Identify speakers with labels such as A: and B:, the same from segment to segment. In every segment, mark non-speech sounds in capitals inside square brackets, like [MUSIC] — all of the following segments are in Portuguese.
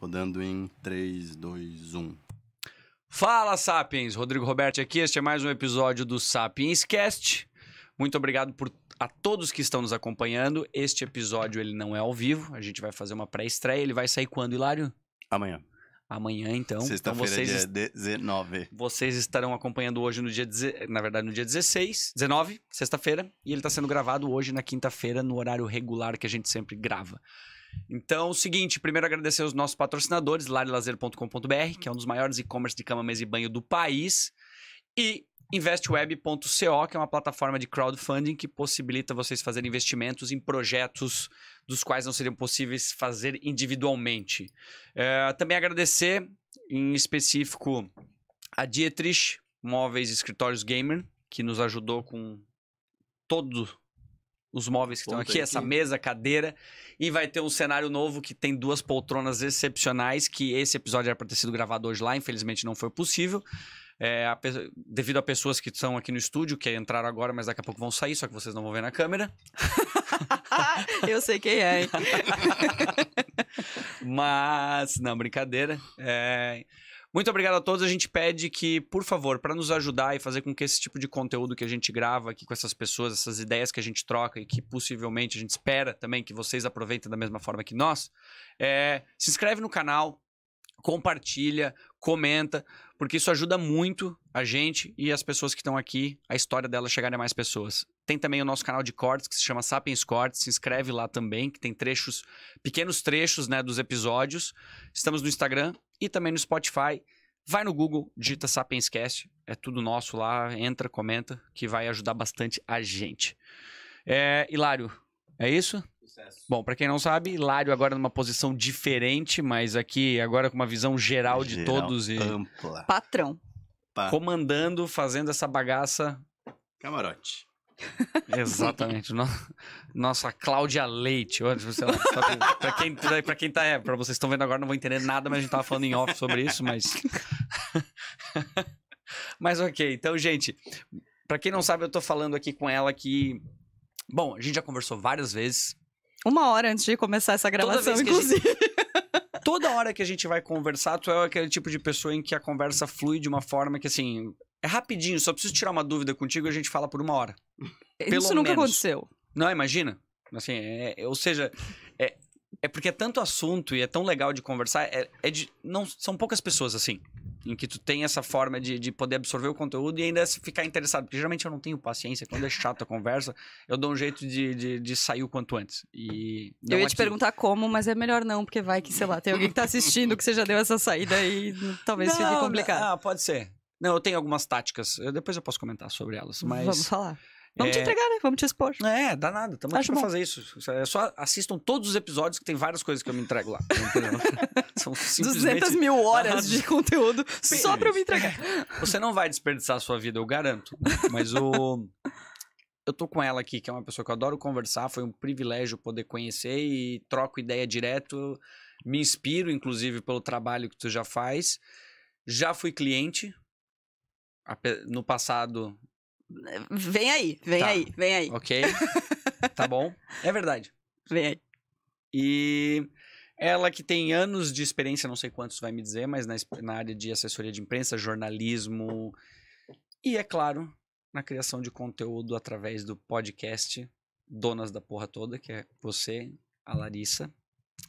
A: Rodando em 3, 2, 1.
B: Fala, Sapiens! Rodrigo Roberto aqui. Este é mais um episódio do Sapiens Cast. Muito obrigado por a todos que estão nos acompanhando. Este episódio ele não é ao vivo. A gente vai fazer uma pré-estreia. Ele vai sair quando, Hilário? Amanhã. Amanhã, então. então sexta-feira, então vocês
A: dia 19.
B: Vocês estarão acompanhando hoje no dia... Na verdade, no dia 16, 19, sexta-feira. E ele está sendo gravado hoje, na quinta-feira, no horário regular que a gente sempre grava. Então, o seguinte, primeiro agradecer os nossos patrocinadores, larelazer.com.br, que é um dos maiores e-commerce de cama, mesa e banho do país, e investweb.co, que é uma plataforma de crowdfunding que possibilita vocês fazerem investimentos em projetos dos quais não seriam possíveis fazer individualmente. É, também agradecer, em específico, a Dietrich Móveis e Escritórios Gamer, que nos ajudou com todo os móveis que estão aqui, aqui, essa mesa, cadeira. E vai ter um cenário novo que tem duas poltronas excepcionais, que esse episódio era para ter sido gravado hoje lá, infelizmente não foi possível. É, a, devido a pessoas que estão aqui no estúdio, que entraram agora, mas daqui a pouco vão sair, só que vocês não vão ver na câmera.
C: [LAUGHS] Eu sei quem é. hein
B: [LAUGHS] mas, não, brincadeira. É, muito obrigado a todos. A gente pede que, por favor, para nos ajudar e fazer com que esse tipo de conteúdo que a gente grava aqui com essas pessoas, essas ideias que a gente troca e que possivelmente a gente espera também que vocês aproveitem da mesma forma que nós, é, se inscreve no canal, compartilha, comenta, porque isso ajuda muito a gente e as pessoas que estão aqui, a história dela chegar a mais pessoas. Tem também o nosso canal de cortes, que se chama Sapiens Cortes, se inscreve lá também, que tem trechos, pequenos trechos, né, dos episódios. Estamos no Instagram, e também no Spotify. Vai no Google, digita Sapienscast, é tudo nosso lá, entra, comenta, que vai ajudar bastante a gente. É, Hilário, é isso? Sucesso. Bom, para quem não sabe, Hilário agora numa posição diferente, mas aqui agora com uma visão geral, geral de todos e ampla. patrão. Pa... Comandando, fazendo essa bagaça. Camarote. Exatamente. Nossa, Cláudia Leite. Para tipo, quem, pra quem tá, é, pra vocês estão vendo agora, não vou entender nada, mas a gente tava falando em off sobre isso, mas. [LAUGHS] mas ok. Então, gente, para quem não sabe, eu tô falando aqui com ela que. Bom, a gente já conversou várias vezes.
C: Uma hora antes de começar essa gravação, inclusive. Gente...
B: Toda hora que a gente vai conversar, tu é aquele tipo de pessoa em que a conversa flui de uma forma que, assim, é rapidinho, só preciso tirar uma dúvida contigo e a gente fala por uma hora. Pelo Isso nunca menos. aconteceu. Não, imagina. Assim, é, é, ou seja, é, é porque é tanto assunto e é tão legal de conversar. É, é de, não, são poucas pessoas assim, em que tu tem essa forma de, de poder absorver o conteúdo e ainda ficar interessado. Porque geralmente eu não tenho paciência. Quando é chata a conversa, eu dou um jeito de, de, de sair o quanto antes. E eu ia é te perguntar
C: como, mas é melhor não, porque vai que, sei lá, tem alguém que
B: tá assistindo que você já deu essa saída e talvez não, fique complicado. Ah, pode ser. Não, eu tenho algumas táticas. Eu, depois eu posso comentar sobre elas, mas... Vamos falar. Vamos é... te entregar, né? Vamos te expor. É, dá nada. Estamos aqui pra bom. fazer isso. É só assistam todos os episódios que tem várias coisas que eu me entrego lá. [LAUGHS] São simplesmente... 200 mil horas de conteúdo só pra eu me entregar. [LAUGHS] Você não vai desperdiçar a sua vida, eu garanto. Mas o... Eu tô com ela aqui, que é uma pessoa que eu adoro conversar. Foi um privilégio poder conhecer e troco ideia direto. Me inspiro, inclusive, pelo trabalho que tu já faz. Já fui cliente, no passado.
C: Vem aí, vem tá. aí, vem
B: aí. Ok. [LAUGHS] tá bom. É verdade. Vem aí. E ela que tem anos de experiência, não sei quantos vai me dizer, mas na, na área de assessoria de imprensa, jornalismo. E, é claro, na criação de conteúdo através do podcast Donas da Porra Toda, que é você, a Larissa.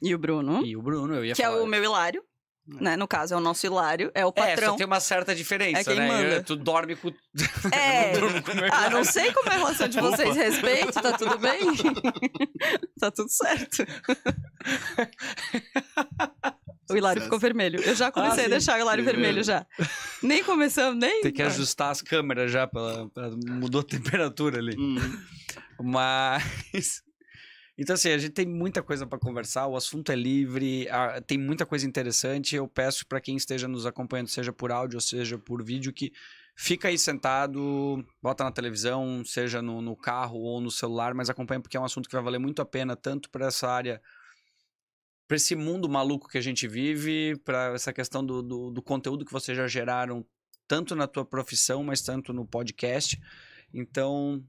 B: E o Bruno. E o Bruno, eu ia que é falar.
C: Que é o meu Hilário. Né? No caso, é o nosso Hilário, é o patrão. É, só tem
B: uma certa diferença, é né? quem né? Manda. Eu, tu dorme com. [LAUGHS] É. não com ah, não sei como é a relação de vocês, respeito,
C: tá tudo bem? [LAUGHS] tá tudo certo. O Hilário ficou vermelho. Eu já comecei ah, a deixar o Hilário vermelho já. Nem começamos, nem. Tem que ajustar
B: as câmeras já, pra, pra mudou a temperatura ali. Hum. Mas. Então, assim, a gente tem muita coisa para conversar, o assunto é livre, a, tem muita coisa interessante. Eu peço para quem esteja nos acompanhando, seja por áudio ou seja por vídeo, que fica aí sentado, bota na televisão, seja no, no carro ou no celular, mas acompanha porque é um assunto que vai valer muito a pena, tanto para essa área para esse mundo maluco que a gente vive, para essa questão do, do, do, conteúdo que vocês já geraram, tanto na tua profissão, mas tanto no podcast. Então,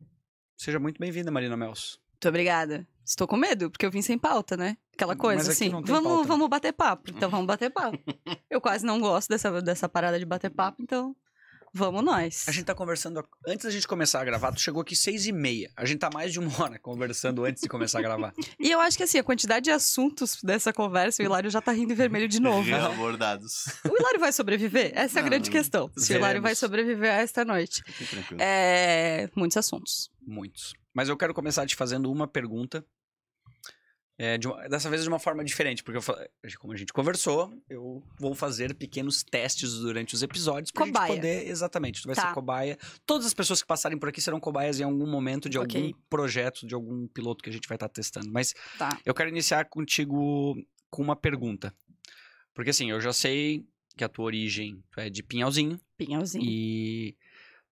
B: seja muito bem-vinda, Marina Melso
C: Muito obrigada estou com medo, porque eu vim sem pauta, né? Aquela hum, coisa, assim, vamos, pauta. Né? vamos bater papo, então vamos bater papo. [LAUGHS] eu quase não gosto dessa, dessa parada de bater papo, então vamos nós.
B: A gente tá conversando, antes da gente começar a gravar, tu chegou aqui seis e meia, a gente tá mais de uma hora conversando antes de começar a gravar. [LAUGHS]
C: e eu acho que, assim, a quantidade de assuntos dessa conversa, o Hilário já tá rindo vermelho de novo. né? abordados. [LAUGHS] O Hilário vai sobreviver? Essa é a grande questão, se o Hilário vai sobreviver a esta noite. É, muitos assuntos.
B: Muitos. Mas eu quero começar te fazendo uma pergunta. É, de uma, dessa vez de uma forma diferente, porque eu, como a gente conversou, eu vou fazer pequenos testes durante os episódios pra cobaia. gente poder. Exatamente, tu vai tá. ser cobaia. Todas as pessoas que passarem por aqui serão cobaias em algum momento de okay. algum projeto, de algum piloto que a gente vai estar tá testando. Mas tá. eu quero iniciar contigo com uma pergunta. Porque assim, eu já sei que a tua origem é de Pinhalzinho. Pinhalzinho. E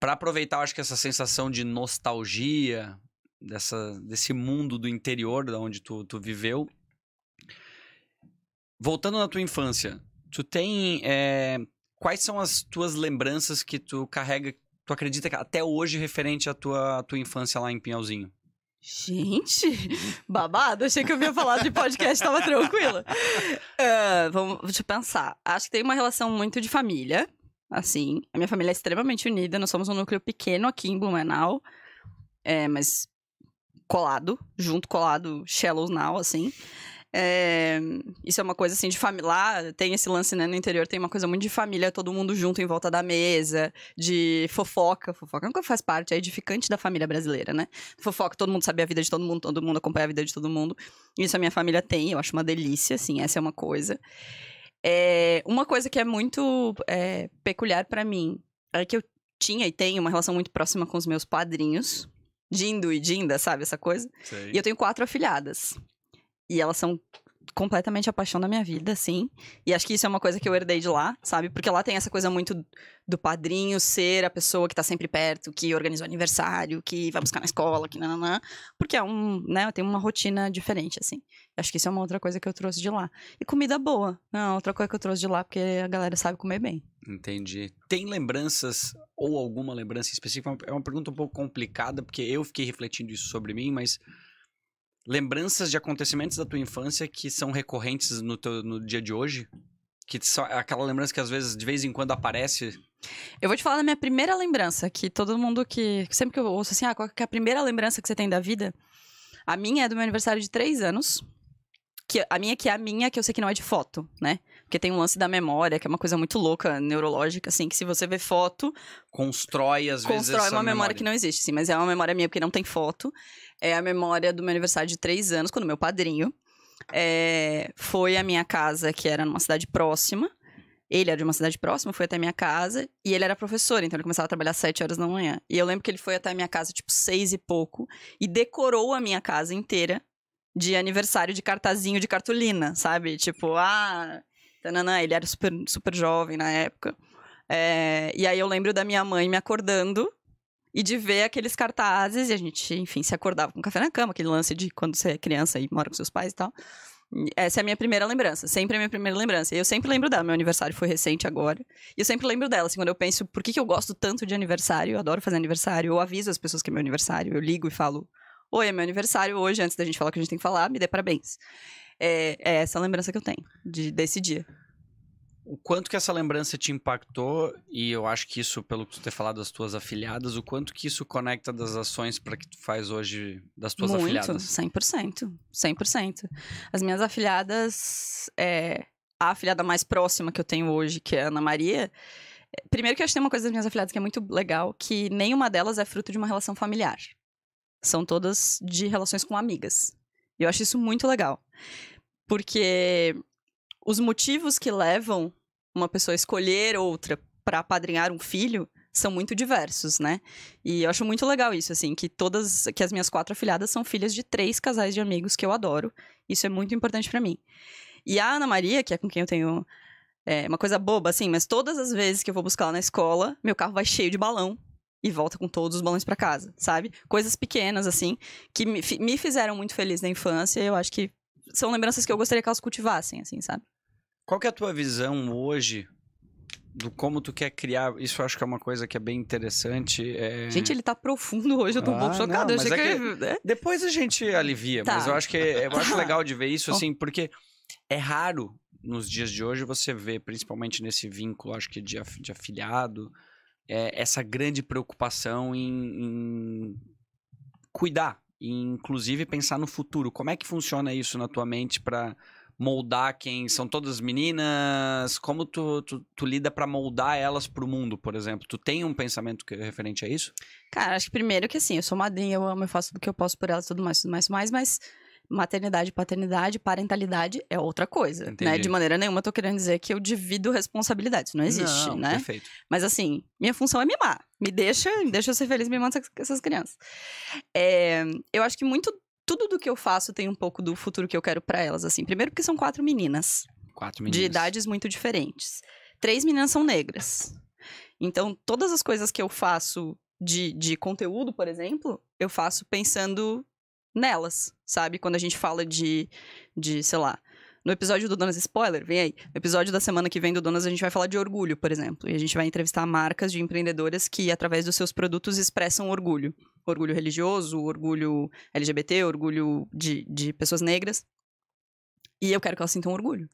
B: para aproveitar, eu acho que essa sensação de nostalgia, dessa, desse mundo do interior da onde tu, tu viveu. Voltando na tua infância, tu tem. É, quais são as tuas lembranças que tu carrega, tu acredita que até hoje referente à tua, à tua infância lá em Pinhalzinho?
C: Gente, [LAUGHS] babado. Achei que eu ia falar de podcast, estava tranquila. Uh, [LAUGHS] vamos, deixa eu pensar. Acho que tem uma relação muito de família assim. A minha família é extremamente unida, nós somos um núcleo pequeno aqui em Blumenau, é, mas colado, junto colado, shallows now, assim. É, isso é uma coisa assim de família. lá Tem esse lance né, no interior, tem uma coisa muito de família, todo mundo junto em volta da mesa, de fofoca. Fofoca nunca faz parte, é edificante da família brasileira, né? Fofoca, todo mundo sabe a vida de todo mundo, todo mundo acompanha a vida de todo mundo. Isso a minha família tem, eu acho uma delícia, assim, essa é uma coisa. É, uma coisa que é muito é, peculiar para mim é que eu tinha e tenho uma relação muito próxima com os meus padrinhos, Dindo e Dinda, sabe essa coisa? Sei. E eu tenho quatro afilhadas. E elas são completamente a paixão da minha vida, sim E acho que isso é uma coisa que eu herdei de lá, sabe? Porque lá tem essa coisa muito do padrinho ser a pessoa que tá sempre perto, que organizou aniversário, que vai buscar na escola, que nananã. Porque é um, né? Tem uma rotina diferente, assim. Acho que isso é uma outra coisa que eu trouxe de lá. E comida boa. Não, né? outra coisa que eu trouxe de lá, porque a galera sabe comer bem.
B: Entendi. Tem lembranças ou alguma lembrança específica? É uma pergunta um pouco complicada, porque eu fiquei refletindo isso sobre mim, mas lembranças de acontecimentos da tua infância que são recorrentes no, teu, no dia de hoje? Que só, aquela lembrança que às vezes, de vez em quando, aparece? Eu vou te falar da minha
C: primeira lembrança, que todo mundo que. Sempre que eu ouço assim, ah, qual é a primeira lembrança que você tem da vida? A minha é do meu aniversário de três anos. Que, a minha que é a minha, que eu sei que não é de foto, né? Porque tem um lance da memória, que é uma coisa muito louca, neurológica, assim, que se você vê foto.
B: Constrói, às vezes. Constrói uma memória que
C: não existe, sim, mas é uma memória minha porque não tem foto é a memória do meu aniversário de três anos, quando meu padrinho é, foi à minha casa, que era numa cidade próxima. Ele era de uma cidade próxima, foi até a minha casa, e ele era professor, então ele começava a trabalhar às sete horas da manhã. E eu lembro que ele foi até a minha casa, tipo, seis e pouco, e decorou a minha casa inteira de aniversário de cartazinho de cartolina, sabe? Tipo, ah, tanana, ele era super, super jovem na época. É, e aí eu lembro da minha mãe me acordando e de ver aqueles cartazes, e a gente, enfim, se acordava com café na cama, aquele lance de quando você é criança e mora com seus pais e tal. Essa é a minha primeira lembrança, sempre a minha primeira lembrança. E eu sempre lembro dela, meu aniversário foi recente agora. E eu sempre lembro dela, assim, quando eu penso por que, que eu gosto tanto de aniversário, eu adoro fazer aniversário, eu aviso as pessoas que é meu aniversário, eu ligo e falo: Oi, é meu aniversário hoje, antes da gente falar o que a gente tem que falar, me dê parabéns. É, é essa a lembrança que eu tenho de, desse
B: dia o quanto que essa lembrança te impactou, e eu acho que isso, pelo que tu ter falado das tuas afiliadas, o quanto que isso conecta das ações para que tu faz hoje das tuas Muito, afiliadas?
C: 100%, 100%. As minhas afiliadas, é, a afiliada mais próxima que eu tenho hoje, que é a Ana Maria, é, primeiro que eu acho que tem uma coisa das minhas afiliadas que é muito legal, que nenhuma delas é fruto de uma relação familiar. São todas de relações com amigas. E eu acho isso muito legal. Porque os motivos que levam uma pessoa escolher outra para apadrinhar um filho são muito diversos, né? E eu acho muito legal isso, assim, que todas, que as minhas quatro afilhadas são filhas de três casais de amigos que eu adoro. Isso é muito importante para mim. E a Ana Maria, que é com quem eu tenho é, uma coisa boba, assim, mas todas as vezes que eu vou buscar ela na escola, meu carro vai cheio de balão e volta com todos os balões para casa, sabe? Coisas pequenas, assim, que me, me fizeram muito feliz na infância. Eu acho que são lembranças que eu gostaria que elas cultivassem, assim, sabe?
B: Qual que é a tua visão hoje do como tu quer criar. Isso eu acho que é uma coisa que é bem interessante. É... Gente, ele
C: tá profundo hoje, eu tô ah, um pouco chocado. Ah, não, é que...
B: É? Depois a gente alivia, tá. mas eu acho que é, eu acho [LAUGHS] legal de ver isso, assim, porque é raro nos dias de hoje você ver, principalmente nesse vínculo, acho que de, af... de afiliado, é, essa grande preocupação em, em cuidar. E, inclusive pensar no futuro. Como é que funciona isso na tua mente para moldar quem são todas meninas? Como tu, tu, tu lida para moldar elas pro mundo, por exemplo? Tu tem um pensamento que, referente a isso?
C: Cara, acho que primeiro que assim, eu sou madrinha, eu amo, eu faço do que eu posso por elas, tudo mais, tudo mais, tudo mais, mas maternidade, paternidade, parentalidade é outra coisa, né? Entendi. né? De maneira nenhuma tô querendo dizer que eu divido responsabilidades,
B: não existe, não, né? Perfeito.
C: Mas assim, minha função é mimar, me deixa, me deixa eu ser feliz, me manda essas crianças. É, eu acho que muito tudo do que eu faço tem um pouco do futuro que eu quero para elas, assim. Primeiro porque são quatro meninas. Quatro meninas. De idades muito diferentes. Três meninas são negras. Então, todas as coisas que eu faço de, de conteúdo, por exemplo, eu faço pensando nelas, sabe? Quando a gente fala de, de sei lá, no episódio do Donas, spoiler, vem aí. No episódio da semana que vem do Donas, a gente vai falar de orgulho, por exemplo. E a gente vai entrevistar marcas de empreendedoras que, através dos seus produtos, expressam orgulho. Orgulho religioso, orgulho LGBT, orgulho de, de pessoas negras. E eu quero que elas sintam orgulho,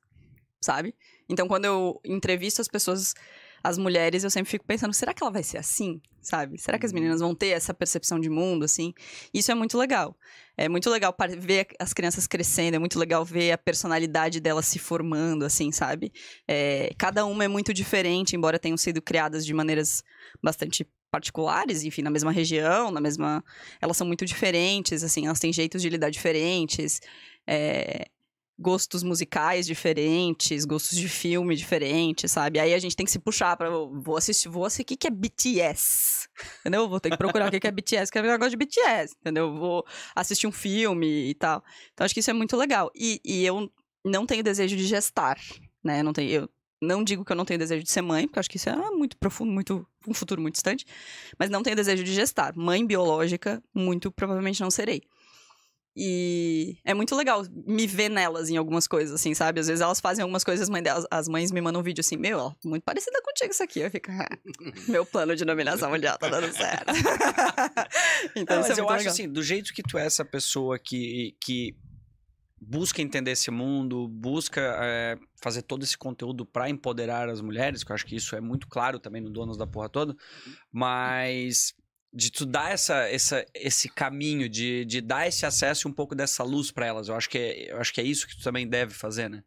C: sabe? Então, quando eu entrevisto as pessoas as mulheres, eu sempre fico pensando, será que ela vai ser assim? Sabe? Será que as uhum. meninas vão ter essa percepção de mundo, assim? Isso é muito legal. É muito legal ver as crianças crescendo, é muito legal ver a personalidade delas se formando, assim, sabe? É, cada uma é muito diferente, embora tenham sido criadas de maneiras bastante particulares, enfim, na mesma região, na mesma. Elas são muito diferentes, assim, elas têm jeitos de lidar diferentes. É gostos musicais diferentes, gostos de filme diferentes, sabe? Aí a gente tem que se puxar para vou assistir, vou assistir o que que é BTS, [LAUGHS] entendeu? Vou ter que procurar o que que é BTS, que é um negócio de BTS, entendeu? Vou assistir um filme e tal. Então acho que isso é muito legal. E, e eu não tenho desejo de gestar, né? Eu não tenho, eu não digo que eu não tenho desejo de ser mãe, porque acho que isso é muito profundo, muito um futuro muito distante, mas não tenho desejo de gestar. Mãe biológica, muito provavelmente não serei. E é muito legal me ver nelas em algumas coisas, assim, sabe? Às vezes elas fazem algumas coisas, mãe delas, as mães me mandam um vídeo assim, meu, ó, muito parecida contigo isso aqui. Eu fico, ah, [LAUGHS]
B: meu plano de nominação mundial tá dando certo. [LAUGHS] então, Não, é mas é eu legal. acho assim, do jeito que tu é essa pessoa que, que busca entender esse mundo, busca é, fazer todo esse conteúdo para empoderar as mulheres, que eu acho que isso é muito claro também no Donos da Porra Toda, uhum. mas de tu dar essa, essa, esse caminho, de, de dar esse acesso e um pouco dessa luz para elas. Eu acho, que é, eu acho que é isso que tu também deve fazer, né?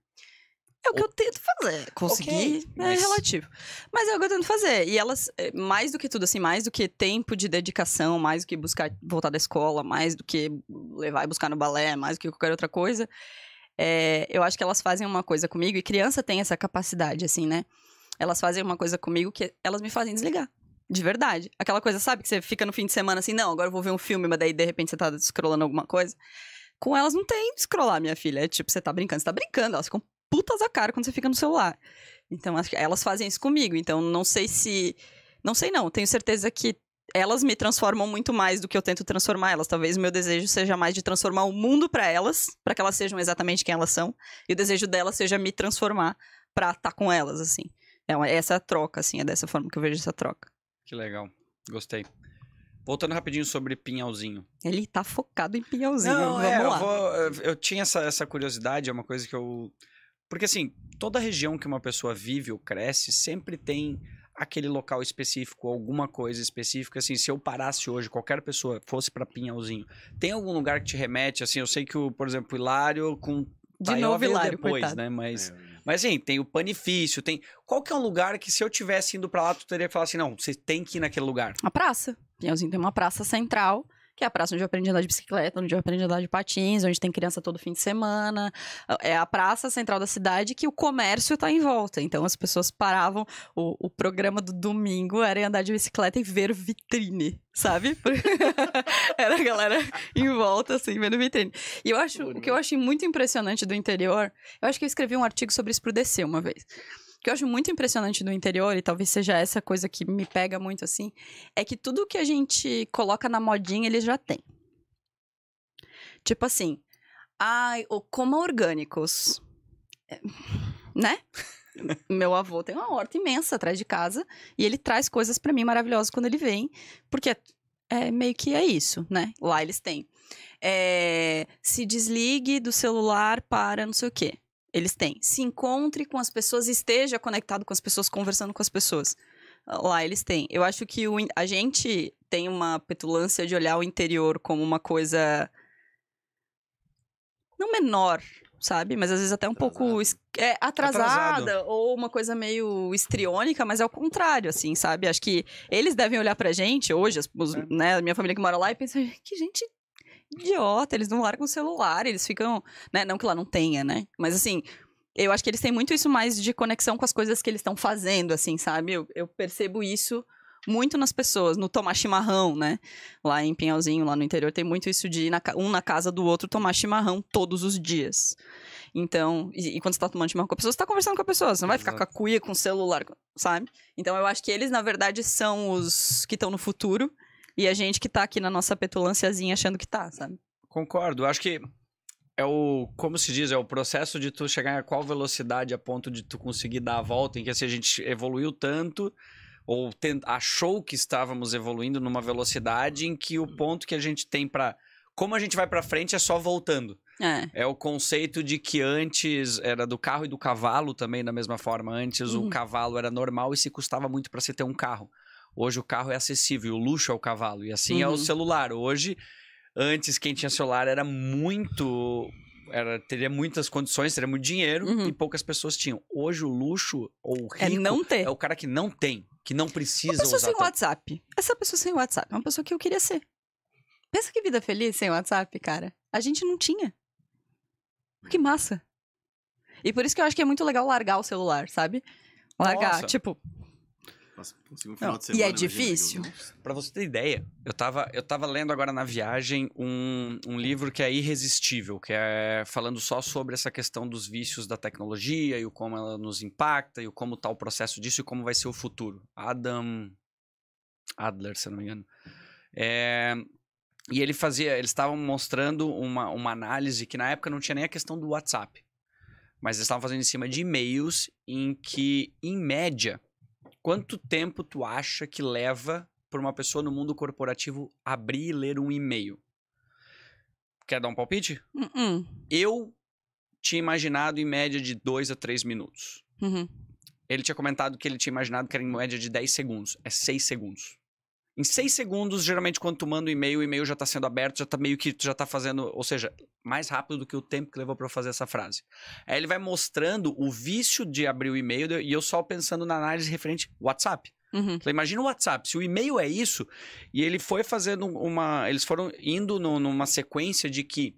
C: É o que eu tento fazer. Conseguir okay, é mas... é relativo. Mas é o que eu tento fazer. E elas, é, mais do que tudo, assim, mais do que tempo de dedicação, mais do que buscar voltar da escola, mais do que levar e buscar no balé, mais do que qualquer outra coisa, é, eu acho que elas fazem uma coisa comigo. E criança tem essa capacidade, assim, né? Elas fazem uma coisa comigo que elas me fazem desligar. De verdade. Aquela coisa, sabe, que você fica no fim de semana assim, não, agora eu vou ver um filme, mas daí de repente você tá scrollando alguma coisa. Com elas não tem scrollar, minha filha. É tipo, você tá brincando, você tá brincando. Elas ficam putas a cara quando você fica no celular. Então, elas fazem isso comigo. Então, não sei se. Não sei, não. Tenho certeza que elas me transformam muito mais do que eu tento transformar elas. Talvez o meu desejo seja mais de transformar o mundo para elas, para que elas sejam exatamente quem elas são. E o desejo delas seja me transformar pra estar tá com elas, assim. É uma, essa é a troca, assim. É dessa forma que eu vejo essa troca.
B: Que legal. Gostei. Voltando rapidinho sobre Pinhalzinho.
C: Ele tá focado em Pinhalzinho. Não, Vamos é, lá. Eu,
B: vou, eh, eu tinha essa, essa curiosidade, é uma coisa que eu. Porque assim, toda região que uma pessoa vive ou cresce sempre tem aquele local específico, alguma coisa específica, assim, se eu parasse hoje, qualquer pessoa fosse para Pinhalzinho, tem algum lugar que te remete, assim, eu sei que o, por exemplo, o Hilário com de tá, novo Hilário, depois, coitado. né, mas é. Mas, hein, assim, tem o Panifício, tem. Qual que é um lugar que se eu tivesse indo para lá, tu teria que falar assim: não, você tem que ir naquele lugar?
C: A praça. Pinhãozinho tem uma praça central que é a praça onde eu aprendi a andar de bicicleta, onde eu aprendi a andar de patins, onde tem criança todo fim de semana. É a praça central da cidade que o comércio está em volta. Então as pessoas paravam. O, o programa do domingo era andar de bicicleta e ver vitrine sabe? [LAUGHS] Era a galera em volta, assim, vendo vitrine. E eu acho, o que eu achei muito impressionante do interior, eu acho que eu escrevi um artigo sobre isso o DC uma vez que eu acho muito impressionante do interior, e talvez seja essa coisa que me pega muito assim, é que tudo que a gente coloca na modinha, eles já têm. Tipo assim, ai, ah, coma orgânicos. É, né? [LAUGHS] Meu avô tem uma horta imensa atrás de casa e ele traz coisas para mim maravilhosas quando ele vem, porque é, é, meio que é isso, né? Lá eles têm. É, se desligue do celular para não sei o quê. Eles têm. Se encontre com as pessoas, esteja conectado com as pessoas, conversando com as pessoas. Lá eles têm. Eu acho que o, a gente tem uma petulância de olhar o interior como uma coisa. Não menor, sabe? Mas às vezes até um atrasado. pouco é, atrasada Atrasado. ou uma coisa meio estriônica, mas é o contrário, assim, sabe? Acho que eles devem olhar pra gente hoje, os, é. né, a minha família que mora lá, e pensar, que gente idiota, eles não largam o celular, eles ficam, né? Não que lá não tenha, né? Mas assim, eu acho que eles têm muito isso mais de conexão com as coisas que eles estão fazendo, assim, sabe? Eu, eu, percebo isso muito nas pessoas, no tomar chimarrão, né? Lá em Pinhalzinho, lá no interior, tem muito isso de ir na, um na casa do outro tomar chimarrão todos os dias. Então, e, e quando você tá tomando chimarrão com a pessoa, você tá conversando com a pessoa, você não vai Exato. ficar com a cuia, com o celular, sabe? Então, eu acho que eles, na verdade, são os que estão no futuro e a gente que tá aqui na nossa petulânciazinha achando que tá, sabe?
B: Concordo. Acho que é o, como se diz, é o processo de tu chegar a qual velocidade a ponto de tu conseguir dar a volta, em que assim, a gente evoluiu tanto ou tent, achou que estávamos evoluindo numa velocidade em que o hum. ponto que a gente tem para como a gente vai para frente é só voltando. É. é. o conceito de que antes era do carro e do cavalo também da mesma forma. Antes uhum. o cavalo era normal e se custava muito para se ter um carro. Hoje o carro é acessível, o luxo é o cavalo. E assim uhum. é o uhum. celular. Hoje, antes quem tinha celular era muito. Era, teria muitas condições, teria muito dinheiro uhum. e poucas pessoas tinham. Hoje o luxo ou o é rico é, não ter. é o cara que não tem, que não precisa uma pessoa usar sem tanto.
C: WhatsApp. Essa pessoa sem WhatsApp é uma pessoa que eu queria ser. Pensa que vida feliz sem WhatsApp, cara. A gente não tinha. Que massa. E por isso que eu acho que é muito legal largar o celular, sabe? Largar, Nossa. tipo,
A: final Não, de semana. E é difícil.
B: Para você ter ideia, eu tava, eu tava lendo agora na viagem um, um livro que é irresistível, que é falando só sobre essa questão dos vícios da tecnologia e o como ela nos impacta e o como tá o processo disso e como vai ser o futuro. Adam Adler, se não me engano. É, e ele fazia, eles estavam mostrando uma, uma análise que na época não tinha nem a questão do WhatsApp. Mas eles estavam fazendo em cima de e-mails em que, em média, Quanto tempo tu acha que leva para uma pessoa no mundo corporativo abrir e ler um e-mail? Quer dar um palpite? Uh -uh. Eu tinha imaginado em média de dois a três minutos. Uhum. Ele tinha comentado que ele tinha imaginado que era em média de 10 segundos. É 6 segundos. Em seis segundos, geralmente, quando tu manda o um e-mail, o e-mail já está sendo aberto, já está meio que já está fazendo, ou seja, mais rápido do que o tempo que levou para fazer essa frase. Aí ele vai mostrando o vício de abrir o e-mail e eu só pensando na análise referente WhatsApp. Uhum. Então, imagina o WhatsApp, se o e-mail é isso, e ele foi fazendo uma. Eles foram indo no, numa sequência de que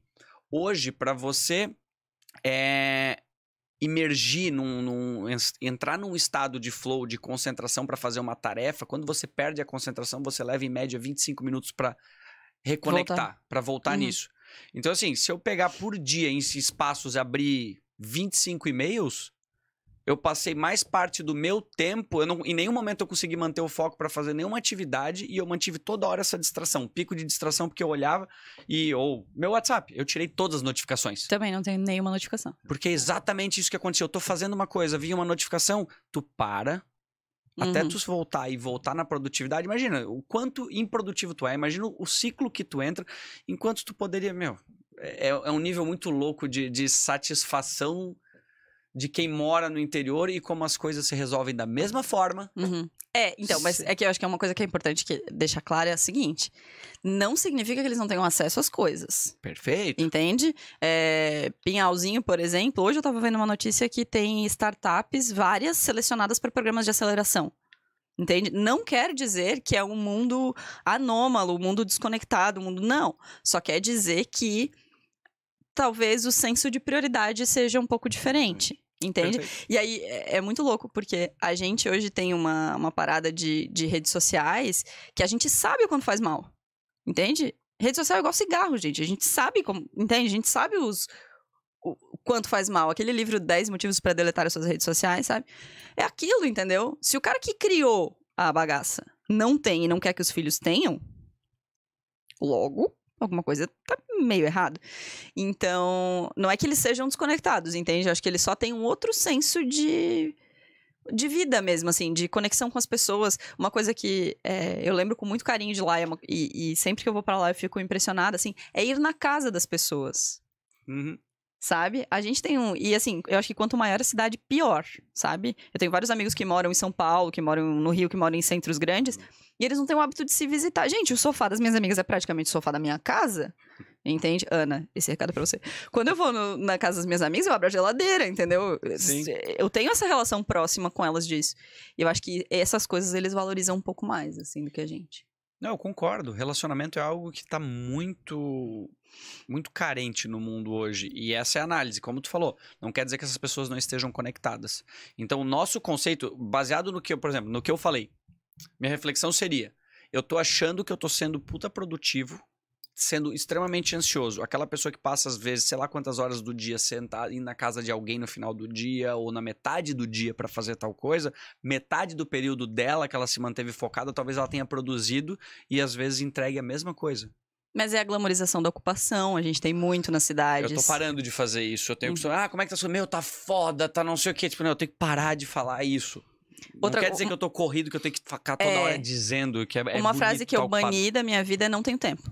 B: hoje, para você é, imergir num, num, entrar num estado de flow, de concentração para fazer uma tarefa, quando você perde a concentração, você leva em média 25 minutos para reconectar, para voltar uhum. nisso. Então assim, se eu pegar por dia em espaços e abrir 25 e-mails, eu passei mais parte do meu tempo, eu não, em nenhum momento eu consegui manter o foco para fazer nenhuma atividade e eu mantive toda hora essa distração, pico de distração porque eu olhava e ou meu WhatsApp, eu tirei todas as notificações. Também não tenho nenhuma notificação. Porque é exatamente isso que aconteceu, eu tô fazendo uma coisa, vinha uma notificação, tu para, até uhum. tu voltar e voltar na produtividade, imagina o quanto improdutivo tu é, imagina o ciclo que tu entra, enquanto tu poderia, meu, é, é um nível muito louco de, de satisfação de quem mora no interior e como as coisas se resolvem da mesma forma.
C: Uhum. É, então, mas é que eu acho que é uma coisa que é importante que deixar clara é a seguinte: não significa que eles não tenham acesso às coisas. Perfeito. Entende? É, Pinhalzinho, por exemplo, hoje eu estava vendo uma notícia que tem startups várias selecionadas para programas de aceleração. Entende? Não quer dizer que é um mundo anômalo, um mundo desconectado, um mundo. Não. Só quer dizer que talvez o senso de prioridade seja um pouco diferente. Uhum. Entende? Perfeito. E aí é, é muito louco, porque a gente hoje tem uma, uma parada de, de redes sociais que a gente sabe quando faz mal. Entende? Rede social é igual cigarro, gente. A gente sabe como. Entende? A gente sabe os. O, quanto faz mal. Aquele livro 10 motivos para deletar as suas redes sociais, sabe? É aquilo, entendeu? Se o cara que criou a bagaça não tem e não quer que os filhos tenham, logo alguma coisa tá meio errado. Então, não é que eles sejam desconectados, entende? Eu acho que eles só têm um outro senso de de vida mesmo, assim, de conexão com as pessoas. Uma coisa que é, eu lembro com muito carinho de lá, é e, e, sempre que eu vou para lá eu fico impressionada, assim, é ir na casa das pessoas. Uhum. Sabe? A gente tem um. E assim, eu acho que quanto maior a cidade, pior, sabe? Eu tenho vários amigos que moram em São Paulo, que moram no Rio, que moram em centros grandes. Uhum e eles não têm o hábito de se visitar. Gente, o sofá das minhas amigas é praticamente o sofá da minha casa. Entende? Ana, esse é recado é pra você. Quando eu vou no, na casa das minhas amigas, eu abro a geladeira, entendeu? Sim. Eu tenho essa relação próxima com elas disso. E eu acho que essas coisas eles valorizam um pouco mais, assim, do que a gente.
B: Não, eu concordo. Relacionamento é algo que tá muito muito carente no mundo hoje. E essa é a análise, como tu falou. Não quer dizer que essas pessoas não estejam conectadas. Então, o nosso conceito, baseado no que, eu, por exemplo, no que eu falei, minha reflexão seria: eu tô achando que eu tô sendo puta produtivo, sendo extremamente ansioso. Aquela pessoa que passa, às vezes, sei lá quantas horas do dia sentada na casa de alguém no final do dia ou na metade do dia para fazer tal coisa, metade do período dela que ela se manteve focada, talvez ela tenha produzido e às vezes entregue a mesma coisa.
C: Mas é a glamorização da ocupação, a gente tem muito nas
B: cidades. Eu tô parando de fazer isso. Eu tenho que. Uhum. Ah, como é que tá sua. Meu, tá foda, tá não sei o quê. Tipo, não, eu tenho que parar de falar isso. Outra... Não quer dizer que eu tô corrido, que eu tenho que ficar toda é... hora dizendo que é, é Uma frase que eu ocupado. bani
C: da minha vida é não tenho tempo.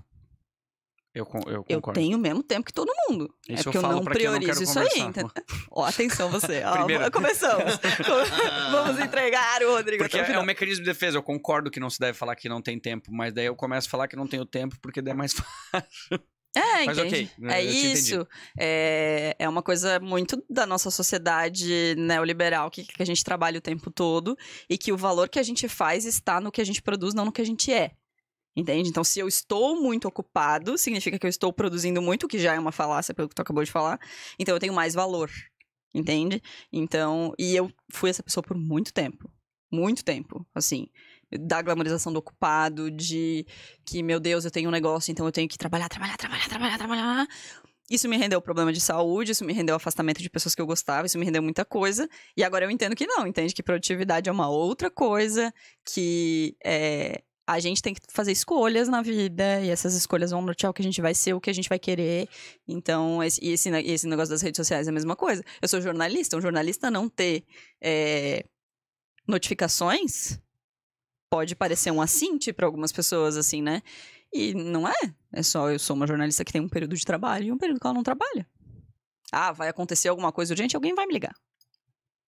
B: Eu, eu, eu,
C: tenho o mesmo tempo que todo mundo.
B: É isso é porque eu, eu não priorizo isso aí. [LAUGHS]
C: Ó, oh, atenção você. Oh, começamos. [LAUGHS] Vamos entregar o Rodrigo. Porque é, é
B: um mecanismo de defesa. Eu concordo que não se deve falar que não tem tempo, mas daí eu começo a falar que não tenho tempo porque daí é mais [LAUGHS] fácil.
C: É, Mas entende. ok. Né, é isso. É, é uma coisa muito da nossa sociedade neoliberal que, que a gente trabalha o tempo todo e que o valor que a gente faz está no que a gente produz, não no que a gente é. Entende? Então, se eu estou muito ocupado, significa que eu estou produzindo muito, que já é uma falácia pelo que tu acabou de falar. Então, eu tenho mais valor. Entende? Então, e eu fui essa pessoa por muito tempo. Muito tempo, assim da glamorização do ocupado, de que, meu Deus, eu tenho um negócio, então eu tenho que trabalhar, trabalhar, trabalhar, trabalhar, trabalhar. Isso me rendeu problema de saúde, isso me rendeu afastamento de pessoas que eu gostava, isso me rendeu muita coisa. E agora eu entendo que não, entende que produtividade é uma outra coisa, que é, a gente tem que fazer escolhas na vida, e essas escolhas vão nortear o que a gente vai ser, o que a gente vai querer. Então, esse, esse, esse negócio das redes sociais é a mesma coisa. Eu sou jornalista, um jornalista não ter é, notificações pode parecer um assinte para algumas pessoas, assim, né? E não é. É só eu sou uma jornalista que tem um período de trabalho e um período que ela não trabalha. Ah, vai acontecer alguma coisa urgente, alguém vai me ligar.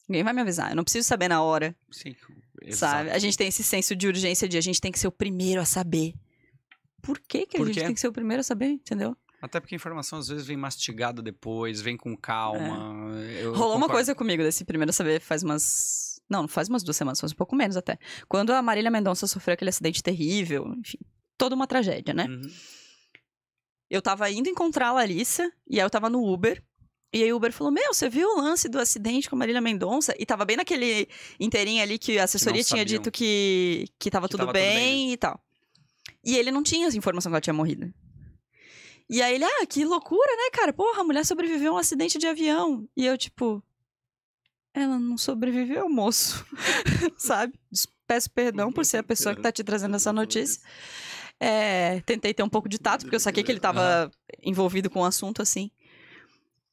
C: Alguém vai me avisar. Eu não preciso saber na hora. Sim, exatamente. sabe? A gente tem esse senso de urgência de a gente tem que ser o primeiro a saber. Por que, que a Por gente tem que ser o primeiro a saber, entendeu?
B: Até porque a informação às vezes vem mastigada depois, vem com calma. É. Rolou concordo. uma coisa comigo desse primeiro a saber faz
C: umas não, faz umas duas semanas, faz um pouco menos até. Quando a Marília Mendonça sofreu aquele acidente terrível, enfim, toda uma tragédia, né? Uhum. Eu tava indo encontrar a Larissa, e aí eu tava no Uber. E aí o Uber falou: Meu, você viu o lance do acidente com a Marília Mendonça? E tava bem naquele inteirinho ali que a assessoria tinha dito que, que tava, que tudo, tava bem tudo bem né? e tal. E ele não tinha as informações que ela tinha morrido. E aí ele, ah, que loucura, né, cara? Porra, a mulher sobreviveu a um acidente de avião. E eu, tipo, ela não sobreviveu, moço. [LAUGHS] Sabe? Peço perdão por ser a pessoa que tá te trazendo essa notícia. É, tentei ter um pouco de tato, porque eu saquei que ele tava envolvido com o um assunto, assim.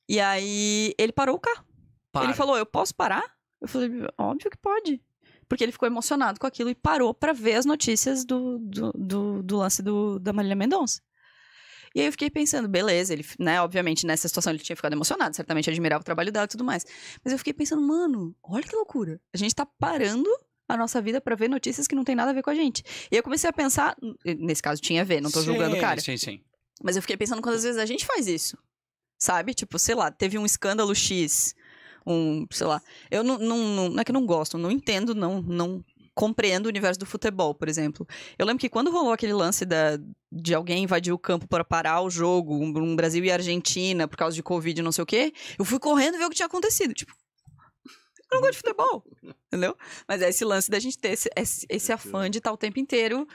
C: E aí, ele parou o carro. Para. Ele falou, eu posso parar? Eu falei, óbvio que pode. Porque ele ficou emocionado com aquilo e parou para ver as notícias do, do, do, do lance do, da Marília Mendonça. E aí eu fiquei pensando, beleza, ele, né, obviamente nessa situação ele tinha ficado emocionado, certamente admirava o trabalho dela e tudo mais. Mas eu fiquei pensando, mano, olha que loucura. A gente tá parando a nossa vida para ver notícias que não tem nada a ver com a gente. E eu comecei a pensar, nesse caso tinha a ver, não tô sim, julgando o cara. Sim, sim. Mas eu fiquei pensando quantas vezes a gente faz isso. Sabe? Tipo, sei lá, teve um escândalo X, um, sei lá. Eu não, não, não, não é que não gosto, não entendo, não, não compreendo o universo do futebol, por exemplo. Eu lembro que quando rolou aquele lance da, de alguém invadir o campo para parar o jogo, um, um Brasil e Argentina, por causa de Covid não sei o quê, eu fui correndo ver o que tinha acontecido. Tipo, eu não gosto de futebol, entendeu? Mas é esse lance da gente ter esse, esse, esse afã de estar o tempo inteiro,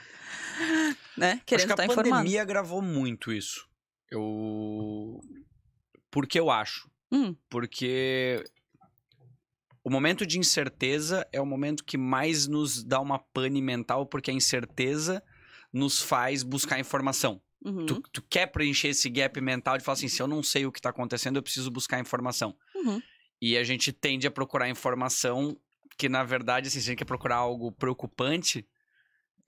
C: né, querendo estar informado. a pandemia agravou
B: muito isso. Eu... Porque eu acho. Hum. Porque o momento de incerteza é o momento que mais nos dá uma pane mental, porque a incerteza nos faz buscar informação. Uhum. Tu, tu, quer preencher esse gap mental de falar assim: se eu não sei o que está acontecendo, eu preciso buscar informação. Uhum. E a gente tende a procurar informação que, na verdade, assim, se a gente quer procurar algo preocupante,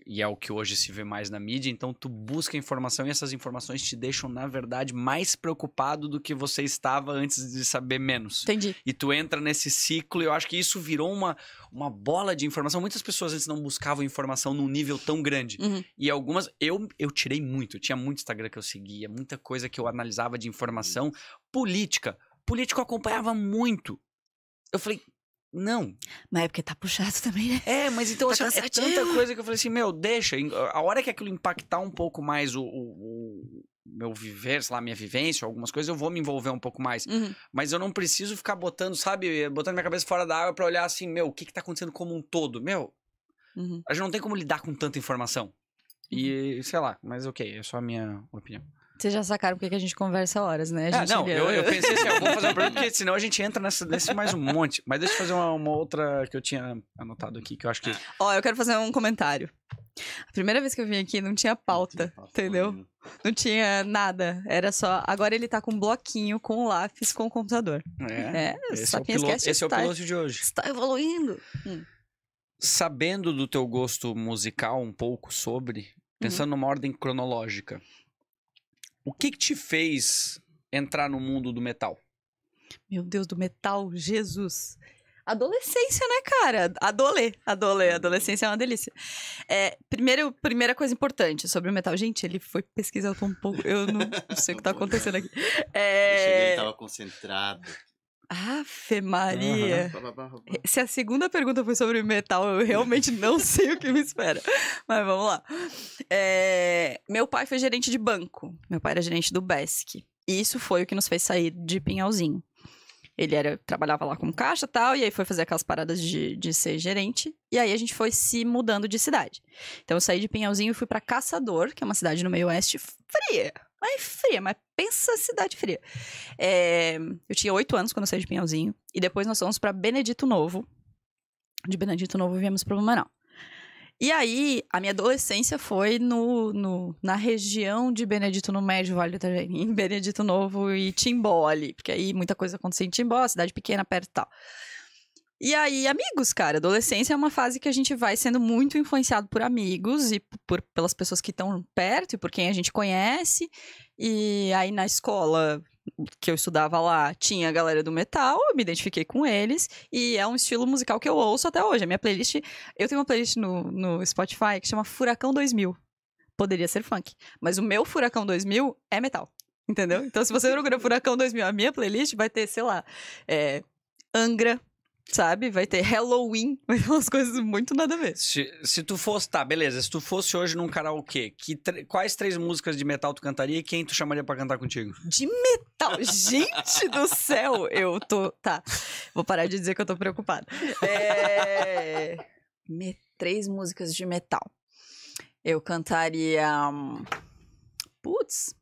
B: e é o que hoje se vê mais na mídia, então tu busca informação e essas informações te deixam, na verdade, mais preocupado do que você estava antes de saber menos. Entendi. E tu entra nesse ciclo e eu acho que isso virou uma, uma bola de informação. Muitas pessoas antes não buscavam informação num nível tão grande. Uhum. E algumas, eu, eu tirei muito, eu tinha muito Instagram que eu seguia, muita coisa que eu analisava de informação. Política. Político eu acompanhava muito. Eu falei, não. Mas é porque tá puxado também, né? É, mas então tá assim, é tanta [LAUGHS] coisa que eu falei assim, meu, deixa. A hora que aquilo impactar um pouco mais o, o, o meu viver, sei lá, minha vivência, algumas coisas, eu vou me envolver um pouco mais. Uhum. Mas eu não preciso ficar botando, sabe, botando minha cabeça fora da água para olhar assim, meu, o que que tá acontecendo como um todo? Meu, uhum. a gente não tem como lidar com tanta informação. E, uhum. sei lá, mas ok, é só a minha opinião.
C: Vocês já sacaram porque que a gente conversa horas, né? Ah, não, eu,
B: eu, pensei assim, ó, ah, vou fazer um problema, porque [LAUGHS] senão a gente entra nessa, nesse mais um monte. Mas deixa eu fazer uma, uma, outra que eu tinha anotado aqui, que eu acho que.
C: Ó, eu quero fazer um comentário. A primeira vez que eu vim aqui não tinha pauta, não tinha pauta entendeu? não tinha nada. Era só. Agora ele tá com um bloquinho, com lápis, com o computador. É. é esse é piloto, esquece é Esse é o piloto de hoje. Está
B: evoluindo. Hum. Sabendo do teu gosto musical um pouco sobre, uhum. pensando uhum. numa ordem cronológica. O que, que te fez entrar no mundo do metal?
C: Meu Deus, do metal, Jesus. Adolescência, né, cara? Adolê, adolê, uhum. adolescência é uma delícia. É, primeiro, primeira coisa importante sobre o metal. Gente, ele foi pesquisar, eu tô um pouco. Eu
A: não, não sei o que tá [LAUGHS] acontecendo aqui. É... Eu cheguei, ele é tava concentrado.
C: Afe Maria. Se a segunda pergunta foi sobre metal, eu realmente [LAUGHS] não sei o que me espera. Mas vamos lá. É... Meu pai foi gerente de banco. Meu pai era gerente do BESC. E isso foi o que nos fez sair de Pinhalzinho. Ele era, trabalhava lá como caixa e tal, e aí foi fazer aquelas paradas de, de ser gerente. E aí a gente foi se mudando de cidade. Então eu saí de Pinhalzinho e fui para Caçador, que é uma cidade no meio oeste fria mas é fria, mas pensa cidade fria. É, eu tinha oito anos quando eu saí de Pinhalzinho. E depois nós fomos para Benedito Novo. De Benedito Novo viemos para Blumenau. E aí, a minha adolescência foi no, no, na região de Benedito no Médio, Vale do Itajaí, em Benedito Novo e Timbó ali. Porque aí muita coisa acontecia em Timbó, cidade pequena, perto e tal. E aí, amigos, cara, adolescência é uma fase que a gente vai sendo muito influenciado por amigos e por, pelas pessoas que estão perto e por quem a gente conhece. E aí na escola que eu estudava lá, tinha a galera do metal, eu me identifiquei com eles, e é um estilo musical que eu ouço até hoje. A minha playlist, eu tenho uma playlist no, no Spotify que chama Furacão 2000. Poderia ser funk, mas o meu Furacão 2000 é metal, entendeu? Então se você procura Furacão 2000, a minha playlist vai ter, sei lá, é, Angra, sabe? Vai ter
B: Halloween, [LAUGHS] vai ter umas coisas muito nada a ver. Se, se tu fosse, tá, beleza, se tu fosse hoje num karaokê, que quais três músicas de metal tu cantaria e quem tu chamaria para cantar contigo? De metal? Gente do
C: céu, eu tô, tá, vou parar de dizer que eu tô preocupada. É... Me... Três músicas de metal. Eu cantaria... Um... Putz.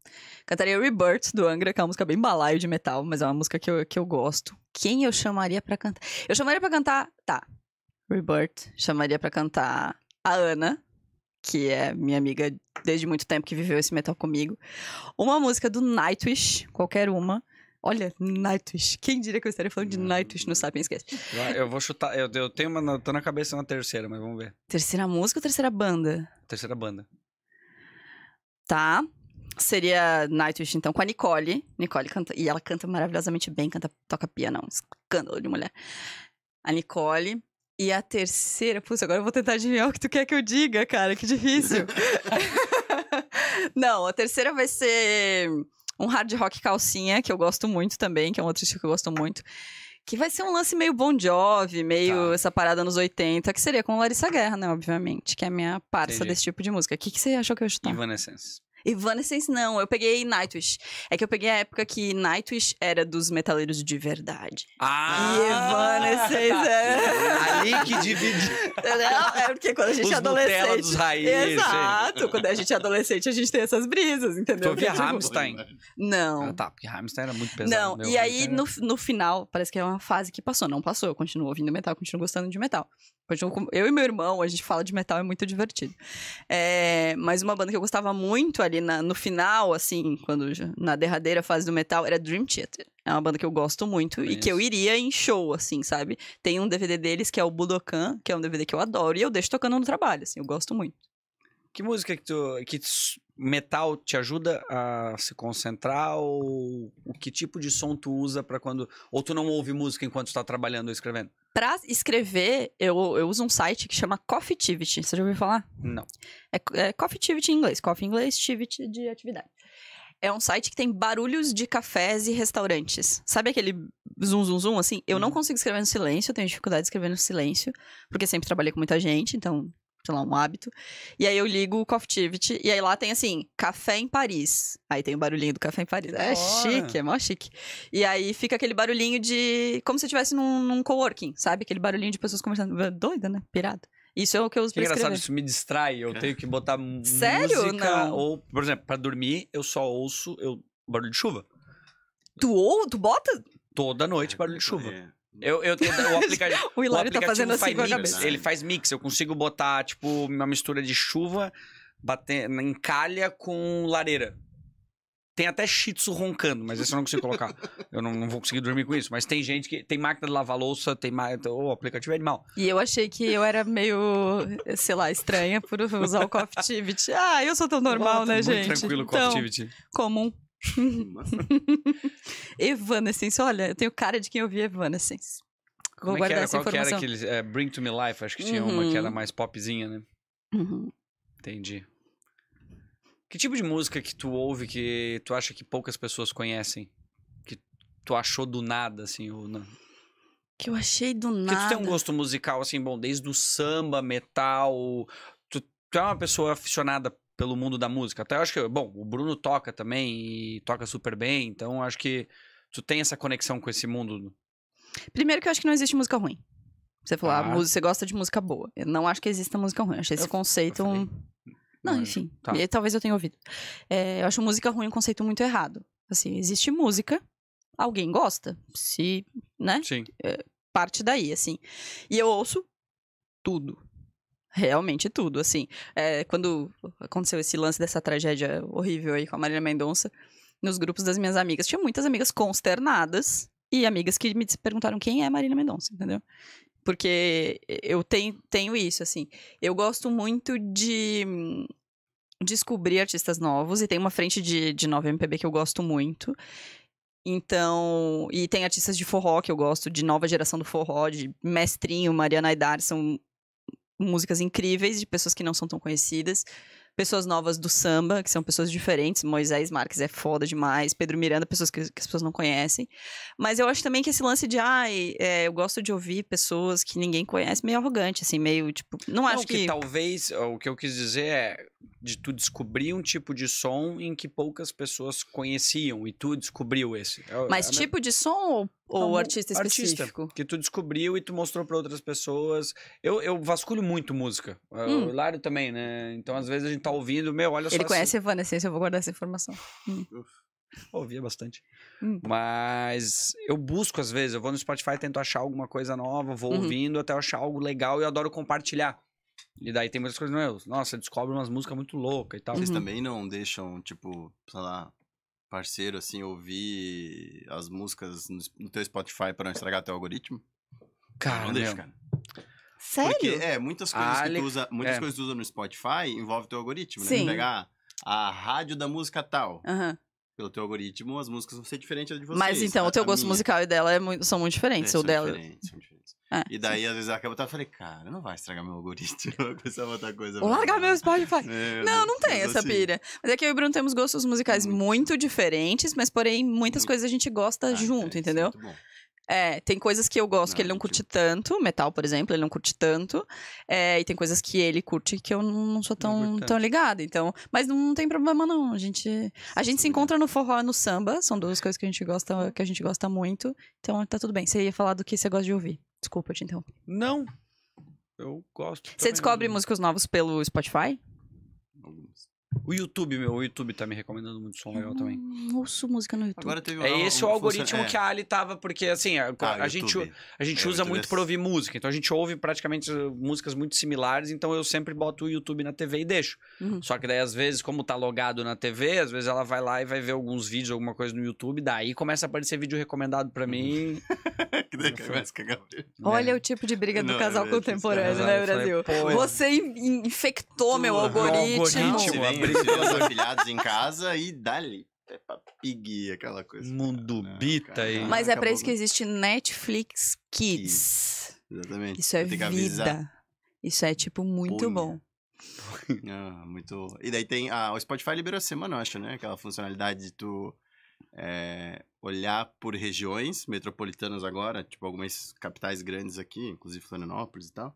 C: Cantaria Rebirth do Angra, que é uma música bem balaio de metal, mas é uma música que eu, que eu gosto. Quem eu chamaria para cantar? Eu chamaria para cantar. Tá. Rebirth. Chamaria para cantar a Ana, que é minha amiga desde muito tempo que viveu esse metal comigo. Uma música do Nightwish, qualquer uma. Olha, Nightwish. Quem diria que eu estaria falando de Nightwish no Sapiens Esquece.
B: Eu vou chutar. Eu, eu tenho uma. Tô na cabeça uma terceira, mas vamos ver.
C: Terceira música ou terceira banda?
B: Terceira banda.
C: Tá seria Nightwish, então, com a Nicole. Nicole canta, e ela canta maravilhosamente bem, canta, toca piano, é um escândalo de mulher. A Nicole. E a terceira, putz, agora eu vou tentar adivinhar o que tu quer que eu diga, cara, que difícil. [LAUGHS] Não, a terceira vai ser um hard rock calcinha, que eu gosto muito também, que é um outro estilo que eu gosto muito. Que vai ser um lance meio Bon Jovi, meio tá. essa parada nos 80, que seria com Larissa Guerra, né, obviamente, que é a minha parça Entendi. desse tipo de música. O que, que você
B: achou que eu ia chutar? Evanescence.
C: Evanescence não, eu peguei Nightwish. É que eu peguei a época que Nightwish era dos metaleiros de verdade.
B: Ah! E Evanescence tá era... Ali que divide... Não,
C: é porque quando a gente Os é adolescente... dos raízes. Exato, quando a gente
B: é adolescente a gente tem essas brisas, entendeu? Tu via tipo, Rammstein? Não. Ah, tá, porque Rammstein era muito pesado. Não, Meu e aí no,
C: é no final, parece que é uma fase que passou. Não passou, eu continuo ouvindo metal, continuo gostando de metal. eu e meu irmão, a gente fala de metal, é muito divertido. É, mas uma banda que eu gostava muito ali na, no final, assim, quando na derradeira fase do metal, era Dream Theater. É uma banda que eu gosto muito e que eu iria em show, assim, sabe? Tem um DVD deles que é o Budokan, que é um DVD que eu adoro e eu deixo tocando no trabalho, assim, eu gosto muito.
B: Que música que tu, que metal te ajuda a se concentrar ou que tipo de som tu usa para quando ou tu não ouve música enquanto está trabalhando ou escrevendo?
C: Para escrever, eu, eu uso um site que chama Coffee Tivity. Você já ouviu falar? Não. É, é Tivity em inglês. Coffee em inglês, Tivity de atividade. É um site que tem barulhos de cafés e restaurantes. Sabe aquele zoom, zoom, zoom, assim? Eu não hum. consigo escrever no silêncio, eu tenho dificuldade de escrever no silêncio, porque sempre trabalhei com muita gente, então sei lá, um hábito. E aí eu ligo o Coftivity e aí lá tem assim, café em Paris. Aí tem o barulhinho do café em Paris. É chique, é mó chique. E aí fica aquele barulhinho de. Como se estivesse num, num coworking, sabe? Aquele barulhinho de pessoas conversando. Doida, né? Pirado. Isso é o que eu uso que pra engraçado, isso
B: me distrai. Eu é. tenho que botar Sério? música ou, por exemplo, para dormir, eu só ouço eu barulho de chuva. Tu ou tu bota toda noite barulho de é, chuva. É. Eu, eu, o [LAUGHS] aplicativo, o Hilário o tá fazendo assim faz Ele faz mix, eu consigo botar, tipo, uma mistura de chuva bater, em calha com lareira. Tem até shih tzu roncando, mas isso eu não consigo colocar. eu não, não, vou conseguir dormir com isso. Mas tem gente que. Tem máquina de lavar louça, tem máquina. O então, aplicativo é animal.
C: E eu achei que eu era meio, sei lá, estranha por usar o
B: Coftivity. Ah,
C: eu sou tão normal, oh, né, muito gente? Tranquilo, Coftivity. Então, comum. [LAUGHS] Evanescence, olha, eu tenho cara de quem ouvi Evanescence. Vou Como é guardar era? essa Qual informação. que era aquele,
B: é, Bring to Me Life, acho que tinha uhum. uma que era uhum. mais popzinha, né? Uhum. Entendi. Que tipo de música que tu ouve que tu acha que poucas pessoas conhecem? Que tu achou do nada, assim, ou não? Que eu achei
C: do nada. Porque tu tem um
B: gosto musical, assim, bom, desde o samba, metal. Tu, tu é uma pessoa aficionada pelo mundo da música. Até acho que, bom, o Bruno toca também e toca super bem, então acho que tu tem essa conexão com esse mundo. Né?
C: Primeiro que eu acho que não existe música ruim. Você falou, ah. ah você gosta de música boa. Eu não acho que exista música ruim. Eu achei esse eu, conceito eu um. Não, Mas, enfim. Tá. E, talvez eu tenha ouvido. É, eu acho música ruim um conceito muito errado. Assim, existe música, alguém gosta, se, né? Sim. É, parte daí, assim. E eu ouço tudo. Realmente tudo, assim. É, quando aconteceu esse lance dessa tragédia horrível aí com a Marília Mendonça, nos grupos das minhas amigas, tinha muitas amigas consternadas e amigas que me perguntaram quem é Marília Mendonça, entendeu? Porque eu tenho, tenho isso, assim. Eu gosto muito de hum, descobrir artistas novos e tem uma frente de, de nova MPB que eu gosto muito. Então, e tem artistas de forró que eu gosto, de nova geração do forró, de Mestrinho, Mariana Aidar, são músicas incríveis de pessoas que não são tão conhecidas. Pessoas novas do samba, que são pessoas diferentes. Moisés Marques é foda demais. Pedro Miranda, pessoas que, que as pessoas não conhecem. Mas eu acho também que esse lance de, ai, é, eu gosto de ouvir pessoas que ninguém conhece, meio arrogante, assim, meio tipo. Não, não acho que... que.
B: Talvez o que eu quis dizer é de tu descobrir um tipo de som em que poucas pessoas conheciam e tu descobriu esse. É Mas é, tipo
C: né? de som ou ou artista específico?
B: Artista, que tu descobriu e tu mostrou para outras pessoas. Eu, eu vasculho muito música. Ah, hum. O Lário também, né? Então, às vezes a gente tá ouvindo, meu, olha Ele só. Ele conhece
C: assim. Evanescência, eu vou guardar essa informação. Hum.
B: Ouvia bastante. Hum. Mas eu busco, às vezes, eu vou no Spotify, tento achar alguma coisa nova, vou uhum. ouvindo até achar algo legal e eu adoro compartilhar. E daí tem muitas coisas, meu, nossa, descobre umas músicas muito loucas e tal. Vocês uhum. também
A: não deixam, tipo, sei lá, parceiro, assim, ouvir as músicas no teu Spotify para não estragar teu algoritmo? Cara, não deixa, cara.
C: Sério? Porque, é, muitas coisas que tu usa, muitas é. coisas
A: tu usa no Spotify envolve teu algoritmo, né? Sim. né? pegar a rádio da música tal. Uhum. Pelo teu algoritmo, as músicas vão ser diferentes de vocês. Mas então, o teu gosto minha. musical
C: e dela é muito, são muito diferentes. É, o dela.
A: Diferentes, são diferentes. É, e daí, sim. às vezes, acaba eu falei, cara, não vai estragar meu algoritmo [LAUGHS] começar a botar coisa. Vou largar meu Spotify. [LAUGHS] É, não, não tem essa assim.
C: Mas é que eu e o Bruno temos gostos musicais muito, muito diferentes, mas porém, muitas muito... coisas a gente gosta ah, junto, é, é entendeu? Muito bom. É, tem coisas que eu gosto não, que ele não curte tipo... tanto, metal, por exemplo, ele não curte tanto. É, e tem coisas que ele curte que eu não sou tão, não tão ligada. Então, mas não tem problema, não. A gente, a gente se encontra no forró no samba, são duas coisas que a gente gosta, uhum. que a gente gosta muito. Então tá tudo bem. Você ia falar do que você gosta de ouvir. Desculpa, te interrompi.
B: Não. Eu gosto. Você descobre músicos
C: novos pelo Spotify?
B: Algumas. O YouTube, meu, o YouTube tá me recomendando muito som legal também. Hum, ouço música no YouTube. Agora teve um, é esse o algoritmo é. que a Ali tava, porque assim, a, ah, a gente, a gente é usa muito pra ouvir música, então a gente ouve praticamente uh, músicas muito similares, então eu sempre boto o YouTube na TV e deixo. Uhum. Só que daí, às vezes, como tá logado na TV, às vezes ela vai lá e vai ver alguns vídeos, alguma coisa no YouTube, daí começa a aparecer vídeo recomendado para mim. [LAUGHS] que daí começa cagar. Né?
C: Olha o tipo de briga do Não, casal é contemporâneo, né, né Brasil? Falei, Você infectou meu né? algoritmo.
A: algoritmo tem eles em casa e dali. é pra Pig, aquela coisa. mundo bita aí. Mas é para isso que
C: existe Netflix Kids.
A: Kids. Exatamente. Isso é vida.
C: Isso é, tipo, muito bom. [LAUGHS]
A: Ah, muito. E daí tem. Ah, o Spotify liberou a semana, eu acho, né? Aquela funcionalidade de tu é, olhar por regiões metropolitanas agora, tipo algumas capitais grandes aqui, inclusive Florianópolis e tal.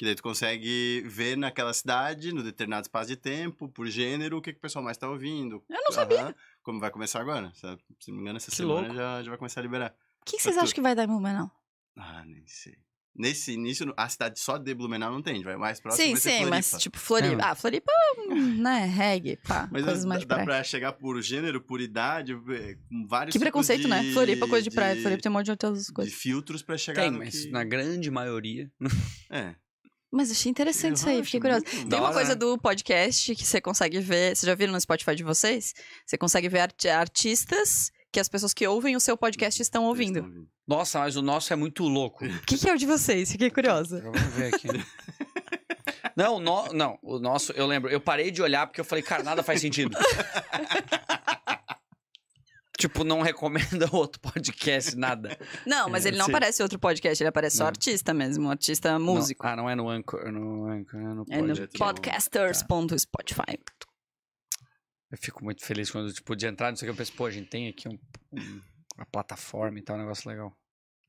A: Que daí tu consegue ver naquela cidade, no determinado espaço de tempo, por gênero, o que, que o pessoal mais tá ouvindo. Eu não sabia. Como vai começar agora. Se não me engano, essa que semana já, já, vai começar a liberar.
C: O que, vocês acham que vai dar em Blumenau?
A: Ah, nem sei. Nesse início, a cidade só de Blumenau não tem, vai mais próximo. Sim, sim, mas tipo, Floripa. É. Ah,
C: Floripa, é né? Reggae, pá. [LAUGHS] Mas coisas mais dá, dá
A: pra chegar por gênero, por idade, eh, com vários. Que preconceito, né? de, né? Floripa, é coisa de, de praia. Floripa tem
C: um monte de outras coisas.
B: De
A: filtros pra chegar tem, mas que... na grande maioria. É.
C: Mas achei interessante isso aí, fiquei curiosa. Tem uma hora. coisa né? do podcast que você consegue ver, vocês já viram no Spotify de vocês? Você consegue ver art artistas que as pessoas que ouvem o seu podcast estão ouvindo.
B: Nossa, mas o nosso é muito louco. O que, que,
C: é o de vocês? Fiquei curiosa.
B: Vamos ver aqui. não, no, não, o nosso, eu lembro, eu parei de olhar porque eu falei, cara, nada faz sentido. [LAUGHS] Tipo, não recomenda [LAUGHS] outro podcast, nada. Não, mas é, ele não Sim. aparece
C: outro podcast, ele aparece só
B: artista mesmo, artista músico. Não. Ah, não é no Anchor, é no Anchor, é no, é no
C: podcasters.spotify.
B: Tá. Eu fico muito feliz quando, tipo, de entrar não o que, eu penso, pô, a gente tem aqui um, uma plataforma e tal, é um negócio legal.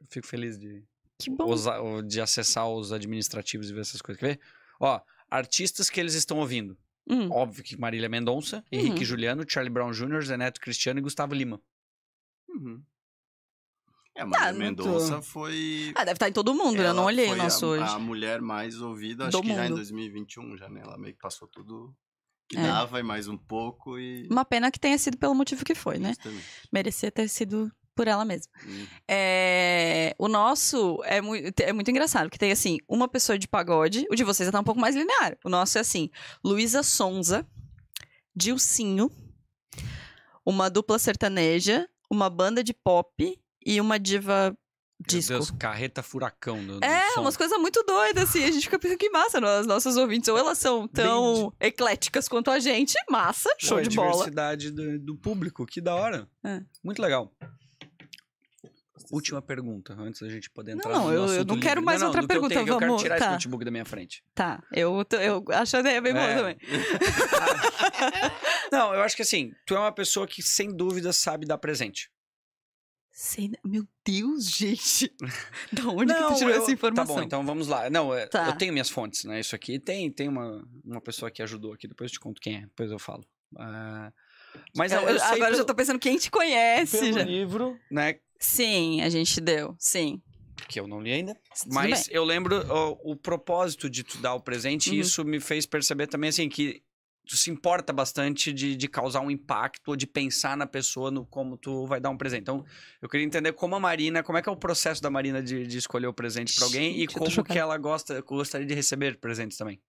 B: Eu fico feliz de... Que bom. Usar, de acessar os administrativos e ver essas coisas. Quer ver? Ó, artistas que eles estão ouvindo. Hum. Óbvio que Marília Mendonça, uhum. Henrique Juliano, Charlie Brown Jr., Zeneto Cristiano e Gustavo Lima.
A: Uhum. É, tá Marília tá, Mendonça muito... foi. Ah,
C: deve estar tá em todo mundo, ela né? Eu não olhei nosso a, hoje. A
A: mulher mais ouvida, acho Do que mundo. já em 2021, já, né? Ela meio que passou tudo que é. dava e mais um pouco. E... Uma
C: pena que tenha sido pelo motivo que foi, né? Justamente. né? Merecia ter sido por ela mesma. Hum. É, o nosso é, mu é muito engraçado, porque tem assim, uma pessoa de pagode, o de vocês é tá um pouco mais linear. O nosso é assim, Luísa Sonza, Dilcinho, uma dupla sertaneja, uma banda de
B: pop e uma diva disco. Meu Deus, carreta furacão. é, som. umas
C: coisas muito doidas, assim. A gente fica pensando que massa, as nossas ouvintes. Ou elas são tão ecléticas quanto a gente, massa, show Pô, é de bola. A
B: diversidade do, do, público, que da hora. É. Muito legal. Última pergunta, antes da gente poder entrar não, no eu, assunto. Eu não quero mais não, não, outra pergunta, vamos... Eu quero tirar tá. esse notebook da minha frente. Tá, eu, eu acho a ideia bem é. boa também. [LAUGHS] não, eu acho que assim, tu é uma pessoa que sem dúvida sabe dar presente.
C: sem meu Deus, gente. [LAUGHS] Da onde não, que tu tirou eu... essa informação? Tá bom, então
B: vamos lá. Não, é, tá. eu tenho minhas fontes, né? Isso aqui tem, tem uma, uma pessoa que ajudou aqui, depois eu te conto quem é, depois eu falo. Uh, mas é, eu, eu agora pelo... eu já
C: tô pensando quem te conhece. Pelo já. livro,
B: né? Sim, a gente deu, sim. Que eu não li ainda. Mas eu lembro o propósito de tu dar o presente, uhum. e isso me fez perceber também, assim, que tu se importa bastante de, de causar um impacto ou de pensar na pessoa no como tu vai dar um presente. Então, eu queria entender como a Marina, como é que é o processo da Marina de, de escolher o presente para alguém Gente, e como que ela gosta, gostaria de receber presentes também.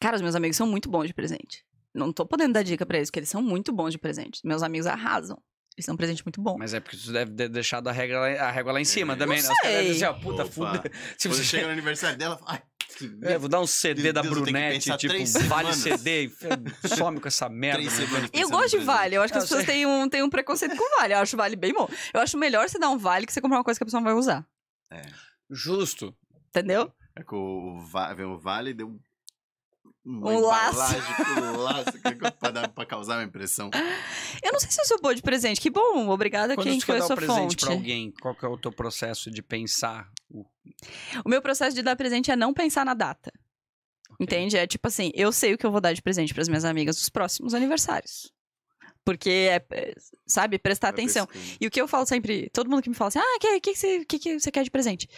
C: Cara, os meus amigos são muito bons de presente. Não tô podendo dar dica para eles, que eles são muito bons de presente. Meus amigos arrasam. Isso é um presente muito bom. Mas é porque
B: tu deve ter deixado a, regra lá, a régua lá em é, cima é. também, não né? Sei. Os caras dizem, ó, puta, foda. [LAUGHS] Se você chega no
A: aniversário dela, ai.
B: É, vou dar um CD Deus, da Brunette, Brunete, tipo, vale semanas. CD, some com essa merda. Né? Eu gosto de vale, eu acho que ah, as pessoas têm
C: um, têm um preconceito com vale, eu acho vale bem bom. Eu acho melhor você dar um vale que você comprar uma coisa que a pessoa não vai usar.
A: É. Justo. Entendeu? É que o, va o vale deu uma um laço. Um laço é para causar uma impressão.
C: Eu não sei se eu sou boa de presente. Que bom, obrigada quem foi a sua presente fonte. Pra
B: alguém, qual que é o teu processo de pensar? O...
C: meu processo de dar presente é não pensar na data. Okay. Entende? É tipo assim, eu sei o que eu vou dar de presente para as minhas amigas nos próximos aniversários. Porque é, é sabe, prestar eu atenção. E o que eu falo sempre, todo mundo que me fala assim, ah, o que, que, que, que, que você quer de presente?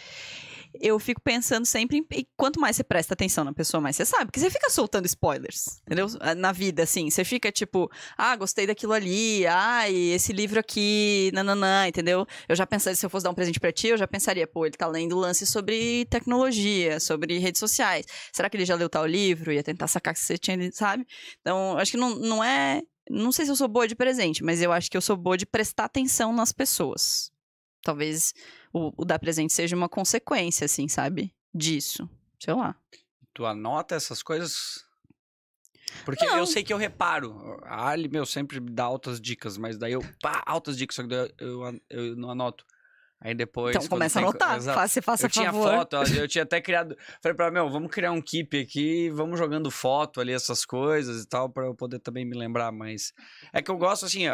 C: eu fico pensando sempre em. E quanto mais você presta atenção na pessoa, mais você sabe. Porque você fica soltando spoilers, entendeu? Ah, na vida, assim. Você fica tipo, ah, gostei daquilo ali, ah, e esse livro aqui, nananã, entendeu? Eu já pensaria, se eu fosse dar um presente pra ti, eu já pensaria, pô, ele tá lendo lance sobre tecnologia, sobre redes sociais. Será que ele já leu tal livro? Ia tentar sacar que você tinha, sabe? Então, acho que não, não é. Não sei se eu sou boa de presente, mas eu acho que eu sou boa de prestar atenção nas pessoas. Talvez o, o dar presente seja uma consequência, assim, sabe? Disso. Sei lá.
B: Tu anota essas coisas? Porque não. eu sei que eu reparo. A Ali, meu, sempre me dá altas dicas, mas daí eu, pá, altas dicas, só que daí eu, eu, eu não anoto. Aí depois. Então começa a anotar, Exato. faça, faça eu tinha favor. foto, eu [LAUGHS] tinha até criado. Falei pra meu, vamos criar um keep aqui, vamos jogando foto ali, essas coisas e tal, pra eu poder também me lembrar. Mas é que eu gosto, assim, uh,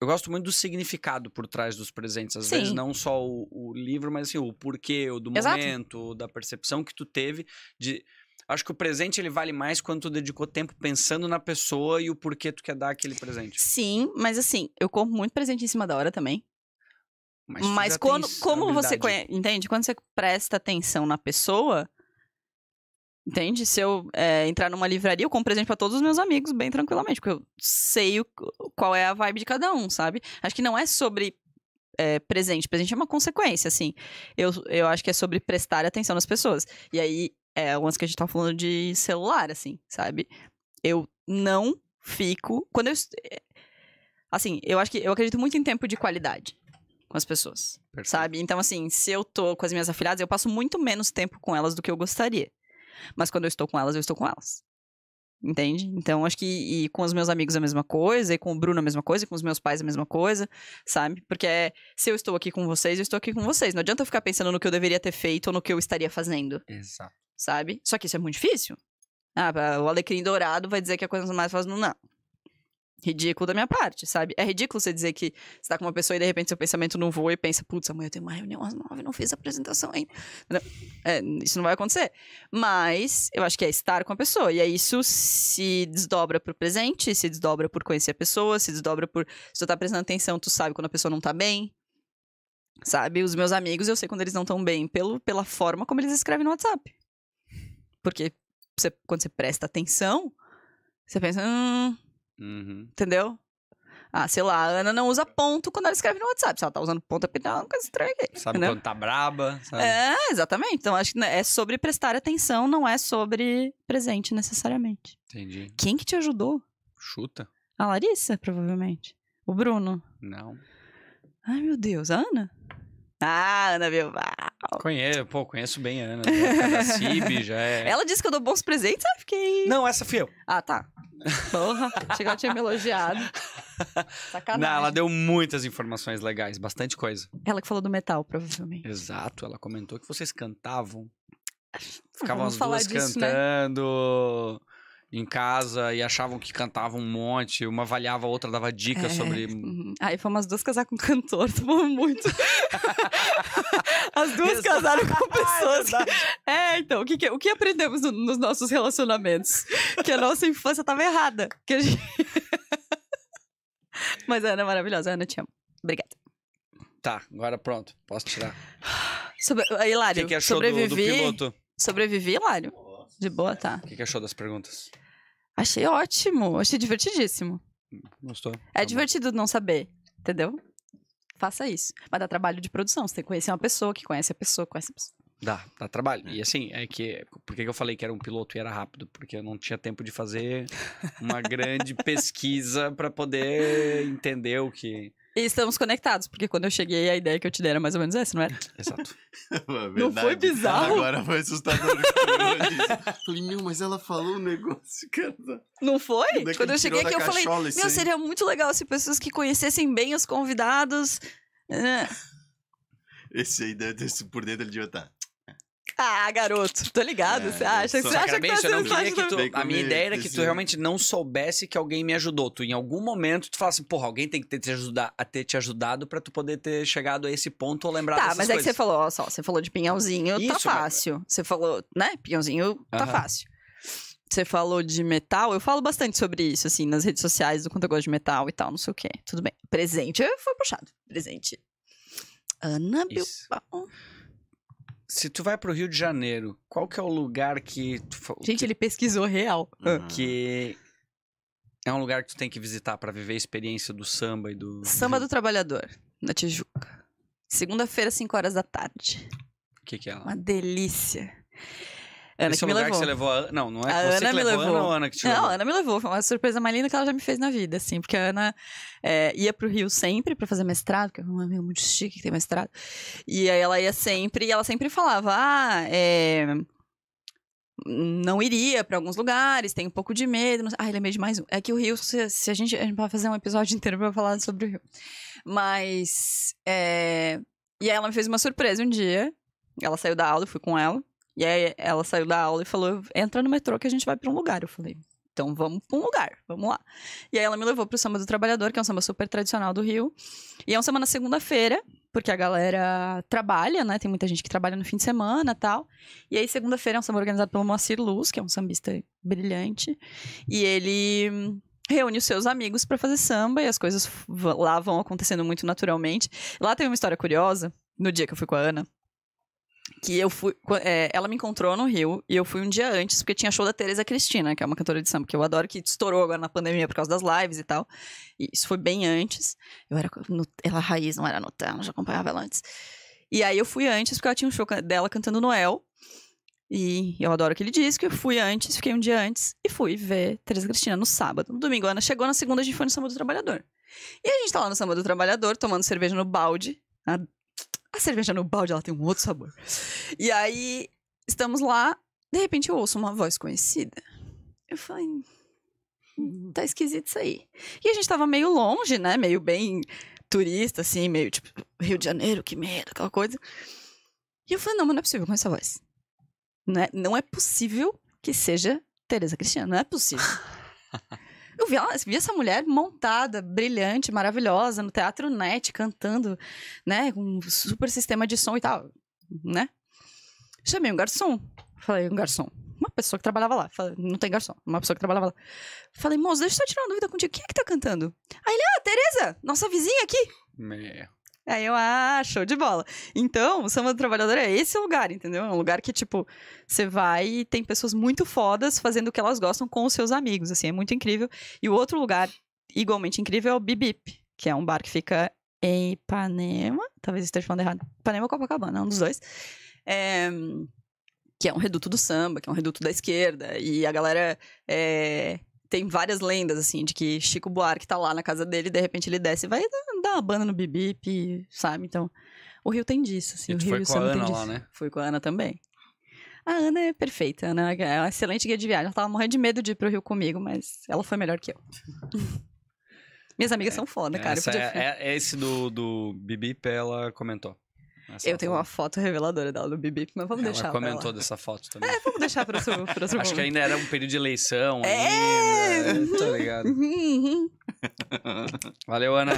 B: eu gosto muito do significado por trás dos presentes. Às Sim. vezes, não só o, o, livro, mas assim, o porquê, o do Exato. momento, da percepção que tu teve de. Acho que o presente ele vale mais quando tu dedicou tempo pensando na pessoa e o porquê tu quer dar aquele presente.
C: Sim, mas assim, eu compro muito presente em cima da hora também.
B: Mas, mas quando, como você conhece,
C: entende? Quando você presta atenção na pessoa, Entende? Se eu é, entrar numa livraria, eu compro presente para todos os meus amigos bem tranquilamente, porque eu sei o, qual é a vibe de cada um, sabe? Acho que não é sobre é, presente. Presente é uma consequência, assim. Eu, eu acho que é sobre prestar atenção nas pessoas. E aí, é umas que a gente tá falando de celular, assim, sabe? Eu não fico. Quando eu. É, assim, eu acho que eu acredito muito em tempo de qualidade com as pessoas. Perfeito. Sabe? Então, assim, se eu tô com as minhas afilhadas, eu passo muito menos tempo com elas do que eu gostaria. Mas quando eu estou com elas, eu estou com elas. Entende? Então, acho que e com os meus amigos a mesma coisa, e com o Bruno a mesma coisa, e com os meus pais a mesma coisa, sabe? Porque é, se eu estou aqui com vocês, eu estou aqui com vocês. Não adianta eu ficar pensando no que eu deveria ter feito ou no que eu estaria fazendo. Exato. Sabe? Só que isso é muito difícil. Ah, o alecrim dourado vai dizer que a coisa mais fácil não ridículo da minha parte, sabe? É ridículo você dizer que você tá com uma pessoa e de repente seu pensamento não voa e pensa, putz, amanhã eu tenho uma reunião às nove, não fiz a apresentação ainda. É, isso não vai acontecer. Mas eu acho que é estar com a pessoa. E é isso se desdobra por presente, se desdobra por conhecer a pessoa, se desdobra por. Se tu tá prestando atenção, tu sabe quando a pessoa não tá bem. Sabe? Os meus amigos, eu sei quando eles não estão bem, pelo, pela forma como eles escrevem no WhatsApp. Porque você, quando você presta atenção, você pensa, hum, Uhum. Entendeu? Ah, sei lá, a Ana não usa ponto quando ela escreve no WhatsApp. Se ela tá usando ponto é porque tá uma coisa estranha
B: aqui. Sabe entendeu? quando tá braba. Sabe?
C: É, exatamente. Então acho que né, é sobre prestar atenção, não é sobre presente necessariamente. Entendi. Quem que te ajudou? Chuta. A Larissa, provavelmente. O Bruno. Não. Ai, meu Deus, a Ana?
B: Ah, Ana Bilbao. Conheço, pô, conheço bem a Ana. Né? É já é. [LAUGHS] Ela
C: disse que eu dou bons presentes, ah, fiquei. Não, essa fui eu. Ah, tá. Porra, chegou a tinha me elogiado. [LAUGHS] Sacanagem. Não, ela
B: deu muitas informações legais, bastante coisa. Ela que falou do metal, provavelmente. Exato, ela comentou que vocês cantavam. Ficavam Vamos as duas disso, né? cantando. Né? em casa e achavam que cantavam um monte, uma avaliava a outra, dava dicas é... sobre. Uhum.
C: Aí ah, fomos as duas casar com cantor, [LAUGHS] tomou muito.
A: [LAUGHS] as duas casaram com pessoas.
C: [LAUGHS] Ah, é, é, então, o que, que, o que aprendemos no, nos nossos relacionamentos? que a nossa infância estava errada. Que a gente... Mas a Ana é maravilhosa, Ana, te amo. Obrigada.
B: Tá, agora pronto, posso tirar.
C: Sobre... Hilário, o que, que achou sobrevivi... do, do piloto? Sobrevivi, Hilário? De boa, tá.
B: O que, que achou das perguntas?
C: Achei ótimo, achei divertidíssimo. Gostou? É tá divertido bom. não saber, entendeu? Faça isso. Mas dá trabalho de produção, você tem que conhecer uma pessoa que conhece a pessoa, conhece a pessoa.
B: Dá, dá trabalho. E assim, é que. Por que eu falei que era um piloto e era rápido? Porque eu não tinha tempo de fazer uma [LAUGHS] grande pesquisa para poder entender o que.
C: E estamos conectados, porque quando eu cheguei, a ideia que eu te dei era mais ou menos essa, não era? É? [LAUGHS]
B: Exato. [LAUGHS] Não foi bizarro? Agora foi
A: assustador. [LAUGHS] falei, meu, mas ela falou um negócio, cara. Não foi? Quando, quando eu cheguei aqui, eu falei, meu, seria
C: muito legal se pessoas que conhecessem bem os convidados...
A: Né? Esse aí, por dentro, ele devia estar
B: ah, garoto, tô ligado. Você é, acha, você acha que tá sendo que tu, A minha ideia era que tu realmente não soubesse que alguém me ajudou. Tu, em algum momento, tu falasse, assim, porra, alguém tem que ter te, ajudar, ter te ajudado pra tu poder ter chegado a esse ponto ou lembrar Tá, mas é que você
C: falou, ó, só, você falou de pinhãozinho, tá Isso, tá fácil. Mas... Você falou, né, pinhãozinho, tá fácil você falou de metal, eu falo bastante sobre isso, assim, nas redes sociais, do quanto eu gosto de metal e tal, não sei o quê. Tudo bem. Presente foi puxado. Presente.
B: Ana Bilbao. Se tu vai pro Rio de Janeiro, qual que é o lugar que... Tu, Gente, que, ele pesquisou real. Ah. Que é um lugar que tu tem que visitar para viver a experiência do samba e do... Samba do
C: Trabalhador, na
B: Tijuca.
C: Segunda-feira, 5 horas da tarde. O que que é lá? Uma delícia. Ana Esse é que me lugar levou. que você levou
B: a... Não, não é a você Ana que me levou, levou. Ana ou que te não, levou? Não, a Ana
C: me levou. Foi uma surpresa mais linda que ela já me fez na vida, assim. Porque a Ana é, ia pro Rio sempre pra fazer mestrado, porque é um amigo muito chique que tem mestrado. E aí ela ia sempre, e ela sempre falava, ah, é não iria para alguns lugares, tem um pouco de medo. Mas... Ah, meio de mais um. É que o Rio, se, se a, gente, a gente vai fazer um episódio inteiro para falar sobre o Rio. Mas. É... E aí ela me fez uma surpresa um dia. Ela saiu da aula, eu fui com ela. E aí ela saiu da aula e falou: entra no metrô que a gente vai para um lugar. Eu falei: então vamos para um lugar, vamos lá. E aí ela me levou pro Samba do Trabalhador, que é um samba super tradicional do Rio. E é um samba na segunda-feira, porque a galera trabalha, né? Tem muita gente que trabalha no fim de semana tal. E aí, segunda-feira, é um samba organizado pelo Moacir Luz, que é um sambista brilhante. E ele reúne os seus amigos para fazer samba e as coisas lá vão acontecendo muito naturalmente. Lá tem uma história curiosa, no dia que eu fui com a Ana, que eu fui. É, ela me encontrou no Rio e eu fui um dia antes, porque tinha show da Tereza Cristina, que é uma cantora de samba que eu adoro, que estourou agora na pandemia por causa das lives e tal. E isso foi bem antes. Eu era. No, ela raiz, não era Nutella, já acompanhava ela antes. E aí eu fui antes, porque ela tinha um show dela cantando Noel. E eu adoro aquele disco. Eu fui antes, fiquei um dia antes e fui ver Tereza Cristina no sábado. No domingo, Ana chegou na segunda, a gente foi no Samba do Trabalhador. E a gente tá lá no Samba do Trabalhador, tomando cerveja no balde, a a cerveja no balde, ela tem um outro sabor. E aí, estamos lá, de repente eu ouço uma voz conhecida. Eu falei, hum, tá esquisito isso aí. E a gente tava meio longe, né? Meio bem turista, assim, meio tipo, Rio de Janeiro, que medo, aquela coisa. E eu falei, não, mas não é possível com essa voz. Não é, não é possível que seja Tereza Cristina, não é possível. [LAUGHS] Eu vi, vi essa mulher montada, brilhante, maravilhosa, no Teatro Net, cantando, né? Com um super sistema de som e tal, né? Chamei um garçom. Falei, um garçom. Uma pessoa que trabalhava lá. Falei, não tem garçom, uma pessoa que trabalhava lá. Falei, moço, deixa eu só tirar uma dúvida contigo. Quem é que tá cantando? Aí ele, ah, Tereza, nossa vizinha aqui. Meu. Aí eu, ah, show de bola. Então, o samba do trabalhador é esse lugar, entendeu? É um lugar que, tipo, você vai e tem pessoas muito fodas fazendo o que elas gostam com os seus amigos, assim, é muito incrível. E o outro lugar, igualmente incrível, é o Bibip, que é um bar que fica em Ipanema, talvez esteja falando errado, Ipanema ou Copacabana, é um dos dois. É, que é um reduto do samba, que é um reduto da esquerda, e a galera é, tem várias lendas, assim, de que Chico Buarque tá lá na casa dele, de repente ele desce e vai dar uma banda no bibip, sabe? Então, o Rio tem disso, assim. E o Rio foi com a Ana lá, né? Fui com a Ana também. A Ana é perfeita, a Ana é uma excelente guia de viagem. Ela tava morrendo de medo de ir pro Rio comigo, mas ela foi melhor que eu. [LAUGHS] Minhas amigas é, são foda, é, cara. É, é,
B: é, esse do, do Bibip, ela comentou. Essa
C: é eu tenho uma foto reveladora dela no Bibi, mas vamos ela deixar. Ela comentou dessa
B: foto também. É, vamos deixar para o próximo. outro Acho que ainda era um período de eleição. É! Ainda, né? uhum, tá ligado?
C: uhum.
B: [LAUGHS] Valeu, Ana.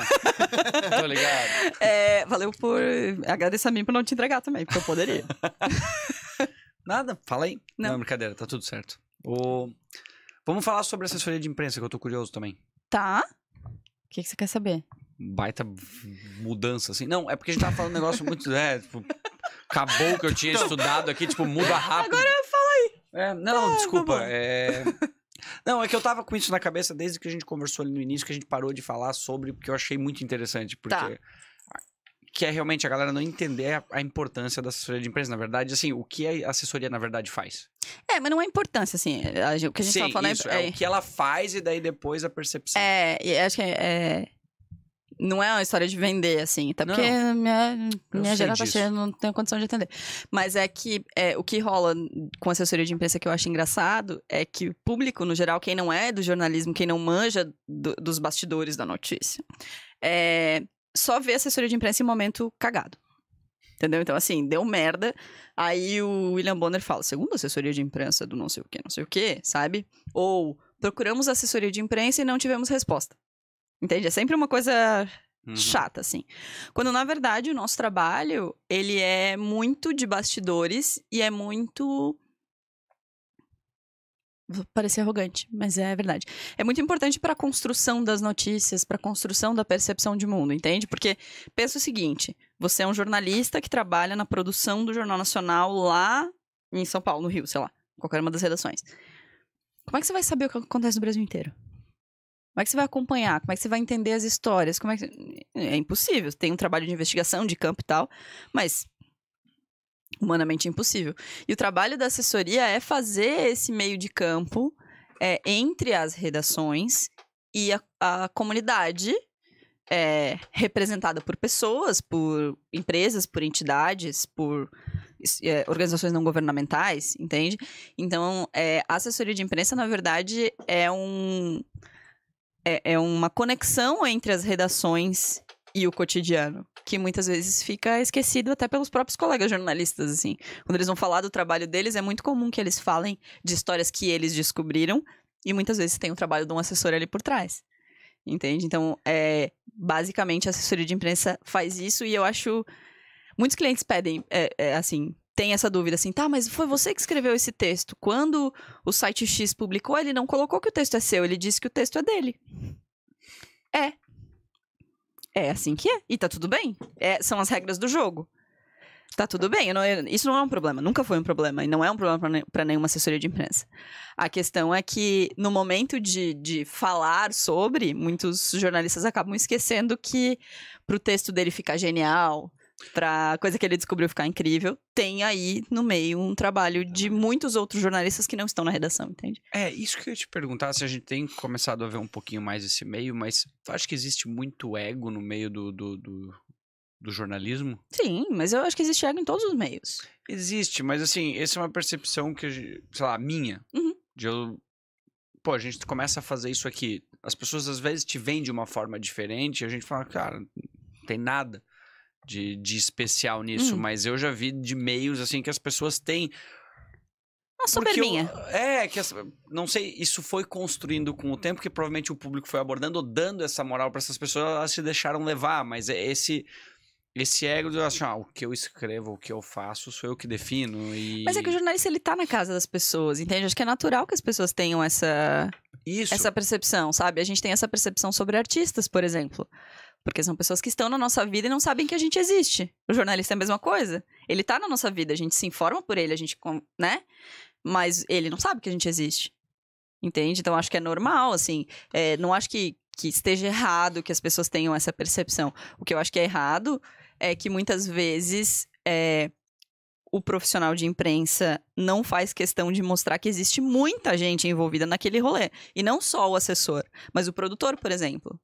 B: Tô ligado.
C: É, valeu por. Agradeço a mim por não te entregar também, porque eu poderia.
B: [LAUGHS] Nada, fala aí. Não. não, brincadeira, tá tudo certo. O... Vamos falar sobre assessoria de imprensa, que eu tô curioso também.
C: Tá. O que, que você quer saber?
B: baita mudança, assim. Não, é porque a gente tava falando um negócio muito. É, tipo, acabou que eu tinha estudado aqui, tipo, muda rápido. Agora fala aí. É, não, ah, desculpa. Tá é... Não, é que eu tava com isso na cabeça desde que a gente conversou ali no início, que a gente parou de falar sobre, porque eu achei muito interessante, porque. Tá. Que é realmente a galera não entender a, importância da assessoria de empresas Na verdade, assim, o que a assessoria, na verdade, faz. É, mas não é importância, assim. O que a gente Sim, tá falando é isso, é... é... o que ela faz e daí depois a percepção.
C: É, acho que é, é não é uma história de vender, assim, tá? Não, porque minha, minha geração tá não tem condição de atender. Mas é que é, o que rola com assessoria de imprensa que eu acho engraçado é que o público, no geral, quem não é do jornalismo, quem não manja do, dos bastidores da notícia, é, só vê assessoria de imprensa em momento cagado. Entendeu? Então, assim, deu merda. Aí o William Bonner fala, segundo assessoria de imprensa do não sei o que, não sei o que, sabe? Ou procuramos assessoria de imprensa e não tivemos resposta. Entende? É sempre uma coisa uhum. chata, assim. Quando, na verdade, o nosso trabalho, ele é muito de bastidores e é muito... Vou parecer arrogante, mas é verdade. É muito importante para a construção das notícias, para a construção da percepção de mundo, entende? Porque pensa o seguinte: você é um jornalista que trabalha na produção do Jornal Nacional lá em São Paulo, no Rio, sei lá, qualquer uma das redações. Como é que você vai saber o que acontece no Brasil inteiro? Como é que você vai acompanhar? Como é que você vai entender as histórias? Como é, que... é impossível. Tem um trabalho de investigação de campo e tal, mas humanamente é impossível. E o trabalho da assessoria é fazer esse meio de campo é, entre as redações e a, a comunidade é, representada por pessoas, por empresas, por entidades, por é, organizações não governamentais, entende? Então, é, a assessoria de imprensa, na verdade, é um é, é uma conexão entre as redações e o cotidiano que muitas vezes fica esquecido até pelos próprios colegas jornalistas, assim. Quando eles vão falar do trabalho deles, é muito comum que eles falem de histórias que eles descobriram e muitas vezes tem o um trabalho de um assessor ali por trás. Entende? Então, é, basicamente, a assessoria de imprensa faz isso e eu acho... Muitos clientes pedem, é, é, assim, tem essa dúvida assim, tá, mas foi você que escreveu esse texto. Quando o site X publicou, ele não colocou que o texto é seu, ele disse que o texto é dele. É. É assim que é. E tá tudo bem. É, são as regras do jogo. Tá tudo bem. Não, isso não é um problema. Nunca foi um problema. E não é um problema para nenhuma assessoria de imprensa. A questão é que, no momento de, de falar sobre, muitos jornalistas acabam esquecendo que, pro texto dele ficar genial, pra coisa que ele descobriu ficar incrível, tem aí no meio um trabalho de uhum. muitos outros jornalistas que não estão na redação, entende?
B: É, isso que eu ia te perguntar, se a gente tem começado a ver um pouquinho mais esse meio, mas tu acha que existe muito ego no meio do, do, do, do jornalismo?
C: Sim, mas eu acho que existe ego em todos os meios.
B: Existe, mas assim, essa é uma percepção que, sei lá, minha, uhum. de eu... Pô, a gente começa a fazer isso aqui. As pessoas às vezes te veem de uma forma diferente e a gente fala, cara, não tem nada de, de especial nisso, hum. mas eu já vi de meios assim que as pessoas têm. Uma soberbinha. Eu, é, que as, não sei, isso foi construindo com o tempo, que provavelmente o público foi abordando, dando essa moral para essas pessoas, elas se deixaram levar, mas é esse esse ego de assim, ah, o que eu escrevo, o que eu faço, sou eu que defino. E... Mas é que o
C: jornalista ele tá na casa das pessoas, entende? Acho que é natural que as pessoas tenham essa Isso. essa percepção, sabe? A gente tem essa percepção sobre artistas, por exemplo. Porque são pessoas que estão na nossa vida e não sabem que a gente existe. O jornalista é a mesma coisa. Ele tá na nossa vida, a gente se informa por ele, a gente, né? Mas ele não sabe que a gente existe. Entende? Então acho que é normal, assim. É, não acho que, que esteja errado que as pessoas tenham essa percepção. O que eu acho que é errado é que muitas vezes é, o profissional de imprensa não faz questão de mostrar que existe muita gente envolvida naquele rolê. E não só o assessor, mas o produtor, por exemplo.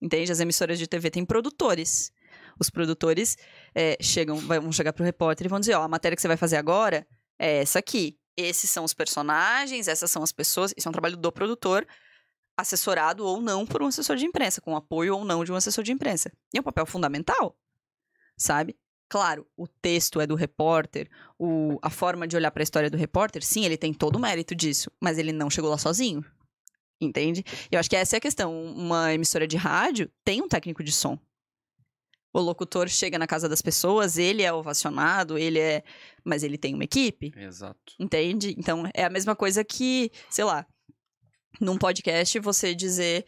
C: Entende? As emissoras de TV têm produtores. Os produtores é, chegam, vão chegar pro repórter e vão dizer: ó, a matéria que você vai fazer agora é essa aqui. Esses são os personagens, essas são as pessoas. Isso é um trabalho do produtor, assessorado ou não por um assessor de imprensa, com apoio ou não de um assessor de imprensa. E é um papel fundamental, sabe? Claro, o texto é do repórter, o, a forma de olhar para a história é do repórter, sim, ele tem todo o mérito disso, mas ele não chegou lá sozinho. Entende? E eu acho que essa é a questão. Uma emissora de rádio tem um técnico de som. O locutor chega na casa das pessoas, ele é ovacionado, ele é. Mas ele tem uma equipe. Exato. Entende? Então é a mesma coisa que, sei lá, num podcast você dizer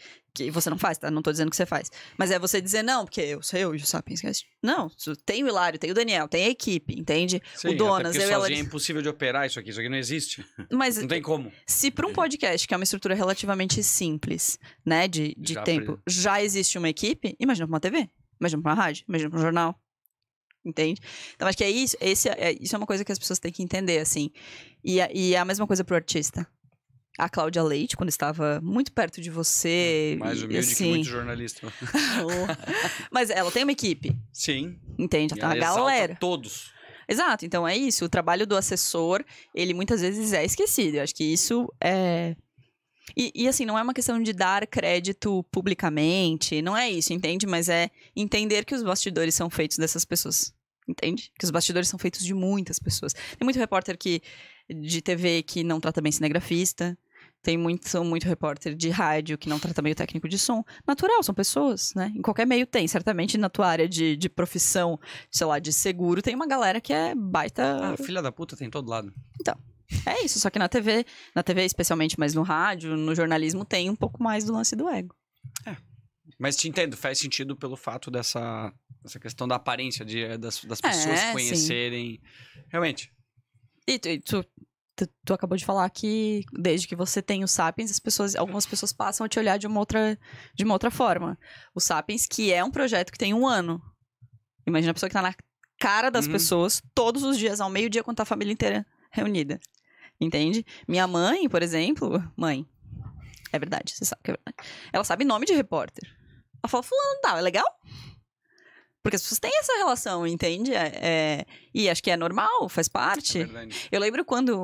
C: que você não faz, tá? Não tô dizendo que você faz. Mas é você dizer não, porque eu sou eu e o Sapiens. Não, tem o Hilário, tem o Daniel, tem a equipe, entende? Sim, o Donas, eu e é
B: impossível de operar isso aqui, isso aqui não existe. Mas não tem como.
C: Se para um podcast, que é uma estrutura relativamente simples, né, de, de já tempo, pre... já existe uma equipe, imagina pra uma TV, imagina pra uma rádio, imagina pra um jornal. Entende? Então acho que é isso, esse, é, é isso é uma coisa que as pessoas têm que entender, assim. E, e é a mesma coisa pro artista a Cláudia Leite, quando estava muito perto de você. É, mais humilde assim... que muito
B: jornalista. [LAUGHS]
C: Oh. Mas ela tem uma equipe. Sim. Entende? Ela tem galera. Todos. Exato, então é isso. O trabalho do assessor, ele muitas vezes é esquecido. Eu acho que isso é. E, e, assim, não é uma questão de dar crédito publicamente, não é isso, entende? Mas é entender que os bastidores são feitos dessas pessoas. Entende? Que os bastidores são feitos de muitas pessoas. Tem muito repórter que, de TV que não trata bem cinegrafista. Tem muito, muito repórter de rádio que não trata meio técnico de som. Natural, são pessoas, né? Em qualquer meio tem. Certamente na tua área de, de profissão, sei lá, de seguro, tem uma galera que é baita. Ah, filha
B: da puta tem todo lado. Então.
C: É isso, só que na TV, na TV especialmente, mas no rádio, no jornalismo, tem um pouco mais do lance do ego. É.
B: Mas te entendo, faz sentido pelo fato dessa, dessa questão da aparência, de, das, das é, pessoas é, conhecerem. Sim. Realmente. E tu, e tu, tu, tu,
C: acabou de falar que desde que você tem o Sapiens, as pessoas, algumas pessoas passam a te olhar de uma outra, de uma outra forma. O Sapiens, que é um projeto que tem um ano. Imagina a pessoa que tá na cara das uhum. pessoas todos os dias, ao meio-dia, quando tá a família inteira reunida. Entende? Minha mãe, por exemplo, mãe. É verdade, você sabe que é verdade. Ela sabe nome de repórter. Ela fala, fulano, tá, é legal? Porque as pessoas têm essa relação, entende? É, é, e acho que é normal, faz parte. É eu lembro quando.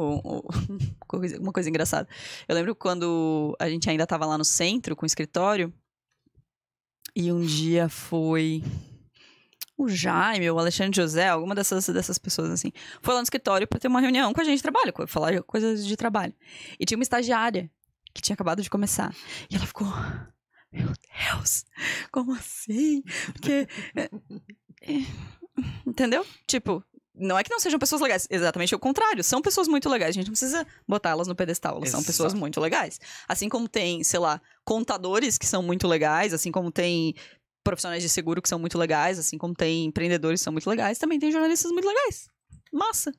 C: [LAUGHS] Uma coisa engraçada. Eu lembro quando a gente ainda estava lá no centro com o escritório. E um dia foi. O Jaime, o Alexandre José, alguma dessas, dessas pessoas assim, foi lá no escritório para ter uma reunião com a gente de trabalho, falar coisas de trabalho. E tinha uma estagiária que tinha acabado de começar. E ela ficou meu Deus, como assim? Porque. É, é, entendeu? Tipo, não é que não sejam pessoas legais, exatamente o contrário, são pessoas muito legais, a gente não precisa botá-las no pedestal, elas Exato. são pessoas muito legais. Assim como tem, sei lá, contadores que são muito legais, assim como tem profissionais de seguro que são muito legais, assim como tem empreendedores que são muito legais, também tem jornalistas muito legais. Massa.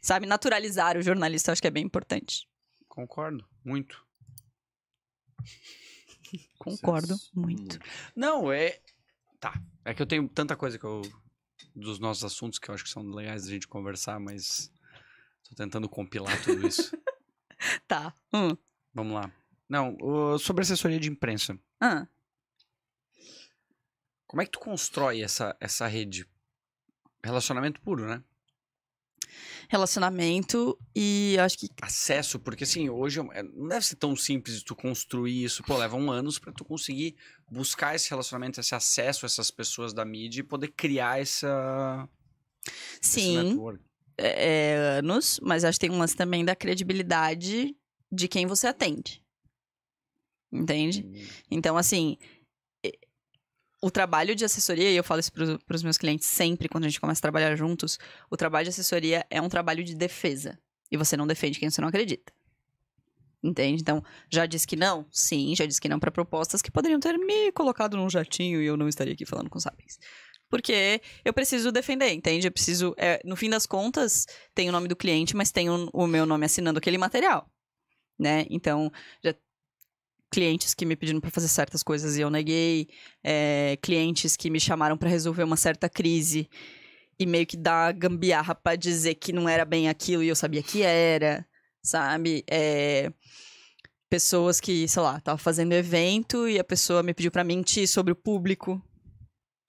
C: Sabe, naturalizar o jornalista eu acho que é bem
B: importante. Concordo, muito.
C: Concordo muito.
B: Não, é. Tá. É que eu tenho tanta coisa que eu. Dos nossos assuntos que eu acho que são legais a gente conversar, mas. Tô tentando compilar tudo isso. [LAUGHS] tá. Hum. Vamos lá. Não, sobre assessoria de imprensa. Ah. Como é que tu constrói essa, essa rede? Relacionamento puro, né? relacionamento e acho que. Acesso, porque assim, hoje é, não deve ser tão simples tu construir isso. Pô, levam anos para tu conseguir buscar esse relacionamento, esse acesso a essas pessoas da mídia e poder criar essa.
C: Sim. É, é, anos, mas acho que tem um lance também da credibilidade de quem você atende. Entende? Hum. Então, assim, o trabalho de assessoria, e eu falo isso para os meus clientes sempre, quando a gente começa a trabalhar juntos, o trabalho de assessoria é um trabalho de defesa. E você não defende quem você não acredita. Entende? Então, já disse que não? Sim, já disse que não para propostas que poderiam ter me colocado num jatinho e eu não estaria aqui falando com sapiens. Porque eu preciso defender, entende? Eu preciso. É, no fim das contas, tem o nome do cliente, mas tem o, o meu nome assinando aquele material. Né? Então, já clientes que me pediram para fazer certas coisas e eu neguei, é, clientes que me chamaram para resolver uma certa crise e meio que dar gambiarra para dizer que não era bem aquilo e eu sabia que era, sabe? É, pessoas que, sei lá, tava fazendo evento e a pessoa me pediu para mentir sobre o público.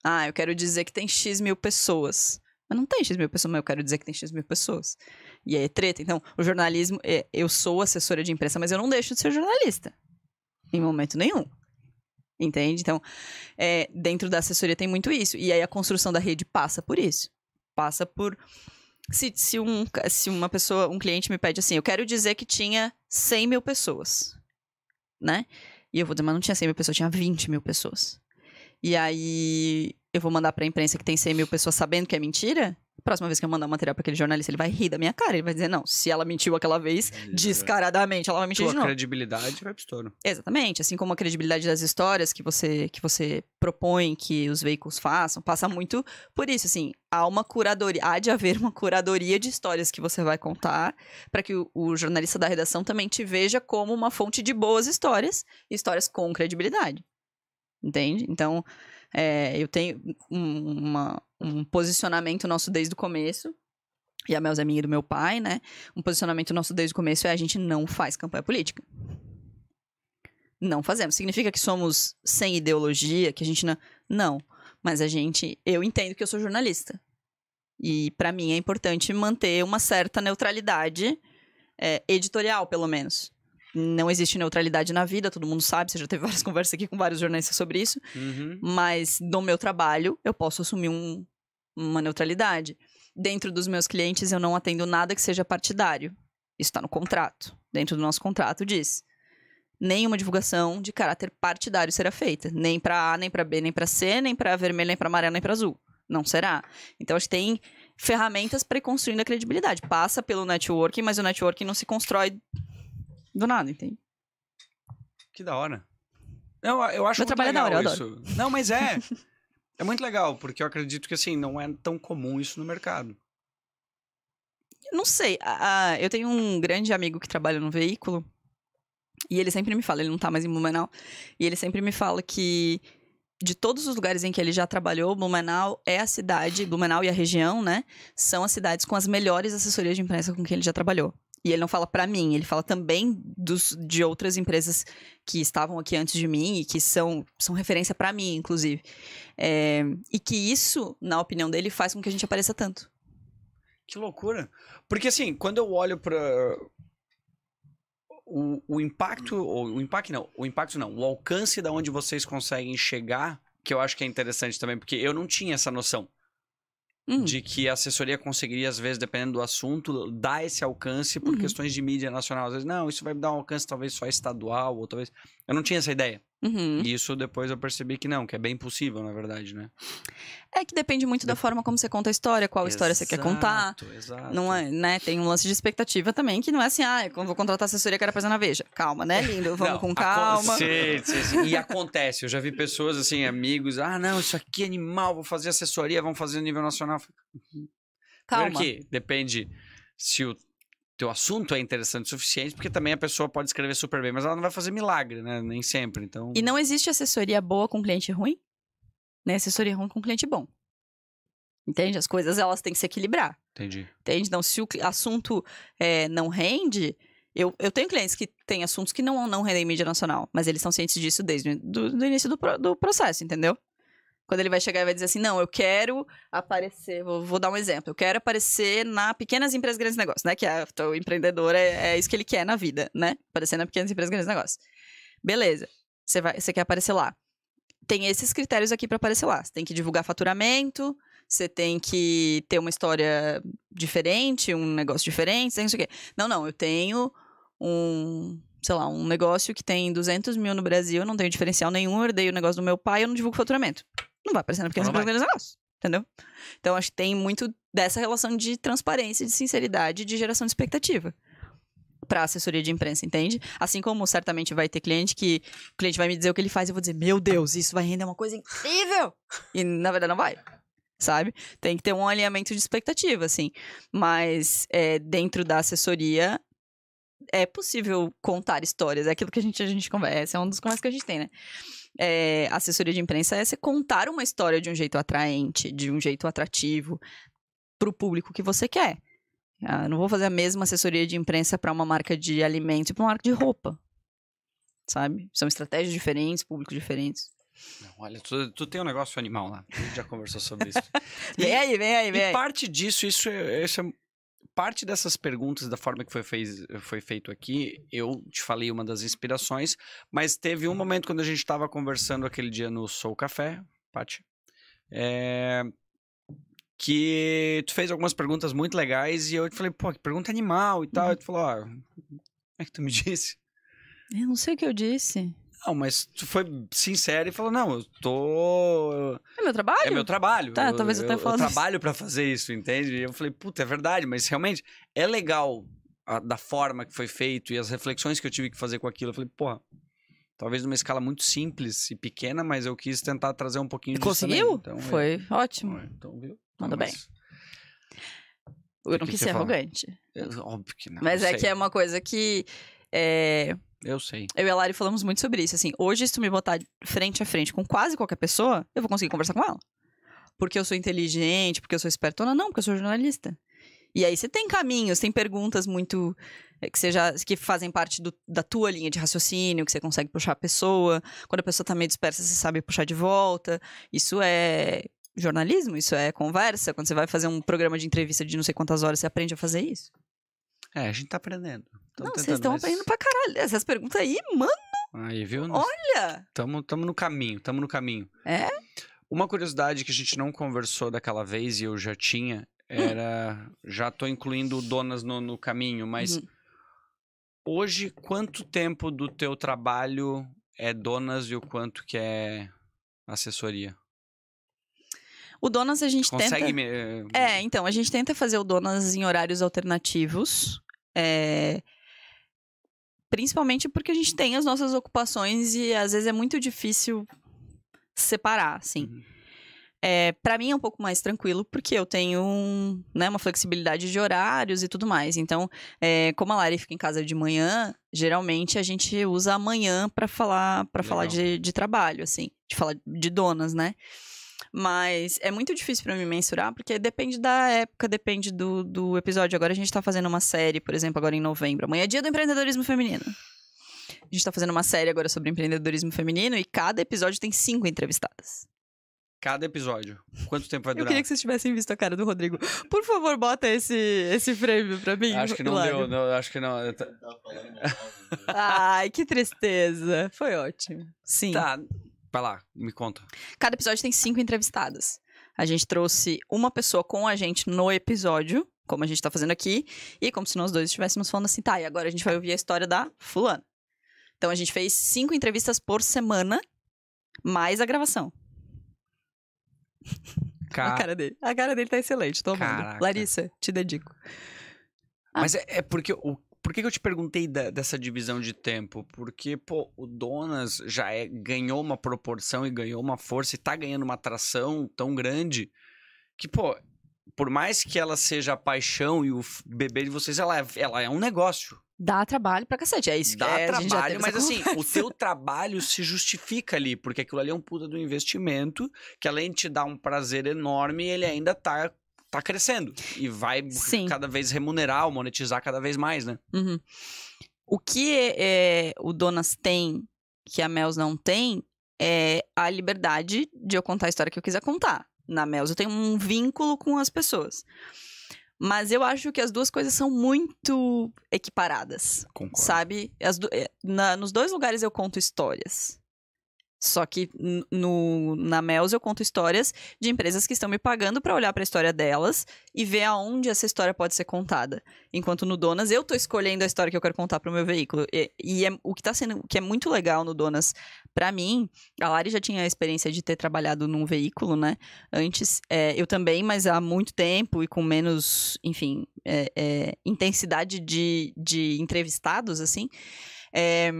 C: Ah, eu quero dizer que tem X mil pessoas. Mas não tem X mil pessoas, mas eu quero dizer que tem X mil pessoas. E aí é treta. Então, o jornalismo, eh, eu sou assessora de imprensa, mas eu não deixo de ser jornalista. Em momento nenhum. Entende? Então, é, dentro da assessoria tem muito isso. E aí a construção da rede passa por isso. Passa por. Se, se, um, se uma pessoa, um cliente me pede assim, eu quero dizer que tinha 100 mil pessoas, né? E eu vou dizer, mas não tinha 100 mil pessoas, tinha 20 mil pessoas. E aí eu vou mandar para a imprensa que tem 100 mil pessoas sabendo que é mentira? próxima vez que eu mandar um material pra aquele jornalista, ele vai rir da minha cara. Ele vai dizer, não, se ela mentiu aquela vez, descaradamente, ela vai mentir Tua de novo.
B: credibilidade vai pro estouro.
C: Exatamente. Assim como a credibilidade das histórias que você, que você propõe que os veículos façam, passa muito por isso, assim. Há uma curadoria, há de haver uma curadoria de histórias que você vai contar para que o, o jornalista da redação também te veja como uma fonte de boas histórias, histórias com credibilidade. Entende? Então, é, eu tenho uma, um posicionamento nosso desde o começo. E a Melza é minha e do meu pai, né? Um posicionamento nosso desde o começo é a gente não faz campanha política. Não fazemos. Significa que somos sem ideologia, que a gente não. Não. Mas a gente. Eu entendo que eu sou jornalista. E para mim é importante manter uma certa neutralidade é, editorial, pelo menos não existe neutralidade na vida, todo mundo sabe, você já teve [LAUGHS] várias conversas aqui com vários jornalistas sobre isso. Uhum. Mas no meu trabalho, eu posso assumir um, uma neutralidade. Dentro dos meus clientes, eu não atendo nada que seja partidário. Isso está no contrato. Dentro do nosso contrato diz. Nenhuma divulgação de caráter partidário será feita. Nem para A, nem para B, nem para C, nem para vermelho, nem para amarelo, nem para azul. Não será. Então, acho que tem ferramentas para ir construindo a credibilidade. Passa pelo networking, mas o networking não se constrói
B: do nada, entende? Que da hora. Não, eu acho Meu muito trabalho legal é da hora, isso. eu adoro. Não, mas é. é muito legal, porque eu acredito que assim, não é tão comum isso no mercado.
C: Não sei. eu tenho um grande amigo que trabalha no veículo. E ele sempre me fala, ele não tá mais em Blumenau. E ele sempre me fala que de todos os lugares em que ele já trabalhou, Blumenau é a cidade, Blumenau e a região, né? São as cidades com as melhores assessorias de imprensa com que ele já trabalhou e ele não fala para mim, ele fala também dos, de outras empresas que estavam aqui antes de mim e que são, são referência para mim, inclusive. É, e que isso, na opinião dele, faz com que a gente apareça tanto.
B: Que loucura. Porque assim, quando eu olho para o, o impacto, o, o impacto não, o impacto não, o alcance da onde vocês conseguem chegar, que eu acho que é interessante também, porque eu não tinha essa noção. Hum. de que a assessoria conseguiria, às vezes, dependendo do assunto, dar esse alcance por uhum. questões de mídia nacional. Às vezes, não, isso vai dar um alcance talvez só estadual, ou talvez. Eu não tinha essa ideia. Uhum. E isso depois eu percebi que não, que é bem possível, na verdade, né?
C: É que depende muito da forma como você conta a história, qual exato, história você quer contar. Exato. Não é, né? Tem um lance de expectativa também, que não é assim, ah, eu vou contratar assessoria que era fazer na Veja. Calma, né, lindo? Vamos não, com calma. Sim,
B: sim, sim. E acontece, eu já vi pessoas assim, amigos, ah, não, isso aqui é animal, vou fazer assessoria, vamos fazer nível nacional. Uhum.
C: Calma. Primeiro que
B: depende se o teu assunto é interessante o suficiente, porque também a pessoa pode escrever super bem, mas ela não vai fazer milagre, né? Nem sempre, então... E não
C: existe assessoria boa com cliente ruim, né? Assessoria ruim com cliente bom. Entende? As coisas, elas têm que se equilibrar. Entendi. Entende? Então, se o assunto é, não rende... Eu, eu tenho clientes que têm assuntos que não, não rendem mídia nacional, mas eles são cientes disso desde o do, do início do, pro, do processo, entendeu? Quando ele vai chegar e vai dizer assim: não, eu quero aparecer, vou, vou, dar um exemplo, eu quero aparecer na pequenas empresas, grandes negócios, né? Que é a, o empreendedor é, é isso que ele quer na vida, né? Aparecer na pequenas empresas, grandes negócios. Beleza, você, vai, você quer aparecer lá. Tem esses critérios aqui para aparecer lá. Você tem que divulgar faturamento, você tem que ter uma história diferente, um negócio diferente, tem isso aqui. Não, não, eu tenho um, sei lá, um negócio que tem 200 mil no Brasil, não tenho diferencial nenhum, eu herdei o negócio do meu pai, eu não divulgo faturamento não vai aparecer na pequena empresa grande negócio. Entendeu? Então, acho que tem muito dessa relação de transparência, de sinceridade, de geração de expectativa para assessoria de imprensa, entende? Assim como certamente vai ter cliente que o cliente vai me dizer o que ele faz e eu vou dizer, meu Deus, isso vai render uma coisa incrível! E na verdade não vai, sabe? Tem que ter um alinhamento de expectativa, assim. Mas é, dentro da assessoria é possível contar histórias, é aquilo que a gente, a gente conversa, é um dos conversas que a gente tem, né? é, assessoria de imprensa é você contar uma história de um jeito atraente, de um jeito atrativo para o público que você quer. Ah, eu não vou fazer a mesma assessoria de imprensa para uma marca de alimento e para uma marca de roupa. Sabe? São estratégias diferentes, públicos diferentes.
B: Não, olha, tu, tu, tem um negócio animal lá. A gente já conversou sobre isso. [LAUGHS] e, vem aí, vem aí, vem aí. E parte disso, isso, é, isso é parte dessas perguntas, da forma que foi, fez, foi feito aqui, eu te falei uma das inspirações, mas teve um uhum. momento quando a gente estava conversando aquele dia no Sou Café, Paty, é, que tu fez algumas perguntas muito legais e eu te falei, pô, que pergunta animal e tal. Uhum. E tu falou, ó, ah, como é que tu me [LAUGHS] disse? Eu não sei o que eu disse. Não, mas tu foi sincero e falou: não, eu tô. É meu trabalho? É meu trabalho. Tá, eu, talvez eu tenha falado. Eu, trabalho para fazer isso, entende? E eu falei: puta, é verdade, mas realmente é legal a, da forma que foi feito e as reflexões que eu tive que fazer com aquilo. Eu falei: porra, talvez numa escala muito simples e pequena, mas eu quis tentar trazer um pouquinho e Conseguiu? Então, é. foi é. ótimo. Então, viu? Então, Manda mas... bem. Eu não que quis ser arrogante.
C: É, óbvio que não. Mas não é que é uma coisa que. É, eu sei. Eu e a Lari falamos muito sobre isso. Assim, hoje, se tu me botar frente a frente com quase qualquer pessoa, eu vou conseguir conversar com ela. Porque eu sou inteligente, porque eu sou espertona, não, porque eu sou jornalista. E aí você tem caminhos, tem perguntas muito eh, que seja que fazem parte do, da tua linha de raciocínio, que você consegue puxar a pessoa. Quando a pessoa tá meio dispersa, você sabe puxar de volta. Isso é jornalismo, isso é conversa. Quando você vai fazer um programa de entrevista de não sei quantas horas, você aprende a fazer isso. É, a gente tá aprendendo não, vocês estão mas... aprendendo pra caralho. Essas perguntas aí, mano.
B: Aí, viu? Olha! Tamo, tamo no caminho, tamo no caminho. É? Uma curiosidade que a gente não conversou daquela vez e eu já tinha hum. era. Hum. Já tô incluindo donas no, no caminho, mas. Hum. Hoje, quanto tempo do teu trabalho é donas e o quanto que é assessoria?
C: O Donas a gente Consegue tenta. Me... Eh, é, então, a gente tenta fazer o Donas em horários alternativos. É... Principalmente porque a gente tem as nossas ocupações e às vezes é muito difícil separar, assim. Uhum. É, para mim é um pouco mais tranquilo, porque eu tenho um, né, uma flexibilidade de horários e tudo mais. Então, é, como a Lari fica em casa de manhã, geralmente a gente usa amanhã para falar para falar de, de, trabalho, assim, de falar de donas, né? Mas é muito difícil para mim mensurar, porque depende da época, depende do, do episódio. Agora a gente tá fazendo uma série, por exemplo, agora em novembro. Amanhã é dia do empreendedorismo feminino. A gente tá fazendo uma série agora sobre empreendedorismo feminino e cada episódio tem cinco entrevistadas.
B: Cada episódio. Quanto tempo vai durar? Eu queria que
C: vocês tivessem visto a cara do Rodrigo. Por favor, bota esse, esse frame pra mim. Acho que não claro. deu,
B: não, acho que não. Tá...
C: Ai, que tristeza. Foi ótimo. Sim. Tá, Vai lá, me conta. Cada episódio tem cinco entrevistadas. A gente trouxe uma pessoa com a gente no episódio, como a gente tá fazendo aqui, e como se nós dois estivéssemos falando assim, tá, e agora a gente vai ouvir a história da fulana. Então a gente fez cinco entrevistas por semana, mais a gravação. [LAUGHS] Car... A cara dele. A cara dele tá excelente, tô amando. Larissa, te dedico.
B: Ah. Mas é, é porque o por que, que eu te perguntei da, dessa divisão de tempo? Porque, pô, o Donas já é, ganhou uma proporção e ganhou uma força e tá ganhando uma atração tão grande que, pô, por mais que ela seja a paixão e o bebê de vocês, ela é, ela é um negócio.
C: Dá trabalho pra cacete, é isso Dá é, trabalho, mas assim, o
B: teu trabalho se justifica ali, porque aquilo ali é um puta do investimento, que além de te dar um prazer enorme, ele ainda tá tá crescendo e vai Sim. cada vez remunerar monetizar cada vez mais, né?
A: Uhum.
C: O que é, o Donas tem que a Mels não tem é a liberdade de eu contar a história que eu quiser contar. Na Mels eu tenho um vínculo com as pessoas. Mas eu acho que as duas coisas são muito equiparadas. Concordo. Sabe? Do... É, na, nos dois lugares eu conto histórias. Só que no, na Mels eu conto histórias de empresas que estão me pagando para olhar para a história delas e ver aonde essa história pode ser contada. Enquanto no Donas eu estou escolhendo a história que eu quero contar para o meu veículo. E, e é, o que tá sendo, que é muito legal no Donas, para mim, a Lari já tinha a experiência de ter trabalhado num veículo, né? Antes, é, eu também, mas há muito tempo e com menos, enfim, é, é intensidade de, de entrevistados, assim. É,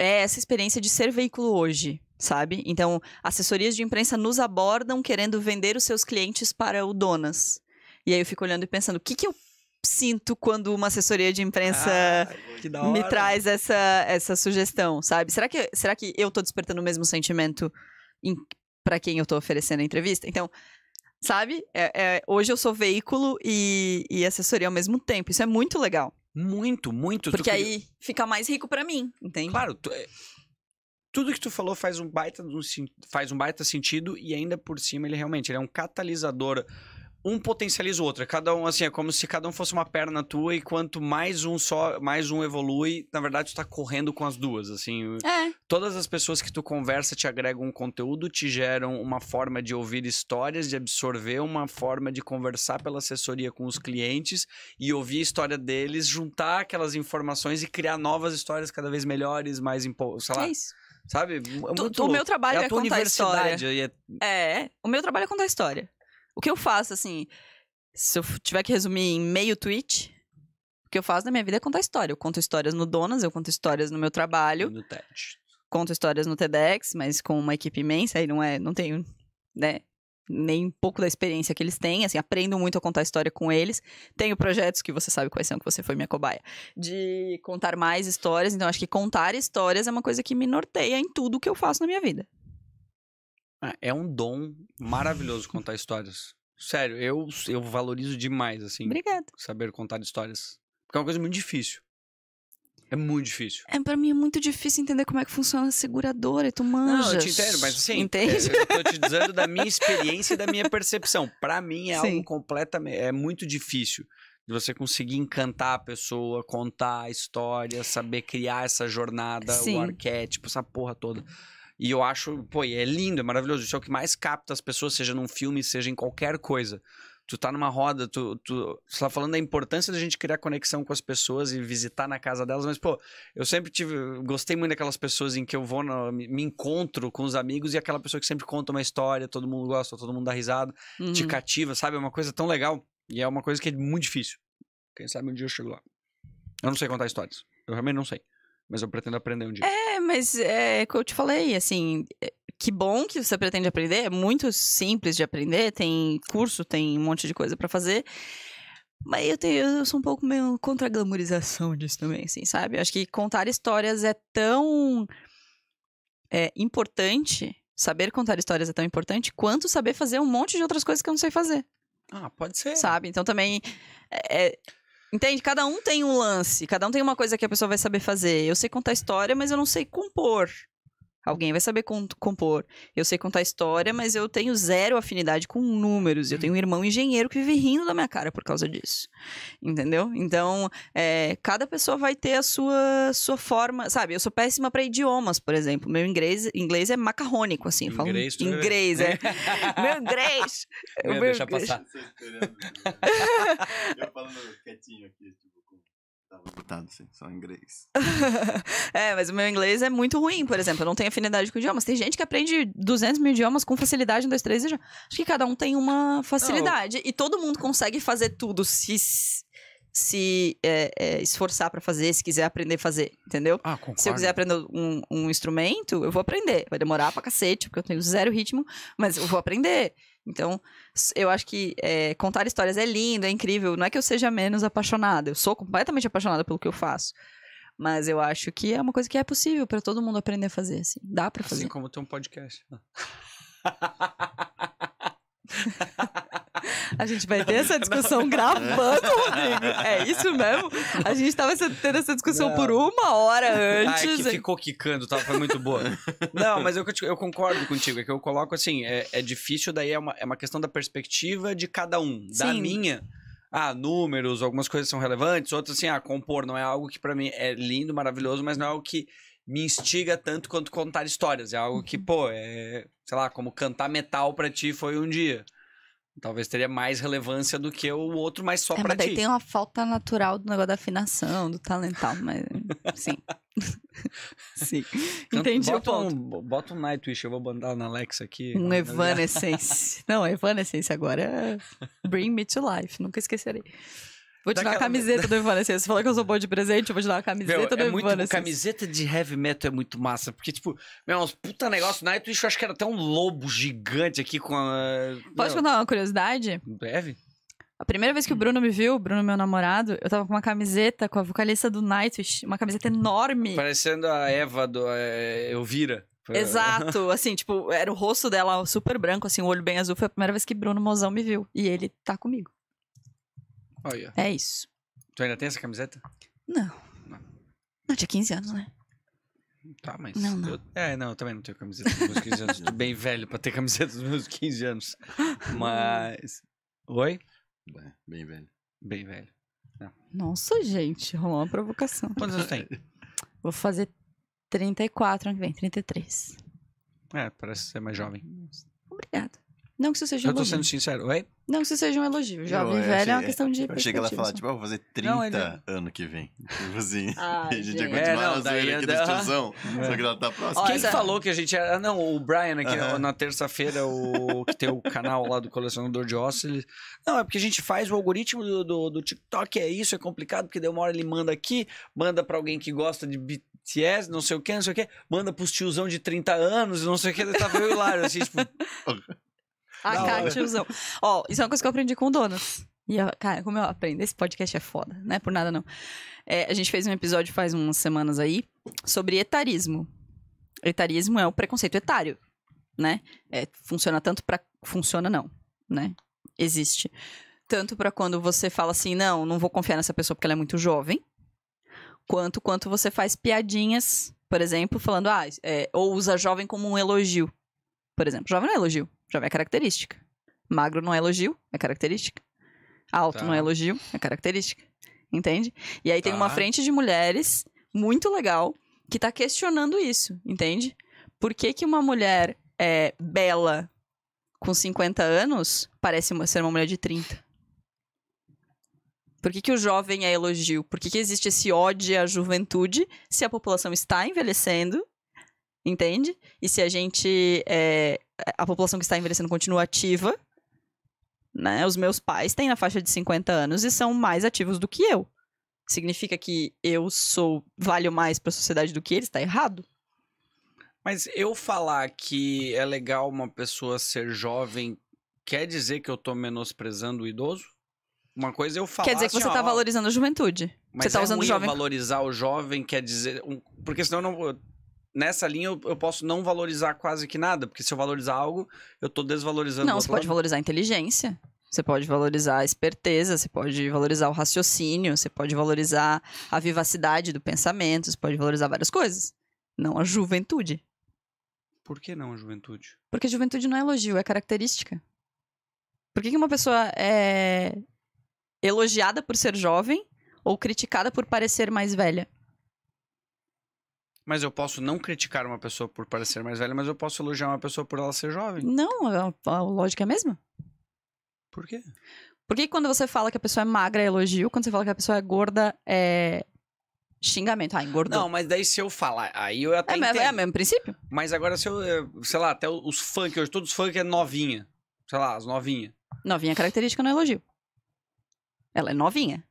C: é essa experiência de ser veículo hoje, sabe? Então, assessorias de imprensa nos abordam querendo vender os seus clientes para o Donas. E aí eu fico olhando e pensando, o que, que eu sinto quando uma assessoria de imprensa
B: ah, me traz
C: essa, essa sugestão, sabe? Será que, será que eu estou despertando o mesmo sentimento para quem eu estou oferecendo a entrevista? Então, sabe? É, é, hoje eu sou veículo e, e assessoria ao mesmo tempo. Isso é muito legal. Muito, muito. Porque aí fica mais rico para mim,
B: entende? Claro, tu... É, tudo que tu falou faz um, baita, faz um baita sentido e ainda por cima ele realmente ele é um catalisador um potencializa o outro. É cada um, assim, é como se cada um fosse uma perna tua e quanto mais um só, mais um evolui, na verdade tu tá correndo com as duas, assim. É. Todas as pessoas que tu conversa te agregam um conteúdo, te geram uma forma de ouvir histórias, de absorver uma forma de conversar pela assessoria com os clientes e ouvir a história deles, juntar aquelas informações e criar novas histórias cada vez melhores, mais, sei lá. É isso. Sabe? É muito o meu trabalho é, é contar história.
C: É... é, o meu trabalho é contar história. O que eu faço, assim, se eu tiver que resumir em meio tweet, o que eu faço na minha vida é contar história. Eu conto histórias no Donas, eu conto histórias no meu trabalho. No TED. Conto histórias no TEDx, mas com uma equipe imensa, aí não é, não tenho, né, nem um pouco da experiência que eles têm, assim, aprendo muito a contar história com eles. Tenho projetos que você sabe quais são, que você foi minha cobaia, de contar mais histórias. Então, acho que contar histórias é uma coisa que me norteia em tudo que eu faço na minha vida.
B: Ah, é um dom maravilhoso contar histórias. Sério, eu, eu valorizo demais, assim. Obrigada. Saber contar histórias. Porque é uma coisa muito difícil. É muito difícil.
C: É, pra mim é muito difícil entender como é que funciona a seguradora e tu manja. Não, eu te entendo,
B: mas assim, Entende? É, eu tô te dizendo da minha experiência e da minha percepção. Para mim é Sim. algo completamente... É muito difícil de você conseguir encantar a pessoa, contar a história, saber criar essa jornada, Sim. o arquétipo, essa porra toda. E eu acho, pô, é lindo, é maravilhoso. Isso é o que mais capta as pessoas, seja num filme, seja em qualquer coisa. Tu tá numa roda, tu, tu, tu tá falando da importância da gente criar conexão com as pessoas e visitar na casa delas, mas, pô, eu sempre tive. Gostei muito daquelas pessoas em que eu vou, no, me encontro com os amigos e aquela pessoa que sempre conta uma história, todo mundo gosta, todo mundo dá risada, uhum. te cativa, sabe? É uma coisa tão legal. E é uma coisa que é muito difícil. Quem sabe um dia eu chego lá. Eu não sei contar histórias. Eu realmente não sei. Mas eu pretendo aprender um dia.
C: É, mas é, é o que eu te falei, assim, é, que bom que você pretende aprender, é muito simples de aprender, tem curso, tem um monte de coisa para fazer. Mas eu, tenho, eu sou um pouco meio contra a glamorização disso também, assim, sabe? Eu acho que contar histórias é tão é, importante, saber contar histórias é tão importante quanto saber fazer um monte de outras coisas que eu não sei fazer.
B: Ah, pode ser. Sabe?
C: Então também. É, é Entende? Cada um tem um lance, cada um tem uma coisa que a pessoa vai saber fazer. Eu sei contar história, mas eu não sei compor. Alguém vai saber compor. Eu sei contar história, mas eu tenho zero afinidade com números. Eu uhum. tenho um irmão engenheiro que vive rindo da minha cara por causa disso. Entendeu? Então, é, cada pessoa vai ter a sua, sua forma. Sabe, eu sou péssima para idiomas, por exemplo. Meu inglês, inglês é macarrônico,
A: assim. Eu falo inglês, inglês, é. [LAUGHS] meu inglês! Eu meu deixa inglês. passar. [LAUGHS] eu falando quietinho aqui. Tipo, Tava botado, assim, só em inglês.
C: [LAUGHS] é, mas o meu inglês é muito ruim, por exemplo. Eu não tenho afinidade com idiomas. Tem gente que aprende 200 mil idiomas com facilidade em dois, três já. Acho que cada um tem uma facilidade. Não. E todo mundo consegue fazer tudo se se é, é, esforçar para fazer, se quiser aprender a fazer, entendeu? Ah, se eu quiser aprender um, um, instrumento, eu vou aprender. Vai demorar pra cacete, porque eu tenho zero ritmo, mas eu vou aprender. Então, eu acho que é, contar histórias é lindo, é incrível. Não é que eu seja menos apaixonada, eu sou completamente apaixonada pelo que eu faço. Mas eu acho que é uma coisa que é possível para todo mundo aprender a fazer, assim. Dá para assim fazer. Assim como ter um podcast. [LAUGHS] A gente vai ter essa discussão gravando, Rodrigo. É isso mesmo? A gente tava tendo essa discussão por
B: uma hora antes. Ai, que ficou quicando, tá? Foi muito boa. Não, mas eu, eu concordo contigo. É que eu coloco assim, é, é difícil, daí é uma, é uma questão da perspectiva de cada um. Sim. Da minha ah, números, algumas coisas são relevantes, outras assim, ah, compor não é algo que para mim é lindo, maravilhoso, mas não é algo que me instiga tanto quanto contar histórias. É algo que, uhum. pô, é, sei lá, como cantar metal para ti foi um dia. Talvez teria mais relevância do que o outro, mas só é, pra mas daí ti. tem uma
C: falta natural do negócio da afinação, do talental, mas [LAUGHS] sim.
B: [LAUGHS] sim. Entendi bota o ponto. Um, bota um Nightwish, eu vou mandar na Alexa aqui. Um Evanescence.
C: [LAUGHS] Não, Evanescence agora é Bring Me to Life, nunca esquecerei.
B: Vou te dar uma camiseta do
C: Evanescence. Assim, Você falou que eu sou boa de presente, eu vou te dar uma camiseta meu, é do é muito, Evanescence. Assim. Camiseta
B: de heavy metal é muito massa, porque, tipo, meu, é uns puta negócio. Nightwish né? eu acho que era até um lobo gigante aqui com a... Pode meu. contar
C: uma curiosidade? Em breve. A primeira vez que o Bruno me viu, o Bruno, meu namorado, eu tava com uma camiseta com a vocalista do Nightwish, uma camiseta enorme.
B: Parecendo a Eva do é, Elvira. Exato, [LAUGHS] assim, tipo,
C: era o rosto dela super branco, assim, o olho bem azul. Foi a primeira vez que Bruno Mozão me viu. E ele tá comigo.
B: É isso. Tu ainda tem essa camiseta?
C: Não. Não, não tinha 15 anos, né?
B: Tá, mas. Não, não. Eu... É, não, eu também não tenho camiseta dos meus 15 anos. Tô bem velho pra ter camiseta dos meus 15 anos. Mas. Oi? É, bem velho. Bem velho.
C: Nossa, gente, rolou uma provocação. Quantos anos tem?
B: [LAUGHS]
C: Vou fazer 34 ano que vem, 33.
B: É, parece ser mais jovem. Obrigada.
C: Não que isso seja um Eu tô sendo
B: sincero, ué?
C: Não que isso seja um elogio. Jovem
B: Eu- eu velho é uma questão de. Eu ela ia falar, assim. tipo, eu ah,
A: vou fazer 30 Não, ele- é ano que vem. [LAUGHS] Tipo assim, Ah, a gente ia gente. continuar É, não, a aqui é da do tiozão, é. só que ela tá próxima. Quem falou que a gente era. Não, o Brian
B: aqui na terça-feira, o que tem o canal lá do colecionador de ossos. Ele... Não, é porque a gente faz o algoritmo do, do, do TikTok, é isso, é complicado, porque daí uma hora ele manda aqui, manda pra alguém que gosta de BTS, não sei o quê, não sei o quê, manda pros tiozão de 30 anos, não sei o quê, ele tava eu Hilário, assim, tipo. [LAUGHS] A cara, tiozão.
C: Ó, isso é uma coisa que eu aprendi com o Donas. E, eu, cara, como eu aprendo? Esse podcast é foda, né? Por nada não. É, a gente fez um episódio faz umas semanas aí sobre etarismo. Etarismo é o preconceito etário, né? É, funciona tanto para Funciona não, né? Existe. Tanto para quando você fala assim, não, não vou confiar nessa pessoa porque ela é muito jovem, quanto quanto você faz piadinhas, por exemplo, falando, ah, é, ou usa jovem como um elogio. Por exemplo, jovem não é elogio, jovem é característica. Magro não é elogio, é característica. Alto tá. não é tá. elogio, é característica. Entende? E aí tá. tem uma tá. frente de mulheres muito legal que tá questionando isso, entende? Por que, que uma mulher é bela com 50 anos parece ser uma mulher de 30? Por que, que o jovem é elogio? Por que, que existe esse ódio à juventude se a população está envelhecendo entende? E se a gente. É, a população que está envelhecendo continua ativa, né? Os meus pais têm na faixa de 50 anos e são mais ativos do que eu. Significa que eu sou valho mais para a sociedade do que eles? Está errado?
B: Mas eu falar que é legal uma pessoa ser jovem quer dizer que eu estou menosprezando o idoso? Uma coisa é eu falar. Quer dizer que assim, você está valorizando
C: a juventude. Mas você tá é usando jovem.
B: valorizar o jovem quer dizer. Porque senão não nessa linha eu, eu, posso não valorizar quase que nada, porque se eu valorizar algo, eu estou desvalorizando. Não, você pode lado.
C: valorizar a inteligência. Você pode valorizar a esperteza, você pode valorizar o raciocínio, você pode valorizar a vivacidade do pensamento, você pode valorizar várias coisas. Não a juventude.
B: Por que não a juventude?
C: Porque a juventude não é elogio, é característica. Por que uma pessoa é elogiada por ser jovem ou criticada por parecer mais velha?
B: Mas eu posso não criticar uma pessoa por parecer mais velha, mas eu posso elogiar uma pessoa por ela ser jovem.
C: Não, a, a lógica é a mesma. Por quê? Porque quando você fala que a pessoa é magra é elogio, quando você fala que a pessoa é gorda é xingamento. Ah,
B: engordou. Não, mas daí se eu falar, aí eu até é, é entendo. É o mesmo princípio. Mas agora se eu, eh, sei lá, até os funk, hoje todos os funk é novinha. Sei lá, as novinhas.
C: Novinha é característica no é elogio. Ela é novinha.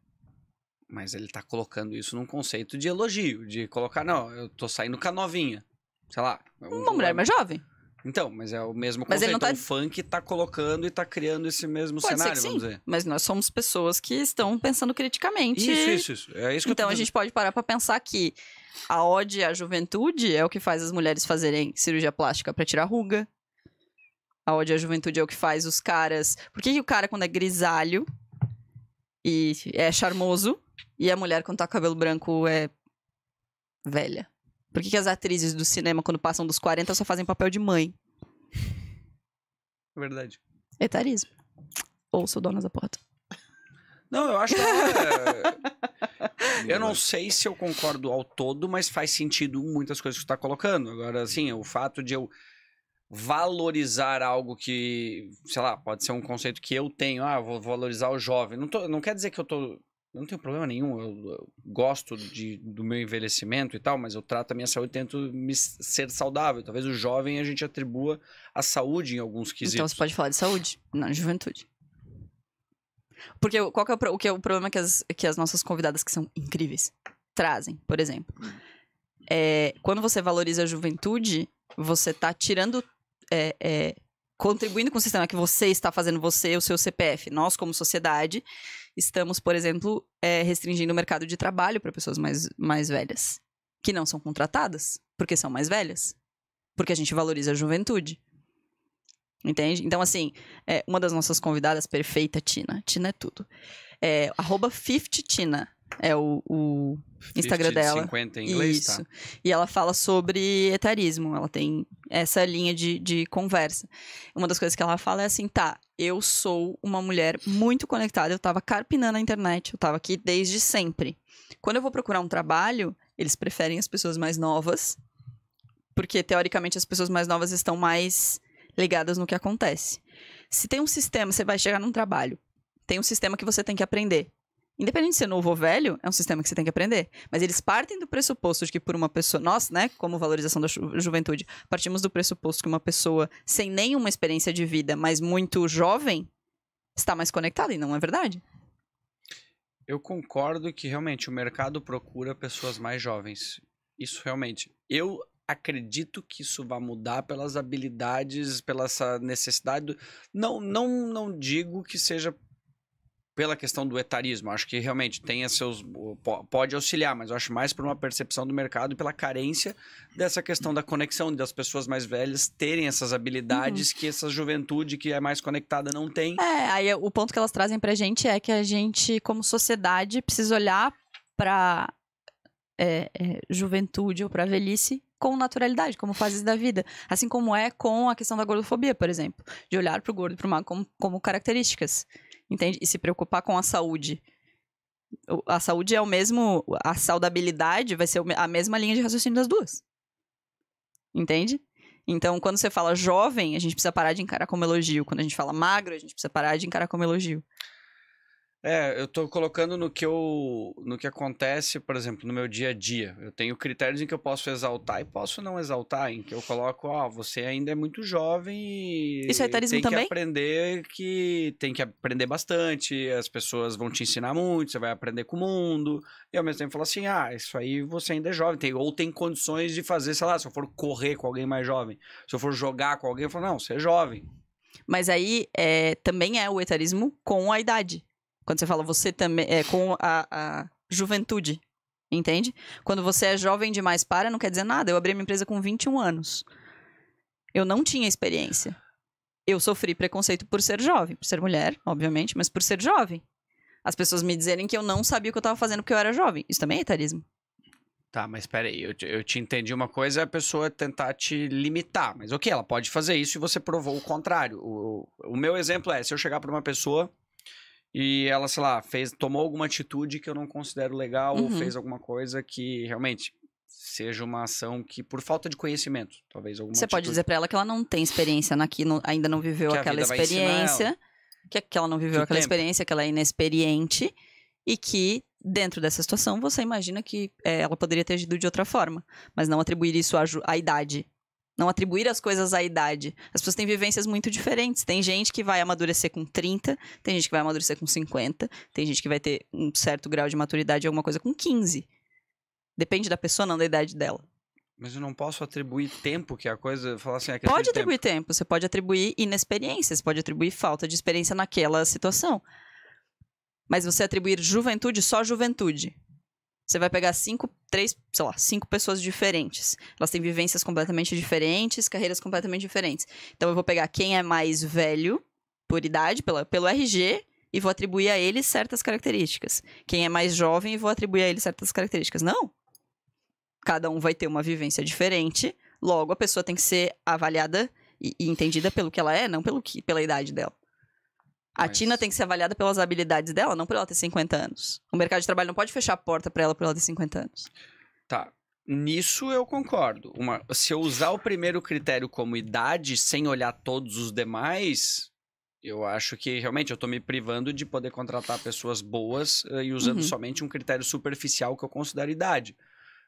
B: Mas ele tá colocando isso num conceito de elogio, de colocar, não, eu tô saindo com a novinha. Sei lá. Uma mulher mais jovem? Então, mas é o mesmo mas conceito. Ele não é tá... O funk tá colocando e tá criando esse mesmo pode cenário, vamos dizer.
C: Mas nós somos pessoas que estão pensando criticamente. Isso, isso, isso. É isso que então a gente pode parar para pensar que a ode à juventude é o que faz as mulheres fazerem cirurgia plástica para tirar ruga. A ode à juventude é o que faz os caras. Por que, que o cara, quando é grisalho, e é charmoso. E a mulher, quando tá com cabelo branco, é velha. Por que, que as atrizes do cinema, quando passam dos 40, só fazem papel de mãe? Verdade. Etarismo. Ou sou dona da porta.
B: Não, eu acho que é. [LAUGHS] Eu não sei se eu concordo ao todo, mas faz sentido muitas coisas que tu tá colocando. Agora, assim, o fato de eu valorizar algo que, sei lá, pode ser um conceito que eu tenho, ah, vou valorizar o jovem. Não, tô, não quer dizer que eu tô. não tenho problema nenhum, eu, eu gosto de, do meu envelhecimento e tal, mas eu trato a minha saúde, tento me, ser saudável. Talvez o jovem a gente atribua a saúde em alguns quesitos. Então você
C: pode falar de saúde, na juventude. Porque qual que é o, o, que é o problema que as, que as nossas convidadas, que são incríveis, trazem, por exemplo? Hum. É, quando você valoriza a juventude, você tá tirando é, é, contribuindo com o sistema que você está fazendo, você, o seu CPF. Nós, como sociedade, estamos, por exemplo, é, restringindo o mercado de trabalho para pessoas mais, mais velhas, que não são contratadas, porque são mais velhas, porque a gente valoriza a juventude. Entende? Então, assim, é, uma das nossas convidadas perfeita, Tina. Tina é tudo. É, arroba 50tina é o, o Instagram dela. 50 em inglês, tá. Isso. Tá. E ela fala sobre etarismo. Ela tem essa linha de, de conversa. Uma das coisas que ela fala é assim: tá, eu sou uma mulher muito conectada. Eu tava carpinando a internet. Eu tava aqui desde sempre. Quando eu vou procurar um trabalho, eles preferem as pessoas mais novas. Porque, teoricamente, as pessoas mais novas estão mais ligadas no que acontece. Se tem um sistema, você vai chegar num trabalho. Tem um sistema que você tem que aprender independente de ser novo ou velho, é um sistema que você tem que aprender. Mas eles partem do pressuposto de que por uma pessoa, nós, né, como valorização da ju juventude, partimos do pressuposto que uma pessoa sem nenhuma experiência de vida, mas muito jovem, está mais conectada, e não é verdade.
B: Eu concordo que realmente o mercado procura pessoas mais jovens. Isso realmente. Eu acredito que isso vai mudar pelas habilidades, pela essa necessidade. Do... Não, não, não digo que seja pela questão do etarismo. Acho que realmente tem seus pode auxiliar, mas eu acho mais por uma percepção do mercado e pela carência dessa questão da conexão das pessoas mais velhas terem essas habilidades uhum. que essa juventude que é mais conectada não tem.
C: É, aí o ponto que elas trazem pra gente é que a gente, como sociedade, precisa olhar pra é, é, juventude ou pra velhice com naturalidade, como fases da vida. Assim como é com a questão da gordofobia, por exemplo. De olhar pro gordo e pro magro como, como características entende? E se preocupar com a saúde. A saúde é o mesmo, a saudabilidade vai ser a mesma linha de raciocínio das duas. Entende? Então, quando você fala jovem, a gente precisa parar de encarar como elogio. Quando a gente fala magro, a gente precisa parar de encarar como elogio.
B: É, eu estou colocando no que eu, no que acontece, por exemplo, no meu dia a dia. Eu tenho critérios em que eu posso exaltar e posso não exaltar, em que eu coloco, ó, oh, ah, você ainda é muito jovem e Isso é tem que também? aprender que tem que aprender bastante, as pessoas vão te ensinar muito, você vai aprender com o mundo. E ao mesmo tempo falar assim, ah, isso aí você ainda é jovem, tem, ou tem condições de fazer, sei lá, se eu for correr com alguém mais jovem, se eu for jogar com alguém, eu falo, não, você é jovem.
C: Mas aí é, também é o etarismo com a idade. Quando você fala você também. É com a, a juventude. Entende? Quando você é jovem demais para, não quer dizer nada. Eu abri minha empresa com 21 anos. Eu não tinha experiência. Eu sofri preconceito por ser jovem, por ser mulher, obviamente, mas por ser jovem. As pessoas me dizerem que eu não sabia o que eu estava fazendo porque eu era jovem. Isso também é etarismo.
B: Tá, mas peraí, eu, te, eu te entendi uma coisa, é a pessoa tentar te limitar. Mas ok, ela pode fazer isso e você provou o contrário. O, o meu exemplo é, se eu chegar para uma pessoa e ela, sei lá, fez, tomou alguma atitude que eu não considero legal uhum. ou fez alguma coisa que realmente seja uma ação que por falta de conhecimento, talvez alguma Você atitude... pode dizer para
C: ela que ela não tem experiência naquilo, ainda não viveu que aquela experiência, que, que ela não viveu que aquela tempo. experiência, que ela é inexperiente e que dentro dessa situação você imagina que é, ela poderia ter agido de outra forma, mas não atribuir isso à, à idade não atribuir as coisas à idade. As pessoas têm vivências muito diferentes. Tem gente que vai amadurecer com 30, tem gente que vai amadurecer com 50, tem gente que vai ter um certo grau de maturidade, alguma coisa com 15. Depende da pessoa, não da idade dela.
B: Mas eu não posso atribuir tempo, que é a coisa. Falar assim, é pode atribuir tempo.
C: tempo, você pode atribuir inexperiência, você pode atribuir falta de experiência naquela situação. Mas você atribuir juventude só juventude você vai pegar cinco, três, sei lá, cinco pessoas diferentes. Elas têm vivências completamente diferentes, carreiras completamente diferentes. Então eu vou pegar quem é mais velho por idade, pela, pelo RG, e vou atribuir a ele certas características. Quem é mais jovem, vou atribuir a ele certas características. Não! Cada um vai ter uma vivência diferente, logo a pessoa tem que ser avaliada e, e entendida pelo que ela é, não pelo que, pela idade dela. A Mas... Tina tem que ser avaliada pelas habilidades dela, não por ela ter 50 anos. O mercado de trabalho não pode fechar a porta para ela por ela ter 50 anos.
B: Tá. Nisso eu concordo. Uma, se eu usar o primeiro critério como idade, sem olhar todos os demais, eu acho que realmente eu estou me privando de poder contratar pessoas boas eh, e usando uhum. somente um critério superficial que eu considero idade.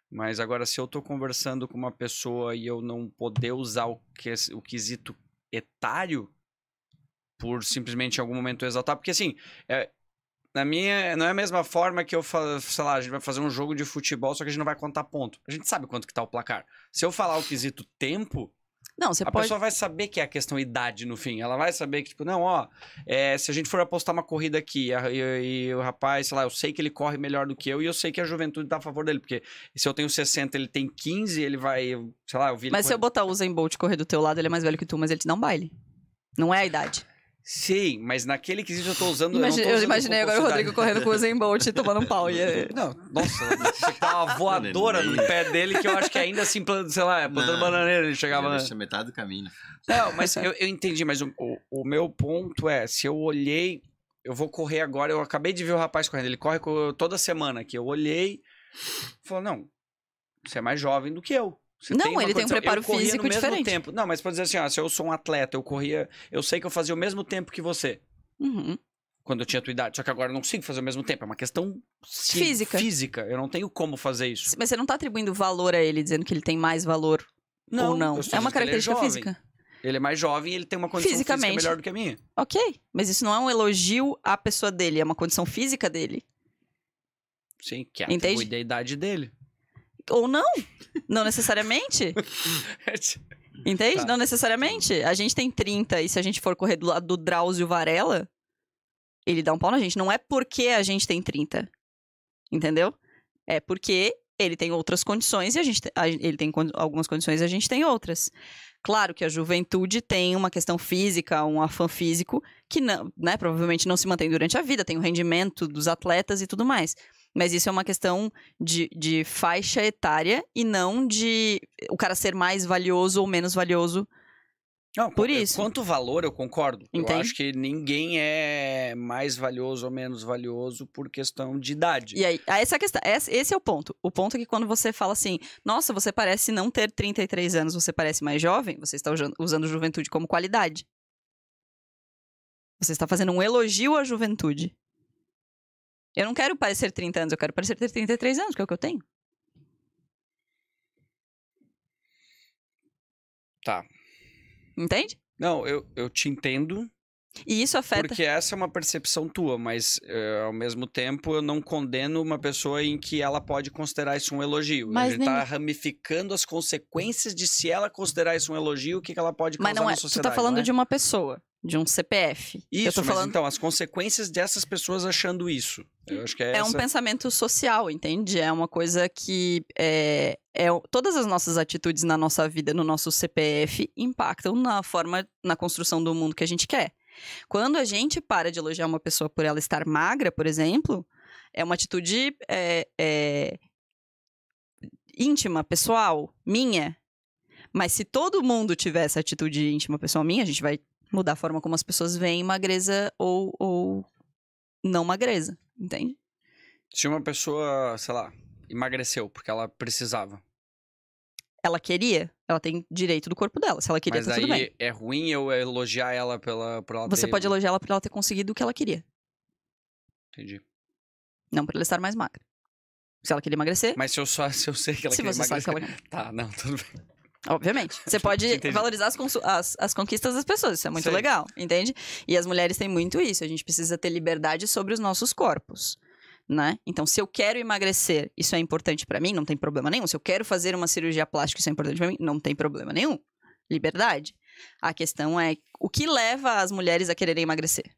B: Mas agora, se eu estou conversando com uma pessoa e eu não poder usar o, que, o quesito etário, por simplesmente em algum momento exaltar, porque assim, é, na minha, não é a mesma forma que eu falo, sei lá, a gente vai fazer um jogo de futebol, só que a gente não vai contar ponto. A gente sabe quanto que tá o placar. Se eu falar o quesito tempo, não, você a pode... pessoa vai saber que é a questão idade no fim. Ela vai saber que, tipo, não, ó, é, se a gente for apostar uma corrida aqui e, e, o rapaz, sei lá, eu sei que ele corre melhor do que eu e eu sei que a juventude tá a favor dele, porque se eu tenho 60, ele tem 15, ele vai, sei lá, eu vi Mas correr... se eu
C: botar o Zen Bolt correr do teu lado, ele é mais velho que tu, mas ele te dá um baile. Não é a idade.
B: Sim, mas naquele quesito eu tô usando. Imagine, eu, tô usando eu imaginei agora o Rodrigo correndo com o Zen
C: Bolt tomando um pau. E...
B: É- não, nossa, você tá uma voadora no é pé dele que eu acho que ainda
A: assim, sei lá,
B: plantando bananeira ele chegava. Ele na...
A: metade do caminho.
B: Não, mas eu, eu entendi, mas o, o, o meu ponto é: se eu olhei, eu vou correr agora, eu acabei de ver o rapaz correndo, ele corre toda semana aqui. Eu olhei, falou, não, você é mais jovem do que eu. Você não, tem ele tem um preparo físico diferente. Tempo. Não, mas pode dizer assim, se eu sou um atleta, eu corria, eu sei que eu fazia o mesmo tempo que você. Uhum. Quando eu tinha a tua idade, só que agora eu não consigo fazer o mesmo tempo. É uma questão física. física. Eu não tenho como fazer isso.
C: Mas você não está atribuindo valor a ele, dizendo que ele tem mais valor não, ou não. É uma característica ele é física.
B: Ele é mais jovem e ele tem uma condição física melhor do que a minha.
C: Ok, mas isso não é um elogio à pessoa dele, é uma condição física dele.
B: Sim, que atribui é Entende? da idade dele.
C: Ou não. Não necessariamente. [LAUGHS] Entende? Tá. Não necessariamente. A gente tem 30 e se a gente for correr do lado do Drauzio Varela, ele dá um pau na gente. Não é porque a gente tem 30. Entendeu? É porque ele tem outras condições e a gente a, ele tem con algumas condições e a gente tem outras. Claro que a juventude tem uma questão física, um afã físico que não, né, provavelmente não se mantém durante a vida, tem o rendimento dos atletas e tudo mais. Mas isso é uma questão de, de faixa etária e não de eh, o cara ser mais valioso ou menos valioso não, por
B: eh, isso. Quanto valor, eu concordo. Entende? Eu acho que ninguém é mais valioso ou menos valioso por questão de idade. E aí,
C: ah, essa é a questão, esse é o ponto. O ponto é que quando você fala assim, nossa, você parece não ter 33 anos, você parece mais jovem, você está usando juventude como qualidade. Você está fazendo um elogio à juventude. Eu não quero parecer 30 anos, eu quero parecer ter 33 anos, que é o que eu tenho. Tá. Entende?
B: Não, eu, eu te entendo. E isso afeta. Porque essa é uma percepção tua, mas uh, ao mesmo tempo eu não condeno uma pessoa em que ela pode considerar isso um elogio. Mas a gente nem... tá ramificando as consequências de se ela considerar isso um elogio, o que, que ela pode causar mas não é. na sociedade. Tu tá falando é? de
C: uma pessoa, de um CPF. Isso, falando...
B: então, as consequências dessas pessoas achando isso. Eu acho que é, é essa... um
C: pensamento social, entende? É uma coisa que eh, é, é, todas as nossas atitudes na nossa vida, no nosso CPF, impactam na forma, na construção do mundo que a gente quer. Quando a gente para de elogiar uma pessoa por ela estar magra, por exemplo, é uma atitude é, é, íntima, pessoal, minha. Mas se todo mundo tiver essa atitude íntima, pessoal, minha, a gente vai mudar a forma como as pessoas veem magreza ou, ou não magreza, entende?
B: Se uma pessoa, sei lá, emagreceu porque ela precisava,
C: ela queria. Ela tem direito do corpo dela. Se ela queria, Mas tá aí tudo bem.
B: é ruim eu elogiar ela pela, por ela Você ter- pode
C: elogiar ela por ela ter conseguido o que ela queria. Entendi. Não por ela estar mais magra. Se ela queria emagrecer,
B: Mas se eu, só, [LAUGHS] se eu sei que ela se você sabe que emagrecer... ela... [LAUGHS] Tá, não, tudo bem.
C: Obviamente. Você [LAUGHS] pode Entendi. valorizar as, as- as conquistas das pessoas, isso é muito Sim. legal, entende? E as mulheres têm muito isso. A gente precisa ter liberdade sobre os nossos corpos né? Então, se eu quero emagrecer, isso é importante para mim, não tem problema nenhum. Se eu quero fazer uma cirurgia plástica, isso é importante para mim, não tem problema nenhum. Liberdade. A questão é o que leva as mulheres a quererem emagrecer?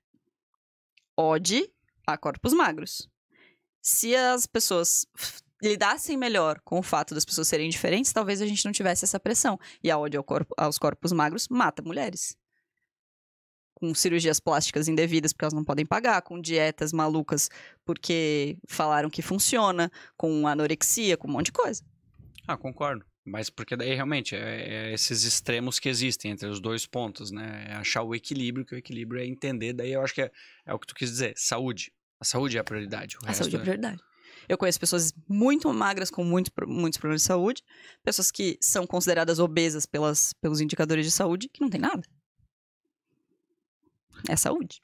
C: Ode a corpos magros. Se as pessoas lidassem melhor com o fato das pessoas serem diferentes, talvez a gente não tivesse essa pressão. E a ódio ao corpo, aos corpos magros mata mulheres com cirurgias plásticas indevidas porque elas não podem pagar, com dietas malucas porque falaram que funciona, com anorexia, com um monte de coisa.
B: Ah, concordo. Mas porque daí realmente é, é, esses extremos que existem entre os dois pontos, né? É achar o equilíbrio, que o equilíbrio é entender, daí eu acho que é, é o que tu quis dizer, saúde. A saúde é a prioridade. a saúde é a é prioridade.
C: Eu conheço pessoas muito magras com muito, muitos problemas de saúde, pessoas que são consideradas obesas pelas, pelos indicadores de saúde que não tem nada é saúde.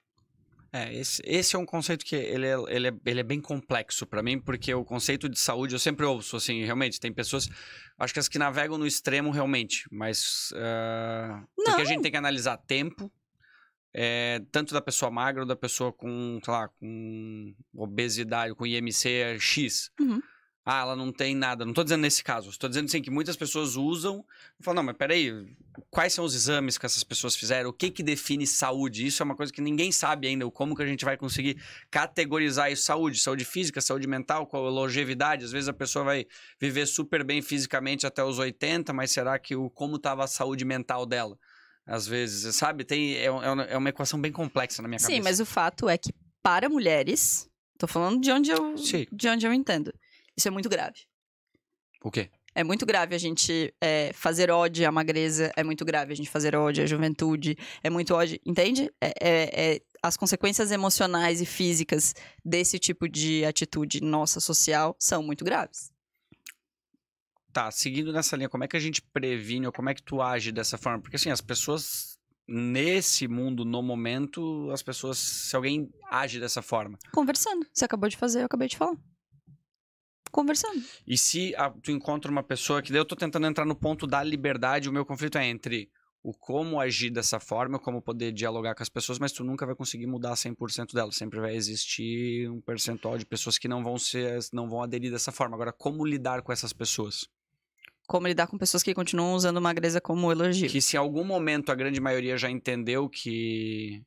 B: É, esse, esse é um conceito que ele é, ele é, ele é bem complexo para mim, porque o conceito de saúde eu sempre ouço, assim, realmente, tem pessoas, acho que as que navegam no extremo realmente, mas uh, ah, porque a gente tem que analisar tempo, é, tanto da pessoa magra ou da pessoa com, sei lá, com obesidade, com IMC X. Uhum ah, ela não tem nada. Não estou dizendo nesse caso, estou dizendo assim que muitas pessoas usam falam, não, mas peraí, quais são os exames que essas pessoas fizeram? O que que define saúde? Isso é uma coisa que ninguém sabe ainda, como que a gente vai conseguir categorizar isso, saúde, saúde física, saúde mental, qual longevidade, às vezes a pessoa vai viver super bem fisicamente até os 80, mas será que o como estava a saúde mental dela? Às vezes, sabe? Tem, é, é uma é equação bem complexa na minha Sim, cabeça. Sim, mas
C: o fato é que para mulheres, Tô falando de onde eu, de onde eu entendo. Isso é muito grave. O quê? É muito grave a gente é, fazer ódio à magreza, é muito grave a gente fazer ódio à juventude, é muito ódio, entende? É, é, é as consequências emocionais e físicas desse tipo de atitude nossa social são muito graves.
B: Tá, seguindo nessa linha, como é que a gente previne ou como é que tu age dessa forma? Porque assim, as pessoas nesse mundo, no momento, as pessoas, se alguém age dessa forma.
C: Conversando. Você acabou de fazer, eu acabei de falar conversando.
B: E se a, tu encontra uma pessoa que daí eu tô tentando entrar no ponto da liberdade, o meu conflito é entre o como agir dessa forma, como poder dialogar com as pessoas, mas tu nunca vai conseguir mudar 100% delas, sempre vai existir um percentual de pessoas que não vão ser não vão aderir dessa forma. Agora, como lidar com essas pessoas? Como lidar com pessoas que continuam usando magreza como elogio? Que se em algum momento a grande maioria já entendeu que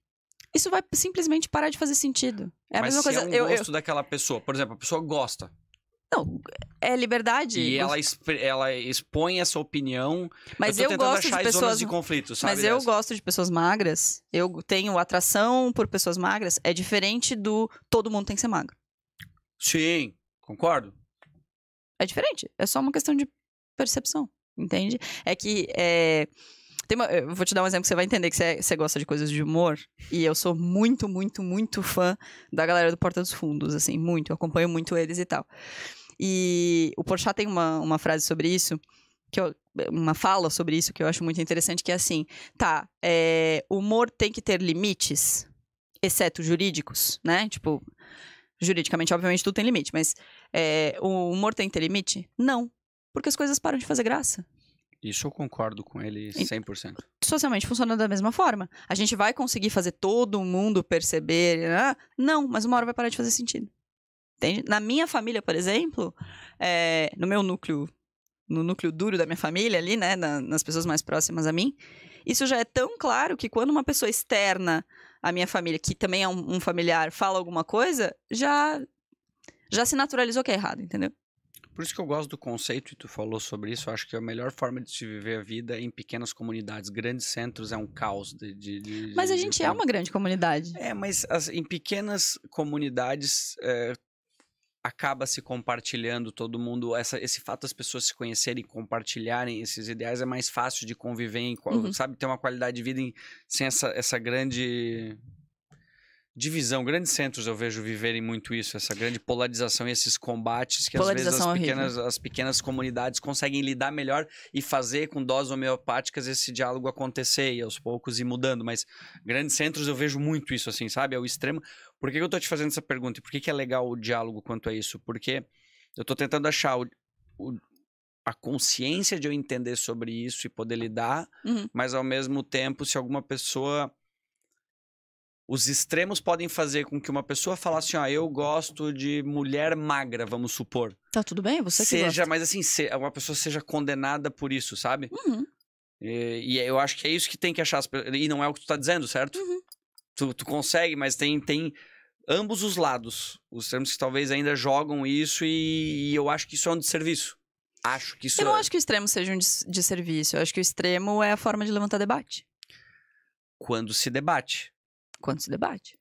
C: isso vai simplesmente parar de fazer sentido. É a mas mesma é coisa. É um eu gosto
B: daquela pessoa, por exemplo, a pessoa gosta
C: não, é liberdade. E ela,
B: exp ela expõe essa opinião. Mas eu, eu gosto de pessoas de conflito, sabe? Mas eu dessa?
C: gosto de pessoas magras. Eu tenho atração por pessoas magras. É diferente do todo mundo tem que ser magro.
B: Sim, concordo. É
C: diferente. É só uma questão de percepção, entende? É que é... Uma, vou te dar um exemplo que você vai entender que você, é, você, gosta de coisas de humor. E eu sou muito, muito, muito fã da galera do Porta dos Fundos, assim, muito. Eu acompanho muito eles e tal. E o Porchat tem uma, uma frase sobre isso, que eu, uma fala sobre isso que eu acho muito interessante, que é assim, tá, é, humor tem que ter limites, exceto jurídicos, né? Tipo, juridicamente, obviamente, tudo tem limite, mas é, o humor tem que ter limite? Não, porque as coisas param de fazer graça.
B: Isso eu concordo com ele 100%.
C: socialmente funciona da mesma forma. A gente vai conseguir fazer todo mundo perceber, né? não, mas uma hora vai parar de fazer sentido. Tem, na minha família, por exemplo, é, no meu núcleo, no núcleo duro da minha família ali, né, na, nas pessoas mais próximas a mim, isso já é tão claro que quando uma pessoa externa à minha família, que também é um, um familiar, fala alguma coisa, já já se naturalizou que é errado, entendeu?
B: Por isso que eu gosto do conceito e tu falou sobre isso. Eu acho que a melhor forma de se viver a vida é em pequenas comunidades. Grandes centros é um caos. De, de, de mas a gente de... é uma
C: grande comunidade.
B: É, mas as, em pequenas comunidades é, acaba se compartilhando todo mundo. Essa, esse fato das pessoas se conhecerem, compartilharem esses ideais é mais fácil de conviver, em, uhum. sabe? Ter uma qualidade de vida em, sem essa, essa grande divisão. Grandes centros eu vejo viverem muito isso, essa grande polarização e esses combates que às vezes as é pequenas, as pequenas comunidades conseguem lidar melhor e fazer com doses homeopáticas esse diálogo acontecer e aos poucos ir mudando. Mas grandes centros eu vejo muito isso, assim, sabe? É o extremo. Por que eu estou te fazendo essa pergunta? E por que, que é legal o diálogo quanto a isso? Porque eu estou tentando achar o, o a consciência de eu entender sobre isso e poder lidar, uhum. mas ao mesmo tempo, se alguma pessoa os extremos podem fazer com que uma pessoa fale assim, ó, ah, eu gosto de mulher magra, vamos supor.
C: Tá tudo bem, é você seja, que Seja,
B: mas assim, uma pessoa seja condenada por isso, sabe? Uhum. E, e, é, eu acho que é isso que tem que achar as pessoas. E não é o que tu tá dizendo, certo? Uhum. Tu, tu consegue, mas tem, tem ambos os lados. Os extremos que talvez ainda jogam isso e, e eu acho que isso é um desserviço. Acho que isso Eu não é... acho
C: que o extremo seja um desserviço. Eu acho que o extremo é a forma de levantar debate.
B: Quando se debate quando se debate.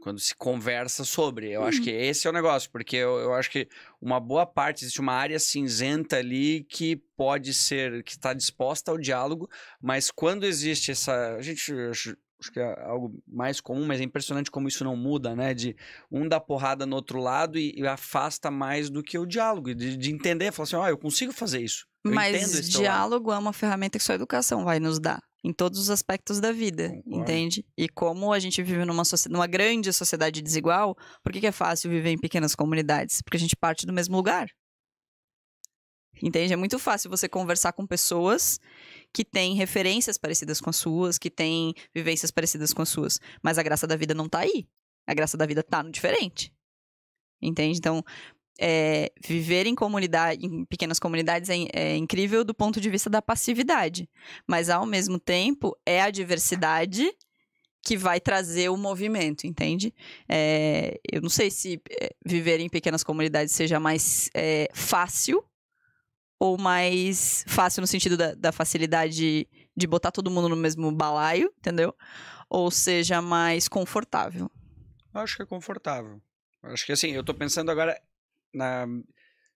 B: Quando se conversa sobre. Eu uhum. acho que esse é o negócio, porque eu, eu acho que uma boa parte, existe uma área cinzenta ali que pode ser, que está disposta ao diálogo, mas quando existe essa. A gente acho que é algo mais comum, mas é impressionante como isso não muda, né? De um dar porrada no outro lado e, e afasta mais do que o diálogo, de, de entender, falar assim, ó, oh, eu consigo fazer isso. Eu mas diálogo
C: é uma ferramenta que só a educação vai nos dar em todos os aspectos da vida, Concordo. entende? E como a gente vive numa, numa grande sociedade desigual, por que, que é fácil viver em pequenas comunidades? Porque a gente parte do mesmo lugar. Entende? É muito fácil você conversar com pessoas que têm referências parecidas com as suas, que têm vivências parecidas com as suas. Mas a graça da vida não tá aí. A graça da vida tá no diferente. Entende? Então, é, viver em comunidade, em pequenas comunidades é, é, incrível do ponto de vista da passividade, mas ao mesmo tempo é a diversidade que vai trazer o movimento, entende? É, eu não sei se é, viver em pequenas comunidades seja mais é, fácil ou mais fácil no sentido da, da facilidade de botar todo mundo no mesmo balaio, entendeu? Ou seja mais confortável.
B: Eu acho que é confortável. Acho que assim, eu tô pensando agora na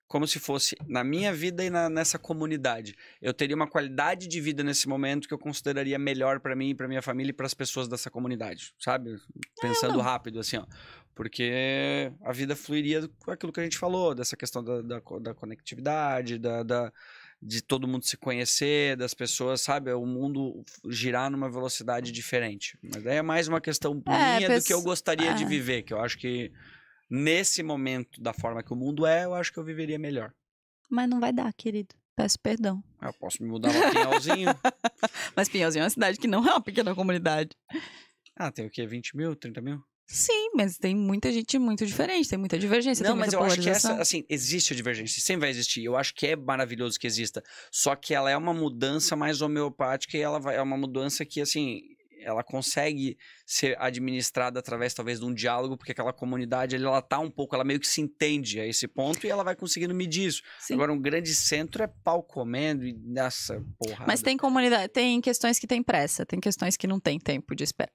B: como se fosse na minha vida e na, nessa comunidade. Eu teria uma qualidade de vida nesse momento que eu consideraria melhor para mim, para minha família e para as pessoas dessa comunidade, sabe? É, Pensando rápido assim, ó. Porque a vida fluiria com aquilo que a gente falou, dessa questão da, da, da conectividade, da, da, de todo mundo se conhecer, das pessoas, sabe? O mundo girar numa velocidade diferente. Mas aí é mais uma questão é, minha do que eu gostaria é. de viver, que eu acho que nesse momento, da forma que o mundo é, eu acho que eu viveria melhor.
C: Mas não vai dar, querido. Peço perdão.
B: Ah, eu posso me mudar para Pinhalzinho. [LAUGHS] Mas Pinhalzinho é uma cidade que não é uma pequena comunidade. Ah, tem o quê? 20 mil, 30 mil?
C: Sim, mas tem muita gente muito diferente, tem muita divergência. Não, mas eu acho que essa, assim,
B: existe a divergência, sempre vai existir. Eu acho que é maravilhoso que exista. Só que ela é uma mudança mais homeopática e ela vai, é uma mudança que, assim, ela consegue ser administrada através talvez de um diálogo, porque aquela comunidade ela tá um pouco, ela meio que se entende a esse ponto e ela vai conseguindo medir isso. Sim. Agora um grande centro é pau comendo e nessa porra. Mas tem
C: comunidade, tem questões que tem pressa, tem questões que não tem tempo de espera.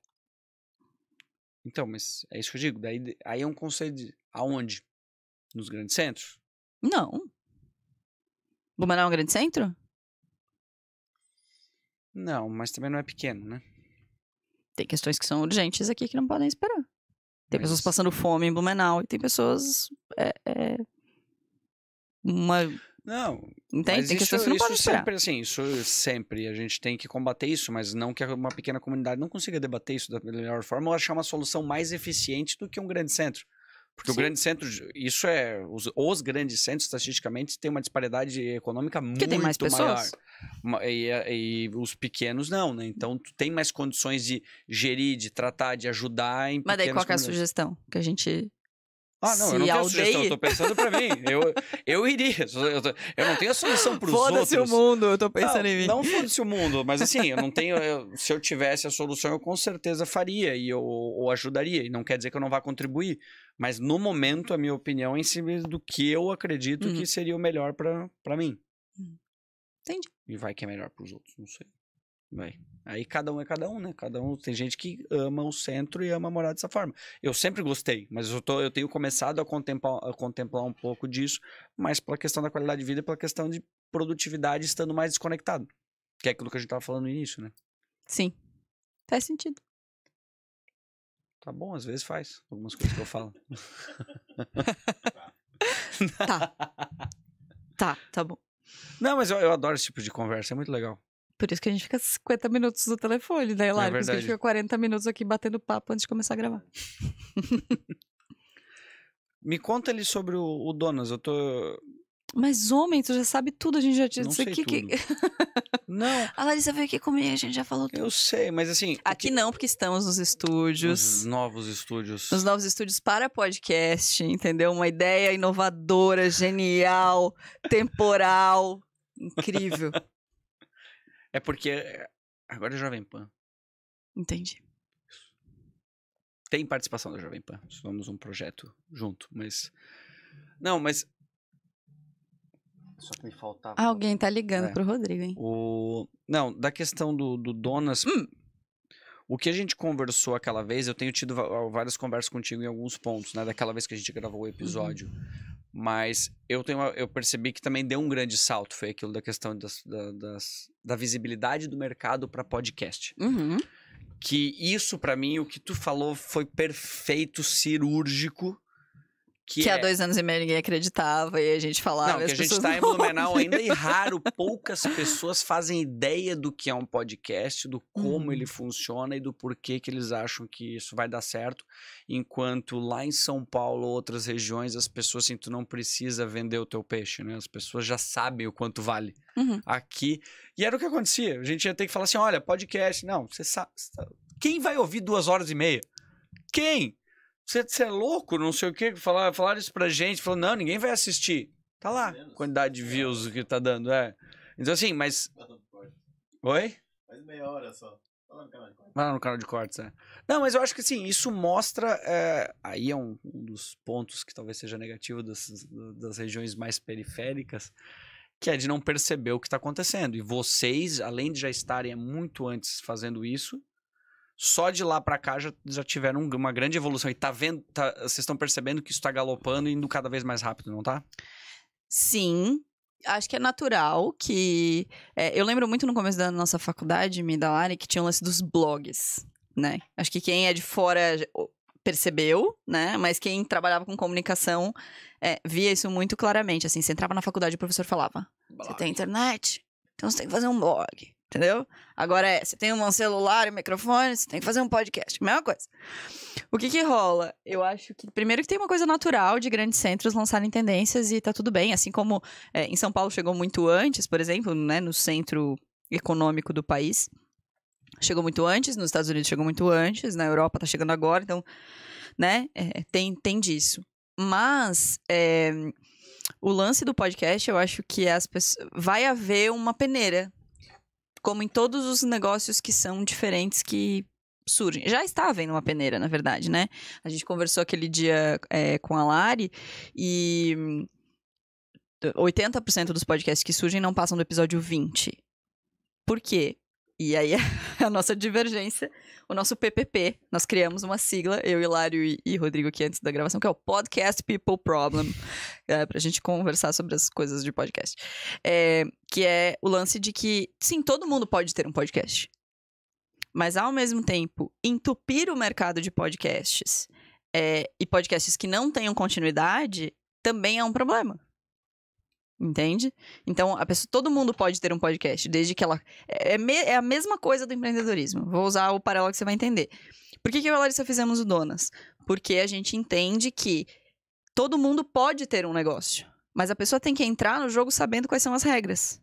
B: Então, mas é isso que eu digo, daí aí é um conceito de aonde? Nos grandes centros? Não. Blumenau é um grande centro? Não, mas também não é pequeno, né?
C: tem questões que são urgentes aqui que não podem esperar. Tem Mas... pessoas passando fome em Blumenau e tem pessoas. É, é... Uma. Não. Entende? Tem questões isso, que isso sempre,
B: assim, isso sempre. A gente tem que combater isso, mas não que uma pequena comunidade não consiga debater isso da melhor forma ou achar uma solução mais eficiente do que um grande centro. Porque Sim. o grande centro, isso é. Os, os, grandes centros, estatisticamente, têm uma disparidade econômica Porque muito tem mais pessoas. maior. E, eh, e, os pequenos não, né? Então, tu tem mais condições de gerir, de tratar, de ajudar em Mas daí qual é a
C: sugestão que a gente ah, não, eu não tenho aldeia...
B: sugestão, eu tô pensando pra mim. Eu, eu iria. Eu, eu não tenho a solução pros foda outros. Foda-se o mundo, eu tô pensando não, em mim. Não foda-se o mundo, mas assim, eu não tenho. Eu, se eu tivesse a solução, eu com certeza faria e eu, ou ajudaria. E não quer dizer que eu não vá contribuir. Mas no momento, a minha opinião é em cima do que eu acredito uhum. que seria o melhor pra, pra mim. Hum. Entendi. E vai que é melhor pros outros, não sei. Vai. Aí cada um é cada um, né? Cada um tem gente que ama o centro e ama morar dessa forma. Eu sempre gostei, mas eu, tô, eu tenho começado a contemplar, a contemplar um pouco disso, mas pela questão da qualidade de vida e pela questão de produtividade estando mais desconectado. Que é aquilo que a gente estava falando no início, né?
C: Sim. Faz
B: sentido. Tá bom, às vezes faz algumas coisas que eu falo. [LAUGHS] tá. Tá, tá bom. Não, mas eu, eu adoro esse tipo de conversa, é muito legal.
C: Por isso que a gente fica 50 minutos no telefone, né, Lari? É Por isso que a gente fica 40 minutos aqui batendo papo antes de começar a gravar. [LAUGHS]
B: Me conta ali sobre o, o Donas, eu tô...
C: Mas homem, tu já
B: sabe tudo, a gente já disse aqui que... [LAUGHS] não. A Larissa veio aqui comigo, a gente já falou tudo. Eu sei, mas assim... Aqui que... não, porque estamos nos estúdios. Nos novos estúdios. Nos
C: novos estúdios para podcast, entendeu? Uma ideia inovadora, genial, temporal, incrível.
B: É porque eh, agora é Jovem Pan. Entendi. Tem participação da Jovem Pan. Somos um projeto junto, mas. Não, mas. Só que me faltava. Ah, alguém tá ligando é. pro Rodrigo, hein? O... Não, da questão do, do Donas. Hum. O que a gente conversou aquela vez, eu tenho tido várias conversas contigo em alguns pontos, né? Daquela vez que a gente gravou o uhum. episódio. Uhum. Mas eu, tenho, eu percebi que também deu um grande salto, foi aquilo da questão das, da, das, da visibilidade do mercado para podcast. Uhum. Que isso, para mim, o que tu falou foi perfeito, cirúrgico, que, que é... há dois
C: anos e meio ninguém acreditava e a gente falava. Não, que a gente está em Blumenau ainda e [LAUGHS] raro,
B: poucas pessoas fazem ideia do que é um podcast, do como hum. ele uhum. funciona e do porquê que eles acham que isso vai dar certo. Enquanto lá em São Paulo, ou outras regiões, as pessoas assim, tu não precisa vender o teu peixe, né? As pessoas já sabem o quanto vale uhum. aqui. E era o que acontecia. A gente ia ter que falar assim: olha, podcast. Não, você sabe. Quem vai ouvir duas horas e meia? Quem? Você, você é louco, não sei o que, Falaram, falaram isso pra gente. Falou, não, ninguém vai assistir. Tá lá, quantidade de views que tá dando, é. Então, assim, mas.
A: Oi? Faz meia hora só. Vai
B: lá no canal de cortes, é. Não, mas eu acho que assim, isso mostra. É, aí é um, um, dos pontos que talvez seja negativo das, das regiões mais periféricas, que é de não perceber o que está acontecendo. E vocês, além de já estarem muito antes fazendo isso, só de lá para cá já, já tiveram uma grande evolução. E tá vendo, tá, vocês estão percebendo que isso tá galopando e indo cada vez mais rápido, não tá?
C: Sim. Acho que é natural que. É, eu lembro muito no começo da nossa faculdade, me da Lari, que tinha o lance dos blogs, né? Acho que quem é de fora percebeu, né? Mas quem trabalhava com comunicação é, via isso muito claramente. Assim, você entrava na faculdade e o professor falava: Você tem internet? Então você tem que fazer um blog. Entendeu? Agora é, você tem um celular e um microfone, você tem que fazer um podcast. Mesma coisa. O que que rola? Eu acho que, primeiro, que tem uma coisa natural de grandes centros lançarem tendências e tá tudo bem. Assim como é, em São Paulo chegou muito antes, por exemplo, né, no centro econômico do país. Chegou muito antes, nos Estados Unidos chegou muito antes, na Europa tá chegando agora, então, né, é, tem, tem disso. Mas, é, o lance do podcast, eu acho que é as pessoas... Vai haver uma peneira como em todos os negócios que são diferentes que surgem. Já está havendo uma peneira, na verdade, né? A gente conversou aquele dia é, com a Lari e 80% dos podcasts que surgem não passam do episódio 20. Por quê? E aí [LAUGHS] é a nossa divergência o nosso PPP. Nós criamos uma sigla, eu, Hilário e, e Rodrigo aqui antes da gravação, que é o Podcast People Problem, [LAUGHS] é, pra gente conversar sobre as coisas de podcast. É, que é o lance de que, sim, todo mundo pode ter um podcast. Mas, ao mesmo tempo, entupir o mercado de podcasts é, e podcasts que não tenham continuidade também é um problema. Entende? Então, a pessoa, todo mundo pode ter um podcast, desde que ela. É, é, me, é a mesma coisa do empreendedorismo. Vou usar o paralelo que você vai entender. Por que, que eu e a Larissa fizemos o Donas? Porque a gente entende que todo mundo pode ter um negócio, mas a pessoa tem que entrar no jogo sabendo quais são as regras.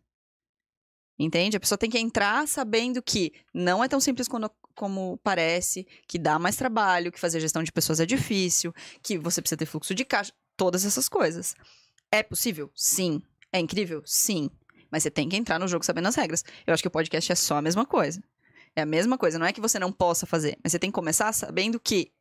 C: Entende? A pessoa tem que entrar sabendo que não é tão simples quando, como parece, que dá mais trabalho, que fazer gestão de pessoas é difícil, que você precisa ter fluxo de caixa, todas essas coisas. É possível? Sim. É incrível? Sim. Mas você tem que entrar no jogo sabendo as regras. Eu acho que o podcast é só a mesma coisa. É a mesma coisa. Não é que você não possa fazer, mas você tem que começar sabendo que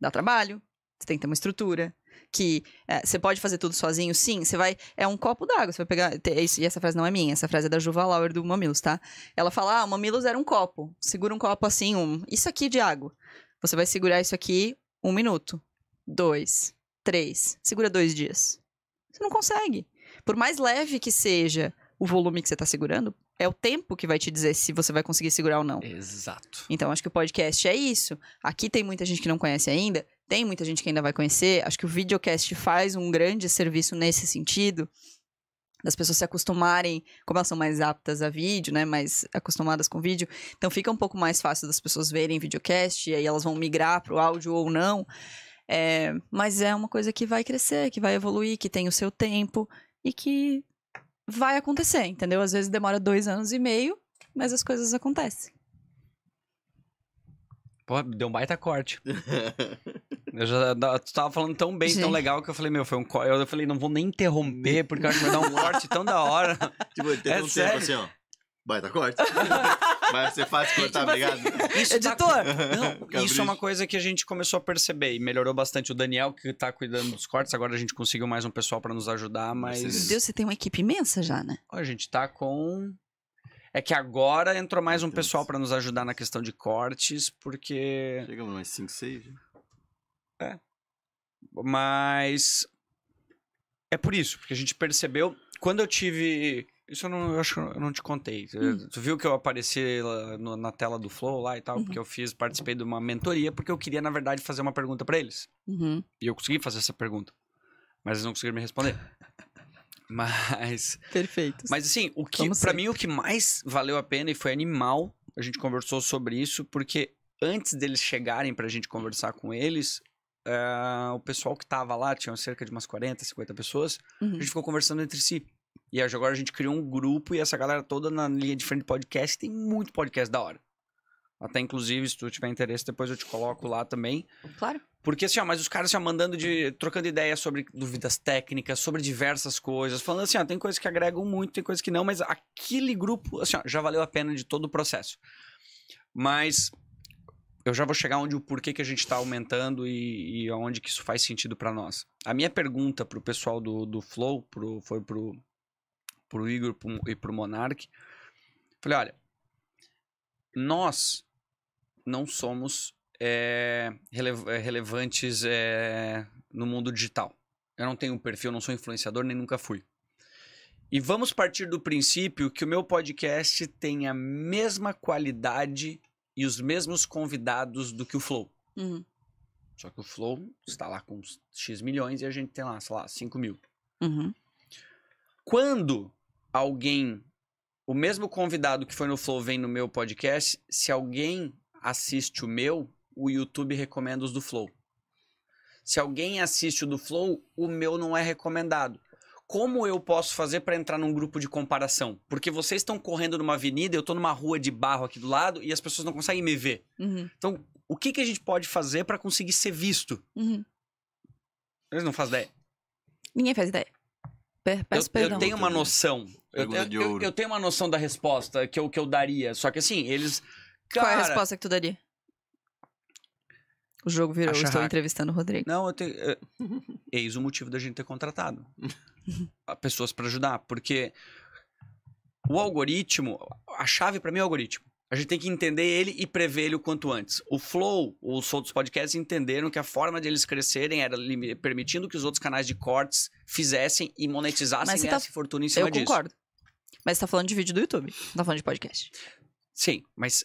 C: dá trabalho, você tem que ter uma estrutura, que é, você pode fazer tudo sozinho, sim, você vai. É um copo d'água, você vai pegar. Ter, é, é isso, e essa frase não é minha, essa frase é da Juva Lauer do Mamilos, tá? Ela fala: ah, o Mamilos era um copo. Segura um copo assim, um. Isso aqui de água. Você vai segurar isso aqui um minuto, dois, três. Segura dois dias. Você não consegue. Por mais leve que seja o volume que você está segurando, é o tempo que vai te dizer se você vai conseguir segurar ou não. Exato. Então, acho que o podcast é isso. Aqui tem muita gente que não conhece ainda, tem muita gente que ainda vai conhecer. Acho que o videocast faz um grande serviço nesse sentido, das pessoas se acostumarem, como elas são mais aptas a vídeo, né, mais acostumadas com vídeo, então fica um pouco mais fácil das pessoas verem videocast, e aí elas vão migrar para o áudio ou não. É, mas é uma coisa que vai crescer, que vai evoluir, que tem o seu tempo, e que vai acontecer, entendeu? Às vezes demora dois anos e meio, mas as coisas acontecem.
B: Pô, deu um baita corte. [LAUGHS] eu já tu tava falando tão bem, tão legal, que eu falei, meu, foi um corte. Eu falei, não vou nem interromper, porque eu acho que vai dar um corte
A: tão da hora. [LAUGHS] Tipo, teve é um sério? tempo assim, ó. Baita corte. [LAUGHS] Mas você faz cortar, tá tipo obrigado. Assim, isso tá Editor! Tá... [LAUGHS] Não, isso é uma
B: coisa que a gente começou a perceber e melhorou bastante. O Daniel, que tá cuidando dos cortes, agora a gente conseguiu mais um pessoal para nos ajudar, mas. Meu Deus,
C: você tem uma equipe imensa já, né? a gente tá com.
B: É que agora entrou mais um pessoal para nos ajudar na questão de cortes, porque. Chegamos mais 5, 6. Né? É. Mas. É por isso, porque a gente percebeu. Quando eu tive isso eu, não, eu acho que eu não te contei. Hum. Tu viu que eu apareci no, na tela do Flow lá e tal, uhum. porque eu fiz, participei de uma mentoria, porque eu queria, na verdade, fazer uma pergunta para eles. Uhum. E eu consegui fazer essa pergunta. Mas eles não conseguiram me responder. [LAUGHS] Mas. Perfeito. Mas assim, o que para mim o que mais valeu a pena e foi animal, a gente conversou sobre isso, porque antes deles chegarem pra gente conversar com eles, uh, o pessoal que tava lá, tinha cerca de umas 40, 50 pessoas, uhum. a gente ficou conversando entre si. E agora a gente criou um grupo e essa galera toda na linha de frente podcast tem muito podcast da hora. Até inclusive, se tu tiver interesse, depois eu te coloco lá também. Claro. Porque assim, ó, mas os caras já assim, mandando de. trocando ideias sobre dúvidas técnicas, sobre diversas coisas, falando assim, ó, tem coisas que agregam muito, tem coisas que não, mas aquele grupo, assim, ó, já valeu a pena de todo o processo. Mas eu já vou chegar onde o porquê que a gente está aumentando e, e onde que isso faz sentido para nós. A minha pergunta pro pessoal do, do Flow, pro, foi pro pro Igor e e pro Monark. Falei, olha, nós não somos é, eh, rele, eh, relevantes é, no mundo digital. Eu não tenho um perfil, não sou influenciador, nem nunca fui. E vamos partir do princípio que o meu podcast tem a mesma qualidade e os mesmos convidados do que o Flow. Uhum. Só que o Flow está lá com X milhões e a gente tem lá, sei lá, 5 mil. Uhum quando alguém, o mesmo convidado que foi no Flow vem no meu podcast, se alguém assiste o meu, o YouTube recomenda os do Flow. Se alguém assiste o do Flow, o meu não é recomendado. Como eu posso fazer para entrar num grupo de comparação? Porque vocês estão correndo numa avenida, eu estou numa rua de barro aqui do lado e as pessoas não conseguem me ver. Uhum. Então, o que, que a gente pode fazer para conseguir ser visto? Uhum. Eles não fazem ideia.
C: Ninguém faz ideia. Peço eu, eu tenho uma noção.
B: Eu, eu, eu, tenho uma noção da resposta que eu, que eu daria. Só que assim, eles. Cara... Qual é a resposta que tu daria? O jogo virou, estou entrevistando o Rodrigo. Não, eu tenho. Eh, eis o motivo da gente ter contratado [LAUGHS] pessoas para ajudar. Porque o algoritmo, a chave para mim é o algoritmo a gente tem que entender ele e prever ele o quanto antes. O Flow, os outros podcasts entenderam que a forma de eles crescerem era permitindo que os outros canais de cortes fizessem e monetizassem essa tá... fortuna em cima Eu disso. Eu concordo.
C: Mas você tá falando de vídeo do YouTube, não tá falando de podcast.
B: Sim, mas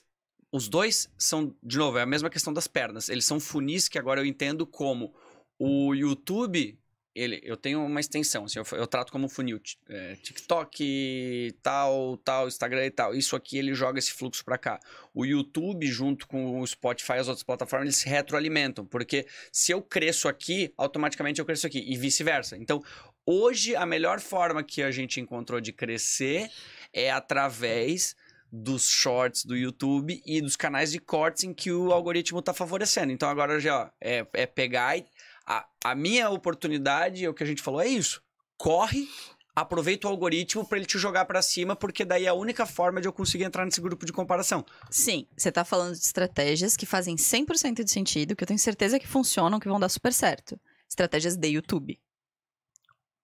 B: os dois são, de novo, é a mesma questão das pernas. Eles são funis que agora eu entendo como o YouTube ele, eu tenho uma extensão, assim, eu, eu trato como funil, é, TikTok, tal, tal, Instagram e tal. Isso aqui ele joga esse fluxo para cá. O YouTube junto com o Spotify e as outras plataformas, eles se retroalimentam, porque se eu cresço aqui, automaticamente eu cresço aqui e vice-versa. Então, hoje a melhor forma que a gente encontrou de crescer é através dos shorts do YouTube e dos canais de cortes em que o algoritmo está favorecendo. Então agora já ó, é, é pegar e a, a minha oportunidade, é o que a gente falou, é isso. Corre, aproveita o algoritmo para ele te jogar para cima, porque daí é a única forma de eu conseguir entrar nesse grupo de comparação.
C: Sim, você está falando de estratégias que fazem 100% de sentido, que eu tenho certeza que funcionam, que vão dar super certo. Estratégias de YouTube.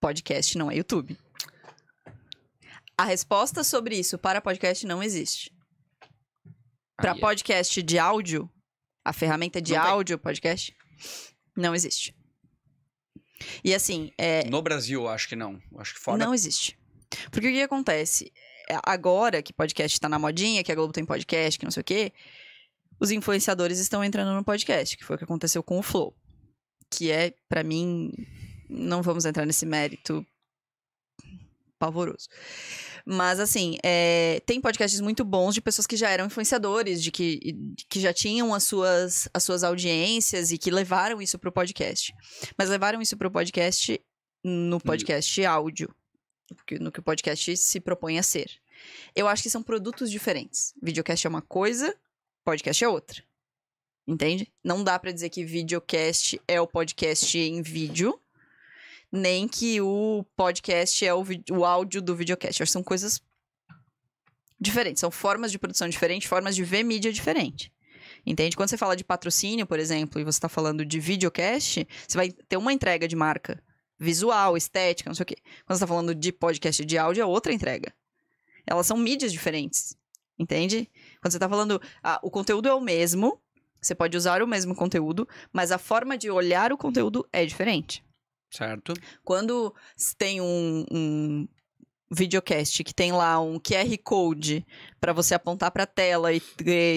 C: Podcast não é YouTube. A resposta sobre isso para podcast não existe. Para é. podcast de áudio, a ferramenta de não áudio, tem. podcast, não existe. E assim. É...
B: No Brasil, acho que não. Acho que fora. Não
C: existe. Porque o que acontece? É, agora que podcast tá na modinha, que a Globo tem podcast, que não sei o quê, os influenciadores estão entrando no podcast, que foi o que aconteceu com o Flow. Que é, para mim, não vamos entrar nesse mérito pavoroso. Mas, assim, é, tem podcasts muito bons de pessoas que já eram influenciadores, de que, que já tinham as suas, as suas audiências e que levaram isso pro podcast. Mas levaram isso pro podcast no podcast hum. áudio, no que o podcast se propõe a ser. Eu acho que são produtos diferentes. Videocast é uma coisa, podcast é outra. Entende? Não dá para dizer que videocast é o podcast em vídeo nem que o podcast é o, o áudio do videocast. São coisas diferentes, são formas de produção diferentes, formas de ver mídia diferente. Entende? Quando você fala de patrocínio, por exemplo, e você está falando de videocast, você vai ter uma entrega de marca visual, estética, não sei o quê. Quando você está falando de podcast de áudio, é outra entrega. Elas são mídias diferentes. Entende? Quando você está falando, ah, o conteúdo é o mesmo, você pode usar o mesmo conteúdo, mas a forma de olhar o conteúdo é diferente. Certo. Quando tem um, um videocast que tem lá um QR Code para você apontar para a tela e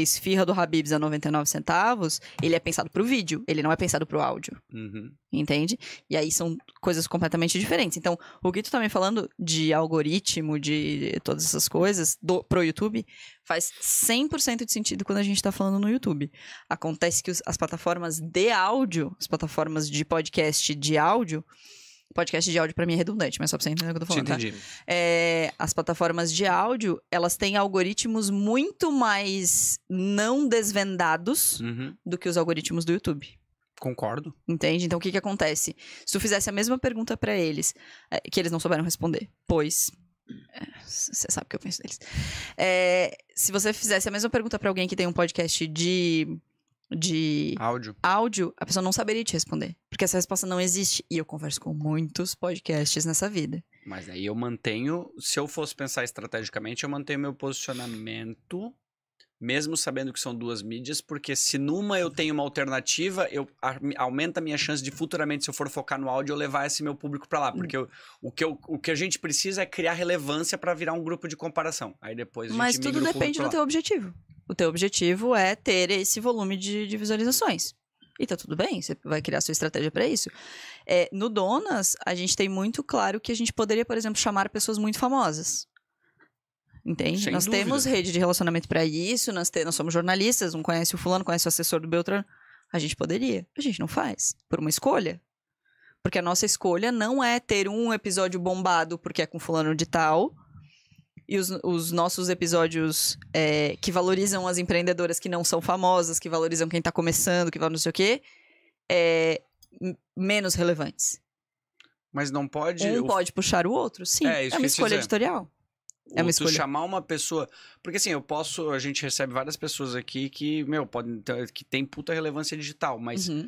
C: esfirra do Habibs a 99 centavos, ele é pensado para o vídeo, ele não é pensado para o áudio. Uhum. Entende? E aí são coisas completamente diferentes. Então, o que tu tá me falando de algoritmo, de todas essas coisas do, pro YouTube, faz 100% de sentido quando a gente tá falando no YouTube. Acontece que os, as plataformas de áudio, as plataformas de podcast de áudio, podcast de áudio para mim é redundante, mas só pra você entender o que eu tô falando. Te tá? entendi. Tá? É, as plataformas de áudio, elas têm algoritmos muito mais não desvendados uhum. do que os algoritmos do YouTube. Concordo. Entende? Então o que que acontece? Se tu fizesse a mesma pergunta para eles, é, que eles não souberam responder, pois é, você sabe o que eu penso deles. É, se você fizesse a mesma pergunta para alguém que tem um podcast de
B: de
C: áudio. áudio, a pessoa não saberia te responder. Porque essa resposta não existe. E eu converso com muitos podcasts nessa vida.
B: Mas aí eu mantenho, se eu fosse pensar estrategicamente, eu mantenho meu posicionamento, mesmo sabendo que são duas mídias, porque se numa eu tenho uma alternativa, eu a, aumenta a minha chance de futuramente, se eu for focar no áudio, eu levar esse meu público para lá. Porque eu, o, que eu, o que a gente precisa é criar relevância para virar um grupo de comparação. Aí depois a gente Mas tudo depende do teu
C: objetivo. O teu objetivo é ter esse volume de, de visualizações. E tá tudo bem, você vai criar sua estratégia para isso. É, no Donas, a gente tem muito claro que a gente poderia, por exemplo, chamar pessoas muito famosas. Entende? Sem nós dúvida. temos rede de relacionamento para isso, nós, te, nós somos jornalistas, um conhece o fulano, conhece o assessor do Beltrano. A gente poderia, a gente não faz, por uma escolha. Porque a nossa escolha não é ter um episódio bombado porque é com fulano de tal, e os, os nossos episódios é, que valorizam as empreendedoras que não são famosas, que valorizam quem está começando, que vai não sei o quê, é, menos relevantes.
B: Mas não pode. Um o... pode
C: puxar o outro, sim. É, isso é uma escolha dizer. editorial.
B: É uma escolha. chamar uma pessoa. Porque assim, eu posso. A gente recebe várias pessoas aqui que, meu, podem que tem puta relevância digital, mas. Uhum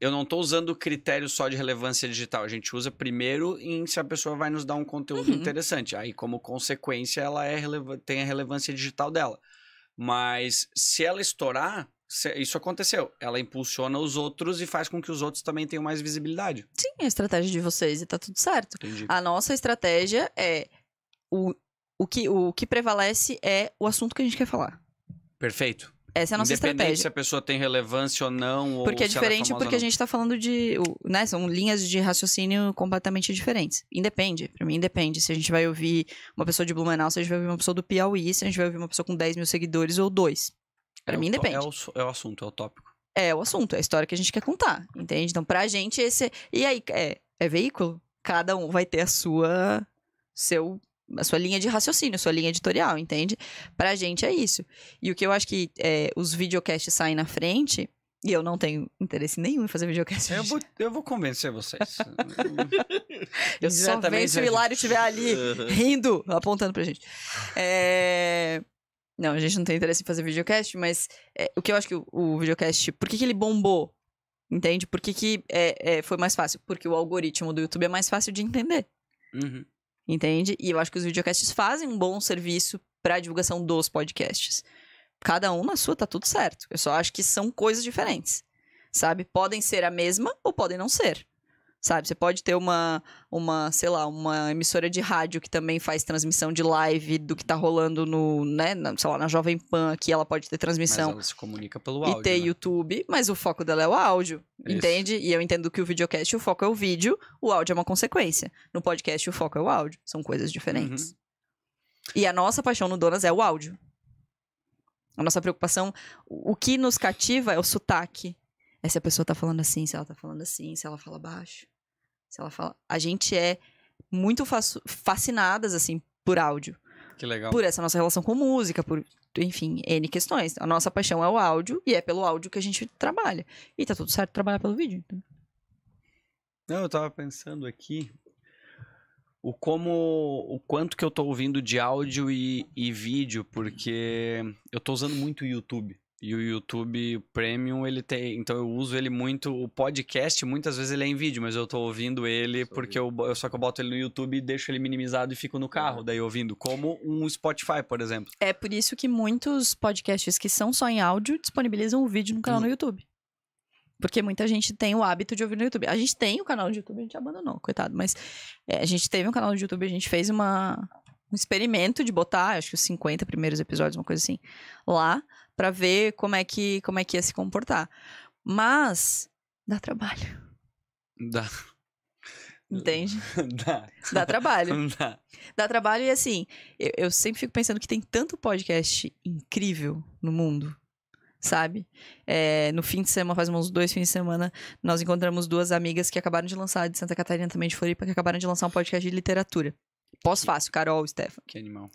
B: eu não estou usando o critério só de relevância digital. A gente usa primeiro em se a pessoa vai nos dar um conteúdo uhum. interessante. Aí, como consequência, ela é tem a relevância digital dela. Mas se ela estourar, isso aconteceu. Ela impulsiona os outros e faz com que os outros também tenham mais visibilidade. Sim,
C: é a estratégia de vocês e tá tudo certo. Entendi. A nossa estratégia é o, o, que, o que prevalece é o assunto que a gente quer falar.
B: Perfeito. Essa é a nossa estratégia. se a pessoa tem relevância ou não. Porque ou é, é diferente é porque a gente
C: está falando de. Né, são linhas de raciocínio completamente diferentes. Independe. Para mim, independe. Se a gente vai ouvir uma pessoa de Blumenau, se a gente vai ouvir uma pessoa do Piauí, se a gente vai ouvir uma pessoa com 10 mil seguidores ou dois.
B: Para é mim, depende É o, é o assunto, é o tópico.
C: É o assunto, é a história que a gente quer contar. Entende? Então, pra gente, esse. E aí, é, é veículo? Cada um vai ter a sua. Seu a sua linha de raciocínio, sua linha editorial, entende? Pra gente é isso. E o que eu acho que é, os videocasts saem na frente, e eu não tenho interesse nenhum em fazer videocast. Eu vou,
B: eu vou convencer
C: vocês. [LAUGHS] eu só venho se o Hilário estiver ali, uhum. rindo, apontando pra gente. É... Não, a gente não tem interesse em fazer videocast, mas é, o que eu acho que o, o videocast... Por que, que ele bombou? Entende? Por que, que é, é foi mais fácil? Porque o algoritmo do YouTube é mais fácil de entender. Uhum entende? E eu acho que os videocasts fazem um bom serviço para a divulgação dos podcasts. Cada um na sua, tá tudo certo. Eu só acho que são coisas diferentes, sabe? Podem ser a mesma ou podem não ser sabe? Você pode ter uma, uma, sei lá, uma emissora de rádio que também faz transmissão de live do que tá rolando no, né, na, sei lá, na Jovem Pan aqui, ela pode ter transmissão. Mas ela
B: se comunica pelo áudio. E ter né?
C: YouTube, mas o foco dela é o áudio, Isso. entende? E eu entendo que o videocast, o foco é o vídeo, o áudio é uma consequência. No podcast, o foco é o áudio. São coisas diferentes. Uhum. E a nossa paixão no Donas é o áudio. A nossa preocupação, o que nos cativa é o sotaque. É se a pessoa tá falando assim, se ela tá falando assim, se ela fala baixo. Se ela fala, a gente é muito fascinadas assim por áudio.
B: Que legal. Por essa
C: nossa relação com música, por enfim, N questões. A nossa paixão é o áudio e é pelo áudio que a gente trabalha. E tá tudo certo trabalhar pelo vídeo. Então.
B: Não, eu tava pensando aqui o como o quanto que eu tô ouvindo de áudio e, e vídeo, porque eu tô usando muito o YouTube. E o YouTube Premium, ele tem. Então eu uso ele muito. O podcast, muitas vezes ele é em vídeo, mas eu tô ouvindo ele porque eu, eu, só que eu boto ele no YouTube e deixo ele minimizado e fico no carro, é. daí ouvindo. Como um Spotify, por exemplo.
C: É por isso que muitos podcasts que são só em áudio disponibilizam o vídeo no canal hum. no YouTube. Porque muita gente tem o hábito de ouvir no YouTube. A gente tem o um canal no YouTube, a gente abandonou, coitado. Mas é, a gente teve um canal no YouTube, a gente fez uma, um experimento de botar, acho que os 50 primeiros episódios, uma coisa assim, lá, para ver como é que como é que ia se comportar. Mas dá trabalho. Dá. Entende? [LAUGHS] Dá. Dá trabalho. [LAUGHS] Dá. Dá trabalho e assim, eu, eu sempre fico pensando que tem tanto podcast incrível no mundo, sabe? É, no fim de semana, faz uns dois fins de semana, nós encontramos duas amigas que acabaram de lançar, de Santa Catarina também, de Floripa, que acabaram de lançar um podcast de literatura. Pós-fácil, Carol e Stefan. Que animal.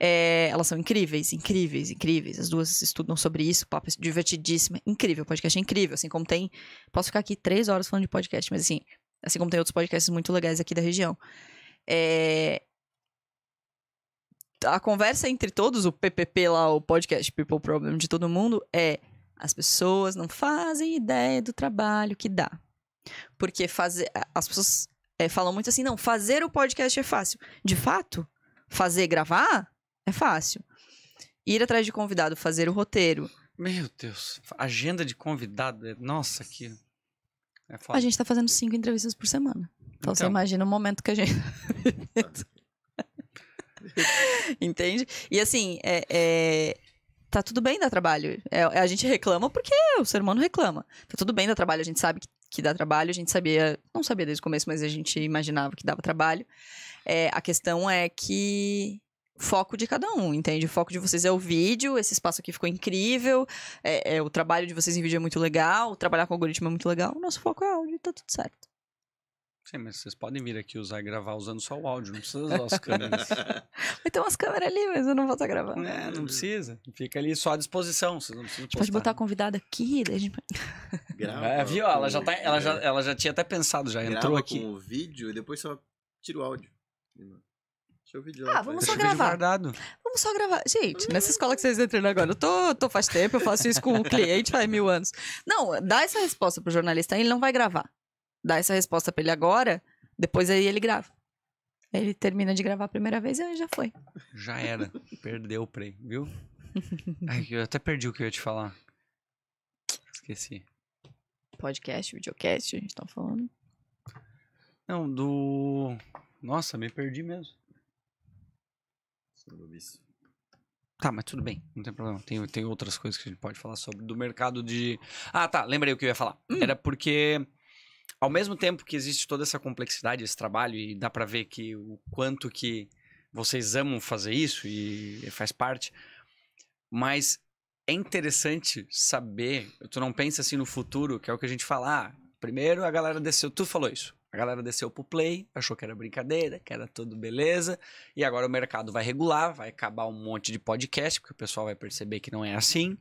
C: É, elas são incríveis, incríveis, incríveis. As duas estudam sobre isso, papo é divertidíssimo. Incrível, podcast é incrível. Assim como tem. Posso ficar aqui três horas falando de podcast, mas assim, assim como tem outros podcasts muito legais aqui da região. É, a conversa entre todos, o PPP lá, o podcast People Problem de todo mundo, é as pessoas não fazem ideia do trabalho que dá. Porque fazer. As pessoas é, falam muito assim, não, fazer o podcast é fácil. De fato, fazer gravar é fácil. Ir atrás de convidado, fazer o roteiro.
B: Meu Deus, agenda de convidado, é, nossa, que... É a gente tá
C: fazendo cinco entrevistas por semana. Então, então você imagina o momento que a gente... [LAUGHS] Entende? E assim, é, é, tá tudo bem dar trabalho. É, a gente reclama porque o ser humano reclama. Tá tudo bem dar trabalho, a gente sabe que que dá trabalho, a gente sabia, não sabia desde o começo, mas a gente imaginava que dava trabalho. É, a questão é que foco de cada um, entende? O foco de vocês é o vídeo, esse espaço aqui ficou incrível, é, é, o trabalho de vocês em vídeo é muito legal, trabalhar com algoritmo é muito legal, o nosso foco é áudio, tá tudo certo.
B: Sim, mas vocês podem vir aqui usar e gravar usando só o áudio, não precisa usar as [LAUGHS] câmeras.
C: então as câmeras ali, mas eu não vou estar gravando.
B: É, não precisa. Fica ali só à disposição, vocês não precisam postar. Pode botar
C: a convidada aqui, daí a
B: gente... Grava é, viu? Ela, já tá, ela, já, é. ela já tinha até pensado, já Grava entrou aqui. com o
A: vídeo e depois só tira o áudio. Deixa o vídeo lá, Ah, vamos só gravar.
B: Vamos
C: só gravar. Gente, nessa escola que vocês entram agora, eu tô, tô faz tempo, eu faço isso com o cliente faz mil anos. Não, dá essa resposta pro jornalista, ele não vai gravar dar essa resposta pra ele agora, depois aí ele grava. Ele termina de gravar a primeira vez e já foi.
B: Já era. Perdeu o prêmio, viu? [LAUGHS] Ai, eu até perdi o que eu ia te falar. Esqueci.
C: Podcast, videocast, a gente tá falando.
B: Não, do. Nossa, me perdi mesmo. Isso. Tá, mas tudo bem, não tem problema. Tem, tem outras coisas que a gente pode falar sobre do mercado de. Ah, tá, lembrei o que eu ia falar. Hum. Era porque ao mesmo tempo que existe toda essa complexidade, esse trabalho, e dá para ver que o quanto que vocês amam fazer isso e faz parte, mas é interessante saber, tu não pensa assim no futuro, que é o que a gente fala, ah, primeiro a galera desceu, tu falou isso, a galera desceu pro play, achou que era brincadeira, que era tudo beleza, e agora o mercado vai regular, vai acabar um monte de podcast, porque o pessoal vai perceber que não é assim,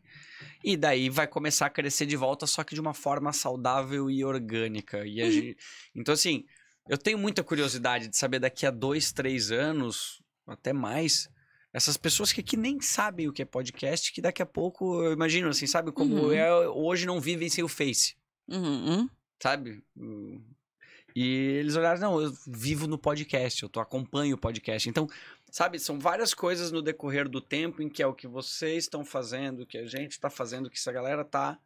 B: e daí vai começar a crescer de volta, só que de uma forma saudável e orgânica. E a uhum. gente... Então, assim, eu tenho muita curiosidade de saber daqui a dois, três anos, até mais, essas pessoas que aqui nem sabem o que é podcast, que daqui a pouco, eu imagino, assim, sabe como uhum. é, hoje não vivem sem o Face. Uhum. Hum. Sabe? E eles olharam, não, eu vivo no podcast, eu tô, acompanho o podcast. Então, sabe, são várias coisas no decorrer do tempo em que é o que vocês estão fazendo, que a gente está fazendo, que essa galera tá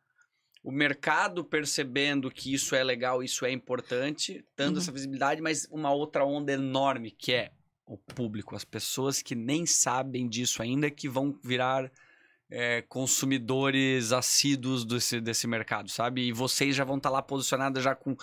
B: o mercado percebendo que isso é legal, isso é importante, dando uhum. essa visibilidade, mas uma outra onda enorme que é o público, as pessoas que nem sabem disso ainda, que vão virar é, consumidores assíduos desse, desse mercado, sabe? E vocês já vão estar tá lá posicionadas já com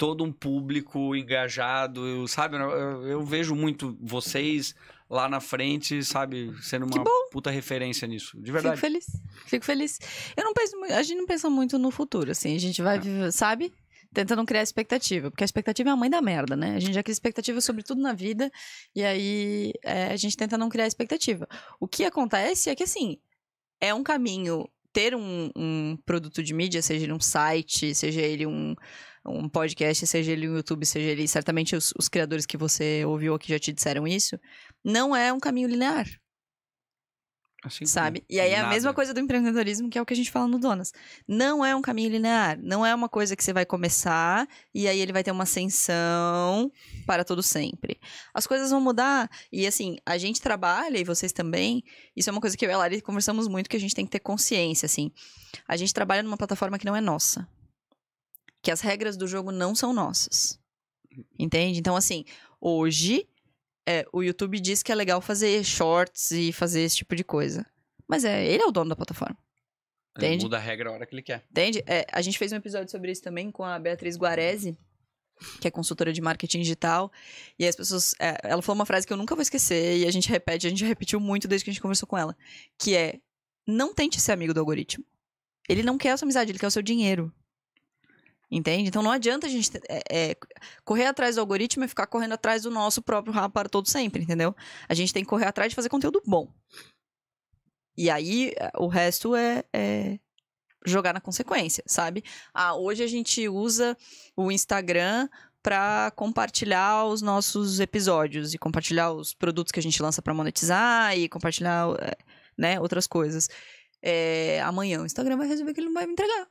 B: todo um público engajado, eu, sabe? Eu, eu, vejo muito vocês lá na frente, sabe, sendo uma puta referência nisso, de verdade. Fico
C: feliz, fico feliz. Eu não penso, a gente não pensa muito no futuro, assim, a gente vai, é. sabe? Tentando criar expectativa, porque a expectativa é a mãe da merda, né? A gente já cria expectativa sobre tudo na vida, e aí é, a gente tenta não criar expectativa. O que acontece é que, assim, é um caminho ter um, um produto de mídia, seja ele um site, seja ele um, um podcast, seja ele no YouTube, seja ele. Certamente os, os criadores que você ouviu aqui já te disseram isso. Não é um caminho linear. Assim, sabe? E aí nada. é a mesma coisa do empreendedorismo, que é o que a gente fala no Donas. Não é um caminho linear, não é uma coisa que você vai começar e aí ele vai ter uma ascensão para todo sempre. As coisas vão mudar e assim, a gente trabalha e vocês também. Isso é uma coisa que eu e a Lari conversamos muito que a gente tem que ter consciência, assim. A gente trabalha numa plataforma que não é nossa que as regras do jogo não são nossas. Entende? Então, assim, hoje é, o YouTube diz que é legal fazer shorts e fazer esse tipo de coisa. Mas é, ele é o dono da plataforma.
B: Entende? Ele muda a regra a hora que ele quer.
C: Entende? É, a gente fez um episódio sobre isso também com a Beatriz Guarese, que é consultora de marketing digital. E as pessoas. É, ela falou uma frase que eu nunca vou esquecer e a gente repete, a gente repetiu muito desde que a gente conversou com ela. Que é: não tente ser amigo do algoritmo. Ele não quer a sua amizade, ele quer o seu dinheiro. Entende? Então não adianta a gente é, é, correr atrás do algoritmo e ficar correndo atrás do nosso próprio rabo para todo sempre, entendeu? A gente tem que correr atrás de fazer conteúdo bom. E aí é, o resto é, é jogar na consequência, sabe? Ah, hoje a gente usa o Instagram para compartilhar os nossos episódios e compartilhar os produtos que a gente lança para monetizar e compartilhar, é, né, outras coisas. amanhã o Instagram vai resolver que ele não vai me entregar.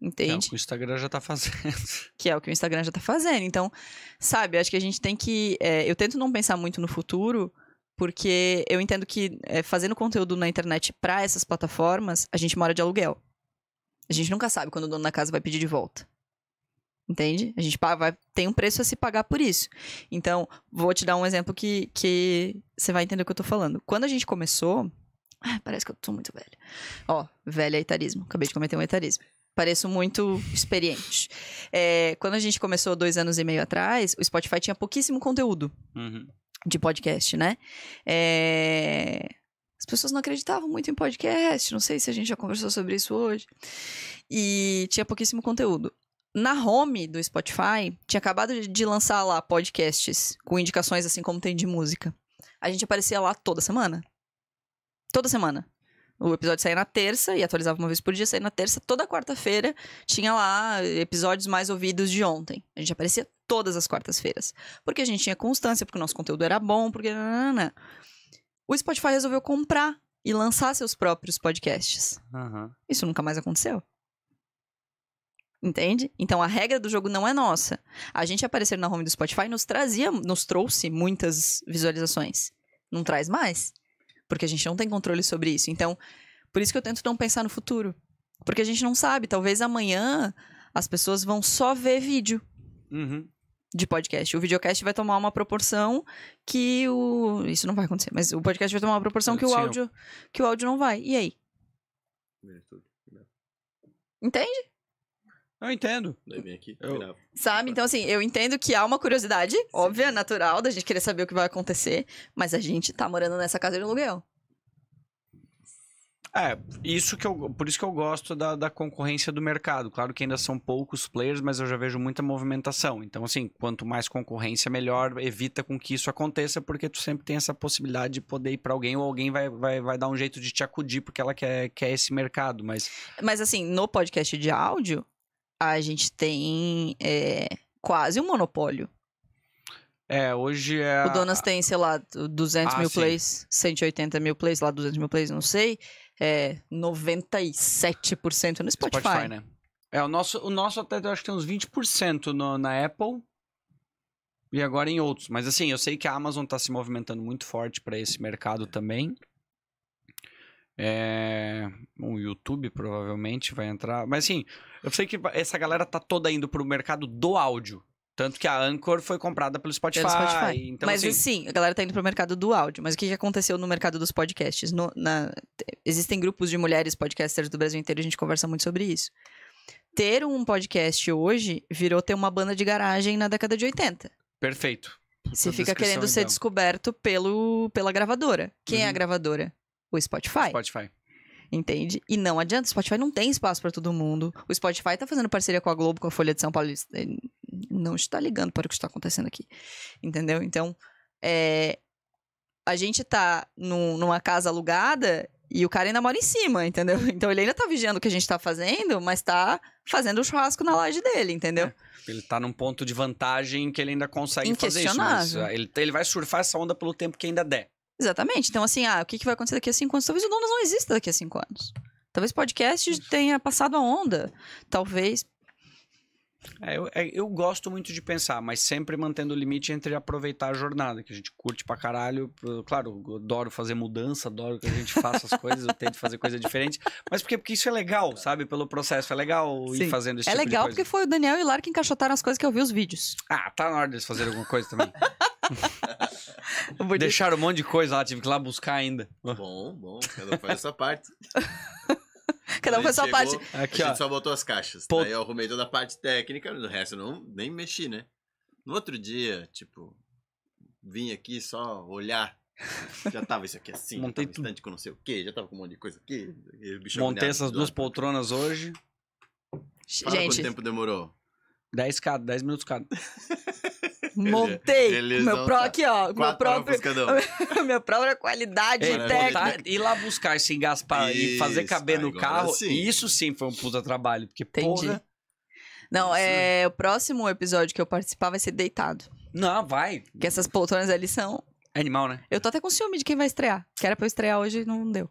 B: Entende? Que é o que o Instagram já tá fazendo. [LAUGHS]
C: Que é o que o Instagram já tá fazendo. Então, sabe, acho que a gente tem que. É, eu tento não pensar muito no futuro, porque eu entendo que é, fazendo conteúdo na internet para essas plataformas, a gente mora de aluguel. A gente nunca sabe quando o dono da casa vai pedir de volta. Entende? A gente vai, tem um preço a se pagar por isso. Então, vou te dar um exemplo que, que você vai entender o que eu tô falando. Quando a gente começou. parece que eu tô muito velha. Ó, velha etarismo. Acabei de cometer um etarismo. Pareço muito experiente. É, quando a gente começou dois anos e meio atrás, o Spotify tinha pouquíssimo conteúdo uhum. de podcast, né? É... As pessoas não acreditavam muito em podcast, não sei se a gente já conversou sobre isso hoje. E tinha pouquíssimo conteúdo. Na home do Spotify, tinha acabado de lançar lá podcasts com indicações assim como tem de música. A gente aparecia lá toda semana. Toda semana. O episódio saía na terça e atualizava uma vez por dia, saía na terça. Toda quarta-feira tinha lá episódios mais ouvidos de ontem. A gente aparecia todas as quartas-feiras. Porque a gente tinha constância, porque o nosso conteúdo era bom, porque. Né, né, né, o Spotify resolveu comprar e lançar seus próprios podcasts. Uhum. Isso nunca mais aconteceu. Entende? Então a regra do jogo não é nossa. A gente aparecer na home do Spotify nos trazia, nos trouxe muitas visualizações. Não traz mais. Porque a gente não tem controle sobre isso. Então, por isso que eu tento não pensar no futuro. Porque a gente não sabe. Talvez amanhã as pessoas vão só ver vídeo uhum. de podcast. O videocast vai tomar uma proporção que o. Isso não vai acontecer, mas o podcast vai tomar uma proporção que o áudio que o áudio não vai. E aí? Né? Entende?
B: Eu entendo. Daí vem aqui, eu...
C: Sabe? Então, assim, eu entendo que há uma curiosidade Sim. óbvia, natural, da gente querer saber o que vai acontecer, mas a gente tá morando nessa casa de aluguel.
B: É, isso que eu, por isso que eu gosto da, da concorrência do mercado. Claro que ainda são poucos players, mas eu já vejo muita movimentação. Então, assim, quanto mais concorrência, melhor. Evita com que isso aconteça, porque tu sempre tem essa possibilidade de poder ir para alguém ou alguém vai, vai, vai dar um jeito de te acudir porque ela quer, quer esse mercado. Mas, mas
C: assim, no podcast de áudio, a gente tem é, quase um monopólio.
B: É, hoje é. O Donas
C: tem, sei lá, 200 ah, mil sim. plays, 180 mil plays, lá 200 mil plays, não sei. É 97% no Spotify. Spotify, né?
B: É, o nosso, o nosso até eu acho que tem uns 20% no, na Apple e agora em outros. Mas assim, eu sei que a Amazon tá se movimentando muito forte para esse mercado também. É, o YouTube provavelmente vai entrar. Mas assim, eu sei que essa galera tá toda indo pro mercado do áudio. Tanto que a Anchor foi comprada pelo Spotify. Pelo Spotify. Então, mas assim...
C: sim, a galera tá indo pro mercado do áudio. Mas o que, que aconteceu no mercado dos podcasts? No, na... Existem grupos de mulheres podcasters do Brasil inteiro, a gente conversa muito sobre isso. Ter um podcast hoje virou ter uma banda de garagem na década de 80.
B: Perfeito. Você fica querendo então. ser
C: descoberto pelo, pela gravadora. Quem uhum. é a uhum. gravadora? O Spotify. Spotify entende? E não adianta, o Spotify não tem espaço para todo mundo. O Spotify tá fazendo parceria com a Globo, com a Folha de São Paulo, ele eh, não está ligando para o que está acontecendo aqui, entendeu? Então, é, a gente tá num, numa casa alugada e o cara ainda mora em cima, entendeu? [LAUGHS] Então ele ainda tá vigiando o que a gente tá fazendo, mas tá fazendo o churrasco na laje dele, entendeu? É,
B: ele tá num ponto de vantagem que ele ainda consegue fazer isso. Mas é, ele, ele vai surfar essa onda pelo tempo que ainda der.
C: Exatamente. Então, assim, ah, o que, que vai acontecer daqui a cinco anos? Talvez o Donas não exista daqui a cinco anos. Talvez podcast tenha passado a onda. Talvez.
B: É, eu, é, eu, gosto muito de pensar, mas sempre mantendo o limite entre aproveitar a jornada, que a gente curte pra caralho. Claro, adoro fazer mudança, adoro que a gente faça as coisas, eu tento fazer coisa diferente. Mas porque, porque isso é legal, sabe? Pelo processo, é legal Sim. ir fazendo isso. É tipo legal porque
C: foi o Daniel e o Lara que encaixotaram as coisas que eu vi os vídeos. Ah,
B: tá na hora deles fazerem alguma coisa também. [LAUGHS] Deixaram um monte de coisa lá, tive que ir lá buscar ainda.
A: Bom, bom, cada faz essa parte. [LAUGHS] [LAUGHS] Cada um fez sua parte. Aqui, a gente ó. só botou as caixas. aí Daí eu arrumei toda a parte técnica, do resto eu não, nem mexi, né? No outro dia, tipo, vim aqui só olhar. Já tava isso aqui assim, Montei já tava tudo. com não sei o quê, já tava com um monte de coisa aqui. Montei essas duas lá.
B: poltronas hoje. Fala gente, quanto tempo demorou? 10 cada, 10 minutos cada. [LAUGHS] Montei ele, meu aqui, ó. Meu próprio, [LAUGHS]
C: minha própria qualidade é, técnica.
B: ir lá buscar esse Gaspar e fazer caber no carro. Sim. Isso sim foi um puta trabalho. Porque, Entendi. Porra,
C: não, é, o próximo episódio que eu participar vai ser deitado. Não, vai. Que essas poltronas ali são. É animal, né? Eu tô até com ciúme de quem vai estrear. Que era pra eu estrear hoje e não deu.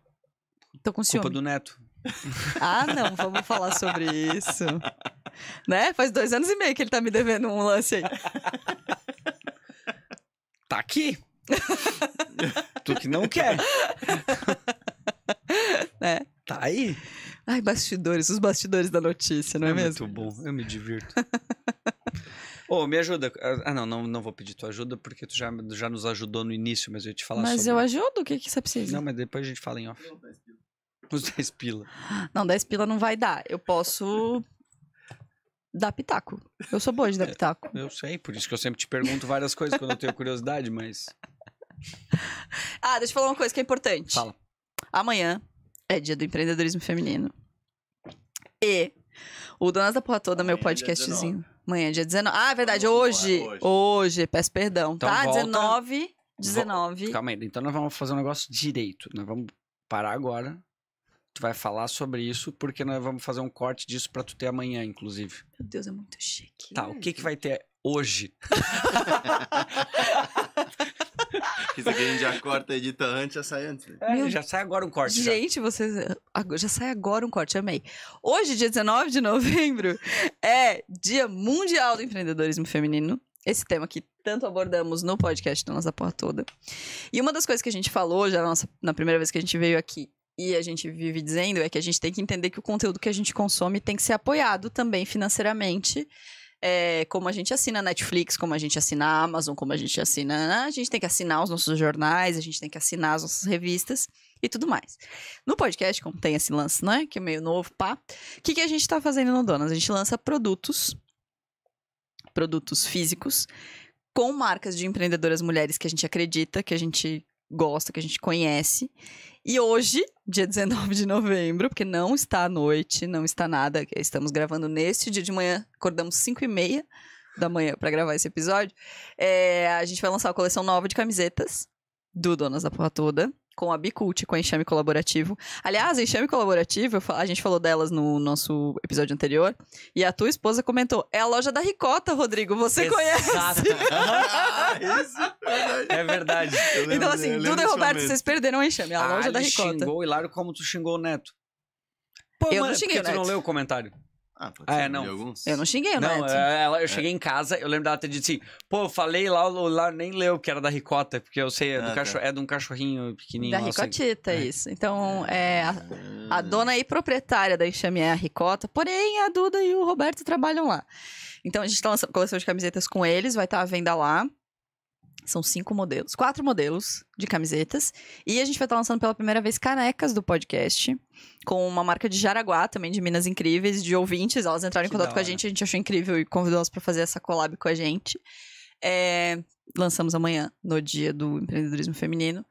B: Tô com ciúme. Culpa do neto. [LAUGHS] Ah, não, vamos falar sobre isso.
C: Né? Faz dois anos e meio que ele tá me devendo um lance aí. [LAUGHS]
B: tá aqui. [LAUGHS] tu que não quer. né? [LAUGHS] Tá aí. Ai, bastidores, os
C: bastidores da notícia,
B: não é, é mesmo? Muito bom, eu me divirto. Ô, oh, me ajuda. Ah, não, não, não vou pedir tua ajuda, porque tu já, já nos ajudou no início, mas eu ia te falar Mas sobre... eu
C: ajudo? O que, que
B: você precisa? Não, mas depois a gente fala em off. Os 10 pila.
C: Não, 10 pila não vai dar. Eu posso dar pitaco. Eu sou boa de dar é, pitaco.
B: eu sei, por isso que eu sempre te pergunto várias coisas quando eu tenho curiosidade, mas. [LAUGHS]
C: ah, deixa eu falar uma coisa que é importante. Fala. Amanhã é dia do empreendedorismo feminino. E o Donas da Porra Toda, Amanhã meu podcastzinho. Amanhã, é dia 19. É ah, é verdade, hoje, hoje.
B: Hoje, peço perdão, então, tá? Volta... 19. 19. Calma aí, então nós vamos fazer um negócio direito. Nós vamos parar agora, Tu vai falar sobre isso porque nós vamos fazer um corte disso para tu ter amanhã, inclusive. Meu
C: Deus, é muito chique. Tá, o que que vai
B: ter hoje? [LAUGHS]
A: Isso aqui a gente já corta, edita antes, já sai antes. Né? É, já sai agora um corte. Gente,
C: já. vocês. Já sai agora um corte, amei. Hoje, dia 19 de novembro, [LAUGHS] é Dia Mundial do Empreendedorismo Feminino. Esse tema que tanto abordamos no podcast da Nossa Porra Toda. E uma das coisas que a gente falou já na, nossa, na primeira vez que a gente veio aqui, e a gente vive dizendo é que a gente tem que entender que o conteúdo que a gente consome tem que ser apoiado também financeiramente. É, como a gente assina Netflix, como a gente assina Amazon, como a gente assina. A gente tem que assinar os nossos jornais, a gente tem que assinar as nossas revistas e tudo mais. No podcast, como tem esse lance, né? Que é meio novo, pá. O que, que a gente está fazendo no Donas? A gente lança produtos, produtos físicos, com marcas de empreendedoras mulheres que a gente acredita, que a gente gosta, que a gente conhece. E hoje, dia 19 de novembro, porque não está à noite, não está nada, estamos gravando neste dia de manhã, acordamos 5 e meia da manhã para gravar esse episódio, é, a gente vai lançar a coleção nova de camisetas do Donas da Porra Toda com a Bicult, com a Enxame Colaborativo. Aliás, a Enxame Colaborativo, a gente falou delas no nosso episódio anterior, e a tua esposa comentou, é a loja da Ricota, Rodrigo, você Exato. conhece.
B: [LAUGHS] ah, isso é verdade. então assim, Duda e Roberto, vocês perderam a Enxame, é a ah, loja da Ricota. xingou Hilário como tu xingou o Neto. Pô, eu mano, não xinguei o Neto. tu não leu o comentário. Ah, pode ah, ser, é, não. Alguns. Eu não xinguei, né? não. ela, eu é. cheguei em casa, eu lembro dela ter dito assim, pô, falei lá, o lá nem leu que era da ricota, porque eu sei, é, ah, tá. é de um cachorrinho pequenininho. Da ricotita, é.
C: isso. Então, é, a, a, ah. dona e proprietária da enxame é a ricota, porém a Duda e o Roberto trabalham lá. Então, a gente está lançando coleção de camisetas com eles, vai estar tá à venda lá. São cinco modelos, quatro modelos de camisetas. E a gente vai estar lançando pela primeira vez canecas do podcast, com uma marca de Jaraguá, também de Minas Incríveis, de ouvintes. Elas entraram que em contato com a gente, a gente achou incrível e convidou elas para fazer essa collab com a gente. É, lançamos amanhã, no dia do empreendedorismo feminino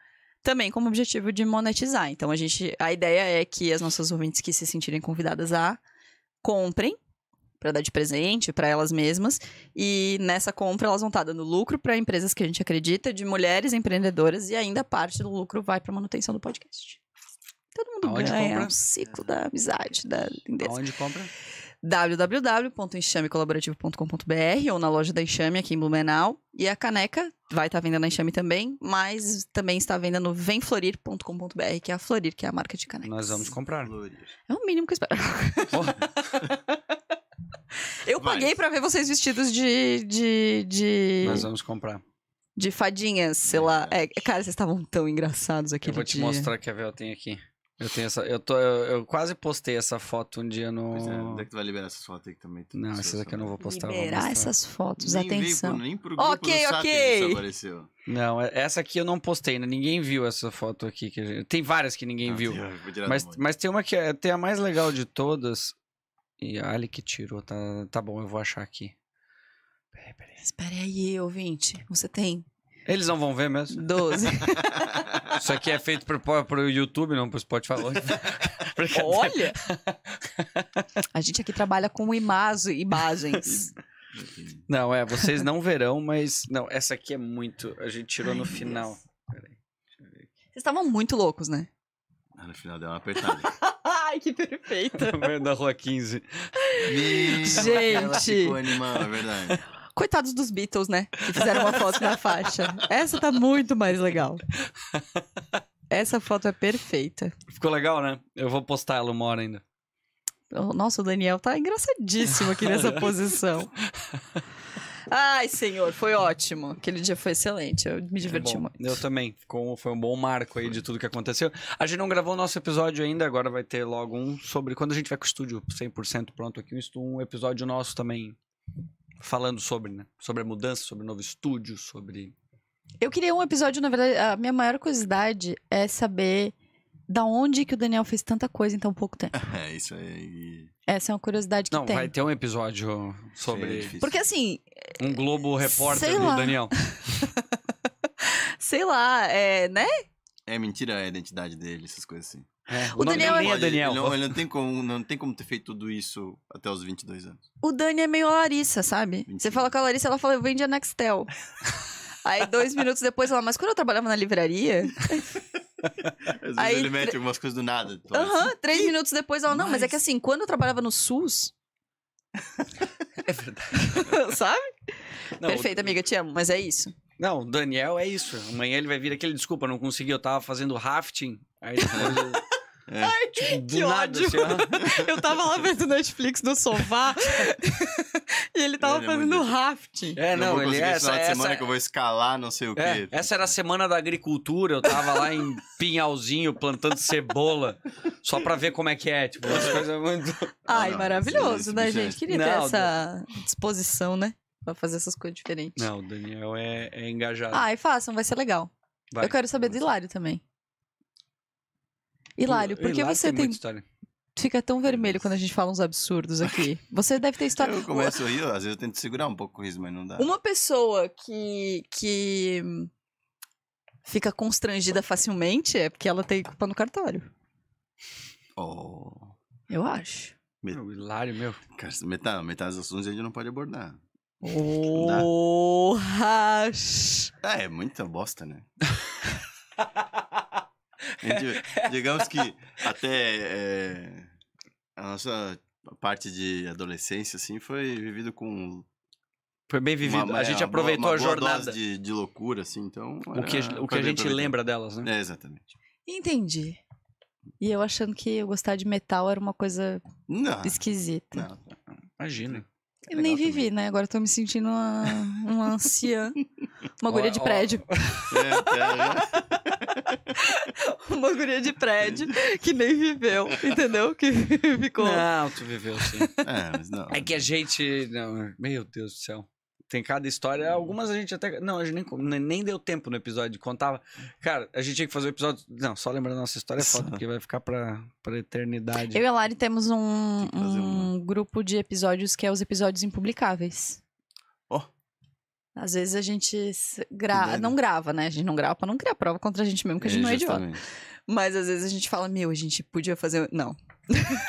C: também com o objetivo de monetizar. Então a gente, a ideia é que as nossas ouvintes que se sentirem convidadas a comprem para dar de presente para elas mesmas. E nessa compra elas vão estar tá dando lucro para empresas que a gente acredita, de mulheres empreendedoras, e ainda parte do lucro vai para manutenção do podcast. Todo mundo Aonde ganha. Compra? É um ciclo da amizade, da lindeza. Onde compra? www.enxamecolaborativo.com.br ou na loja da Enxame aqui em Blumenau. E a caneca vai estar tá vendendo na Enxame também, mas também está vendendo no vemflorir.com.br, que é a Florir, que é a marca de caneca.
B: Nós vamos comprar. Florir. É o mínimo que eu espero. Porra. [LAUGHS] [LAUGHS] Eu paguei pra ver vocês
C: vestidos de. de, de... Nós vamos comprar. De fadinhas, sei é. lá. É, cara, vocês estavam tão engraçados aqui. Eu vou te dia. mostrar
B: que a Vel tem aqui. Eu tenho essa. Eu, tô, eu, eu, quase postei essa foto um dia no. Pois é, onde
A: é que tu vai liberar essas fotos aí que também
B: Não, essas aqui eu não vou postar. Liberar vou essas fotos, nem atenção. Veio, nem pro grupo ok, do ok. apareceu. Não, é, essa aqui eu não postei né? Ninguém viu essa foto aqui. Que gente... Tem várias que ninguém viu. mas, mas tem uma que é a mais legal de todas. E Ali que tirou, tá, tá bom, eu vou achar aqui. Peraí, peraí.
C: Espere aí, ouvinte. Você tem.
B: Eles não vão ver mesmo? 12. [LAUGHS] Isso aqui é feito pro, pro YouTube, não pro Spotify. [LAUGHS] Olha!
C: [LAUGHS] A gente aqui trabalha com imagem, imagens.
B: Não, é, vocês não verão, mas. Não, essa aqui é muito. A gente tirou Ai, no final. Peraí,
C: Vocês estavam muito loucos, né?
A: Ah, no final deu uma apertada. [LAUGHS]
C: Ai, que perfeita.
A: [LAUGHS] da rua 15. Meu, Gente. Ela ficou animal, é verdade.
C: Coitados dos Beatles, né? Que fizeram uma foto na faixa. Essa tá muito mais legal. Essa foto é perfeita.
B: Ficou legal, né? Eu vou postar ela uma hora ainda.
C: Nossa, o Daniel tá engraçadíssimo aqui nessa [LAUGHS] posição. Ai, senhor, foi ótimo. Aquele dia foi excelente. Eu me diverti bom, muito.
B: Eu também. Ficou, foi um bom marco aí de tudo que aconteceu. A gente não gravou o nosso episódio ainda, agora vai ter logo um sobre quando a gente vai com o estúdio 100% pronto aqui, um episódio nosso também falando sobre, né? Sobre a mudança, sobre o novo estúdio, sobre.
C: Eu queria um episódio, na verdade, a minha maior curiosidade é saber da onde que o Daniel fez tanta coisa em tão pouco tempo.
B: [LAUGHS] É, isso aí.
C: Essa é uma curiosidade que Não, tem. vai
B: ter um episódio sobre. É isso. Porque assim. Um Globo eh, Repórter
C: do lá. Daniel. [LAUGHS] sei lá, é, né?
A: É mentira é a identidade dele, essas coisas assim. É, o, o Daniel é, é... Daniel. Ele não, ele não, tem como, não tem como ter feito tudo isso até os 22 anos.
C: O Dani é meio a Larissa, sabe? 25. Você fala com a Larissa, ela fala, eu vende a Nextel. [LAUGHS] Aí dois minutos depois ela, mas quando eu trabalhava na livraria...
A: [LAUGHS] Às Aí, ele mete tre... algumas coisas do nada. Aham,
C: uhum, três minutos depois ela, não, mas... mas é que assim, quando eu trabalhava no SUS. [LAUGHS] é verdade. [LAUGHS] Sabe? Não, Perfeito, o... amiga, te amo, mas é isso.
B: Não, o Daniel é isso. Amanhã ele vai vir aqui, desculpa, não consegui, eu tava fazendo rafting. Aí depois eu... É, Ai,
C: tipo, que assim, ódio. assim, [LAUGHS] eu tava lá vendo Netflix no sofá [LAUGHS]
B: e ele tava ele é fazendo
C: é rafting. É, não, não ele é
B: essa, essa semana que eu vou escalar, não sei o é, quê. Essa era a semana da agricultura, eu tava lá em [LAUGHS] Pinhalzinho plantando cebola, só pra ver como é que é, tipo, as é. coisas muito Ai, não,
C: maravilhoso, né, é gente? Queria ter essa disposição, né? Pra fazer essas coisas diferentes. Não,
B: o Daniel é, é engajado. Ai
C: façam, vai ser legal. Vai, eu quero saber do Hilário também. Hilário, por que você tem. tem... Fica tão vermelho quando a gente fala uns absurdos aqui. Você deve ter história. Eu
A: começo a rir, às vezes eu tento segurar um pouco o riso, mas não dá.
C: Uma pessoa que. que fica constrangida facilmente é porque ela tem culpa no cartório. Oh. Eu acho.
A: Met... Meu, hilário, meu. Cara, metade, metade dos assuntos a gente não pode abordar.
C: Oh,
A: ah, é muita bosta, né? [LAUGHS] Gente, digamos que até é, a nossa parte de adolescência, assim, foi vivido com foi bem vivido. Uma, a gente é, aproveitou uma, uma a jornada. De, de, loucura, assim, então. o que, o que a gente lembra delas, né? É, exatamente.
C: Entendi. E eu achando que eu gostar de metal era uma coisa não,
B: esquisita. Não, imagina.
C: É eu nem vivi, também. né? Agora eu tô me sentindo uma, uma anciã. [LAUGHS] Uma guria de prédio.
A: é, é. é.
C: [LAUGHS] uma guria de prédio que nem viveu, entendeu? Que [LAUGHS] ficou. Não,
A: tu viveu sim. É, mas não.
B: É que a gente. Não, meu Deus do céu. Tem cada história. Uhum. Algumas a gente até. Não, a gente nem, nem deu tempo no episódio de contava. Cara, a gente tinha que fazer o um episódio. Não, só lembrar nossa história é foda, porque vai ficar pra, pra eternidade. Eu e
C: a Lari temos um, um, um grupo de episódios que é os episódios impublicáveis. Oh. Às vezes a gente gra... não grava, né? A gente não grava pra não criar prova contra a gente mesmo, que a gente é, não é idiota. Mas às vezes a gente fala, meu, a gente podia fazer. Não.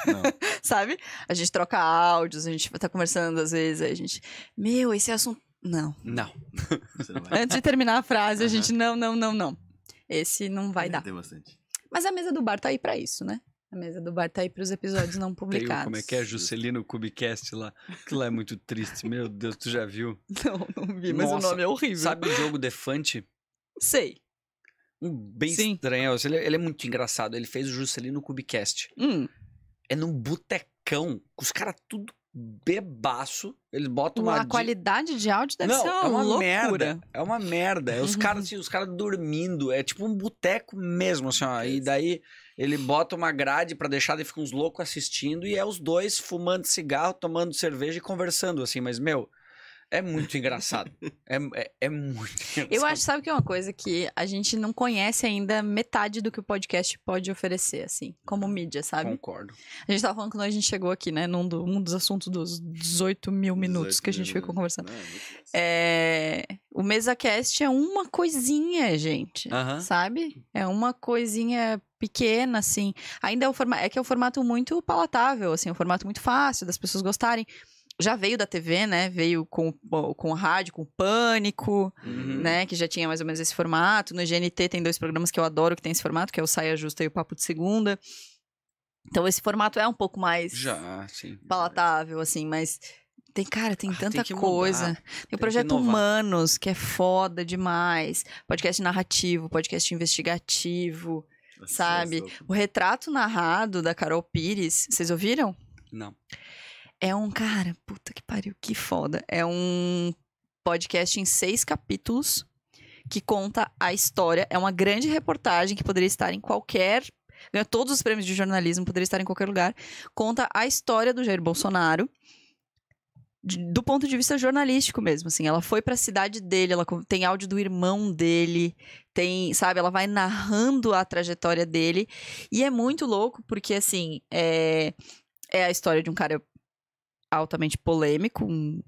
C: não. [LAUGHS] Sabe? A gente troca áudios, a gente tá conversando às vezes, aí a gente. Meu, esse assunto. Não.
B: Não. [LAUGHS] não
C: Antes de terminar a frase, uhum. a gente, não, não, não, não. Esse não vai Tem dar. Bastante. Mas a mesa do bar tá aí para isso, né? A mesa do bar tá aí pros episódios não publicados. [LAUGHS] Tem, como é
B: que é? Juscelino Cubicast lá. Aquilo lá é muito triste. Meu Deus, tu já viu? [LAUGHS]
C: Não, não vi, mas Nossa, o nome é horrível. Sabe o
B: jogo Defante? Sei. Um bem Sim. estranho. Ele, é, ele, é muito engraçado. Ele fez o Juscelino Cubicast. Hum. É num botecão, com os caras tudo bebaço. Eles botam uma. A
C: qualidade de áudio deve Não, ser uma, é uma loucura. merda.
B: É uma merda. É os caras [LAUGHS] assim, os caras dormindo. É tipo um boteco mesmo, assim, ó. E daí ele bota uma grade para deixar e fica uns loucos assistindo e é os dois fumando cigarro, tomando cerveja e conversando assim, mas meu, é muito engraçado. [LAUGHS] É, é, é, muito engraçado. Eu acho,
C: sabe que é uma coisa que a gente não conhece ainda metade do que o podcast pode oferecer, assim, como mídia, sabe? Concordo. A gente tava falando quando a gente chegou aqui, né, num do, um dos assuntos dos 18 mil minutos 18 que a gente ficou conversando. É, é, o MesaCast é uma coisinha, gente, uh -huh. sabe? É uma coisinha pequena, assim. Ainda é, o formato, é que é um formato muito palatável, assim, um formato muito fácil das pessoas gostarem. Já veio da TV, né? Veio com, com o rádio, com o Pânico, uhum. né? Que já tinha mais ou menos esse formato. No GNT tem dois programas que eu adoro que tem esse formato, que é o Saia Justa e o Papo de Segunda. Então esse formato é um pouco mais
B: já, sim,
C: palatável, assim, mas tem, cara, tem ah, tanta tem coisa. tem o projeto Humanos, que é foda demais. Podcast narrativo, podcast investigativo sabe? O retrato narrado da Carol Pires, vocês ouviram? Não. É um cara, puta que pariu, que foda. É um podcast em seis capítulos que conta a história. É uma grande reportagem que poderia estar em qualquer. Ganha todos os prêmios de jornalismo, poderia estar em qualquer lugar. Conta a história do Jair Bolsonaro do ponto de vista jornalístico mesmo, assim, ela foi para a cidade dele, ela tem áudio do irmão dele, tem, sabe, ela vai narrando a trajetória dele e é muito louco porque assim, é, é a história de um cara altamente polêmico, um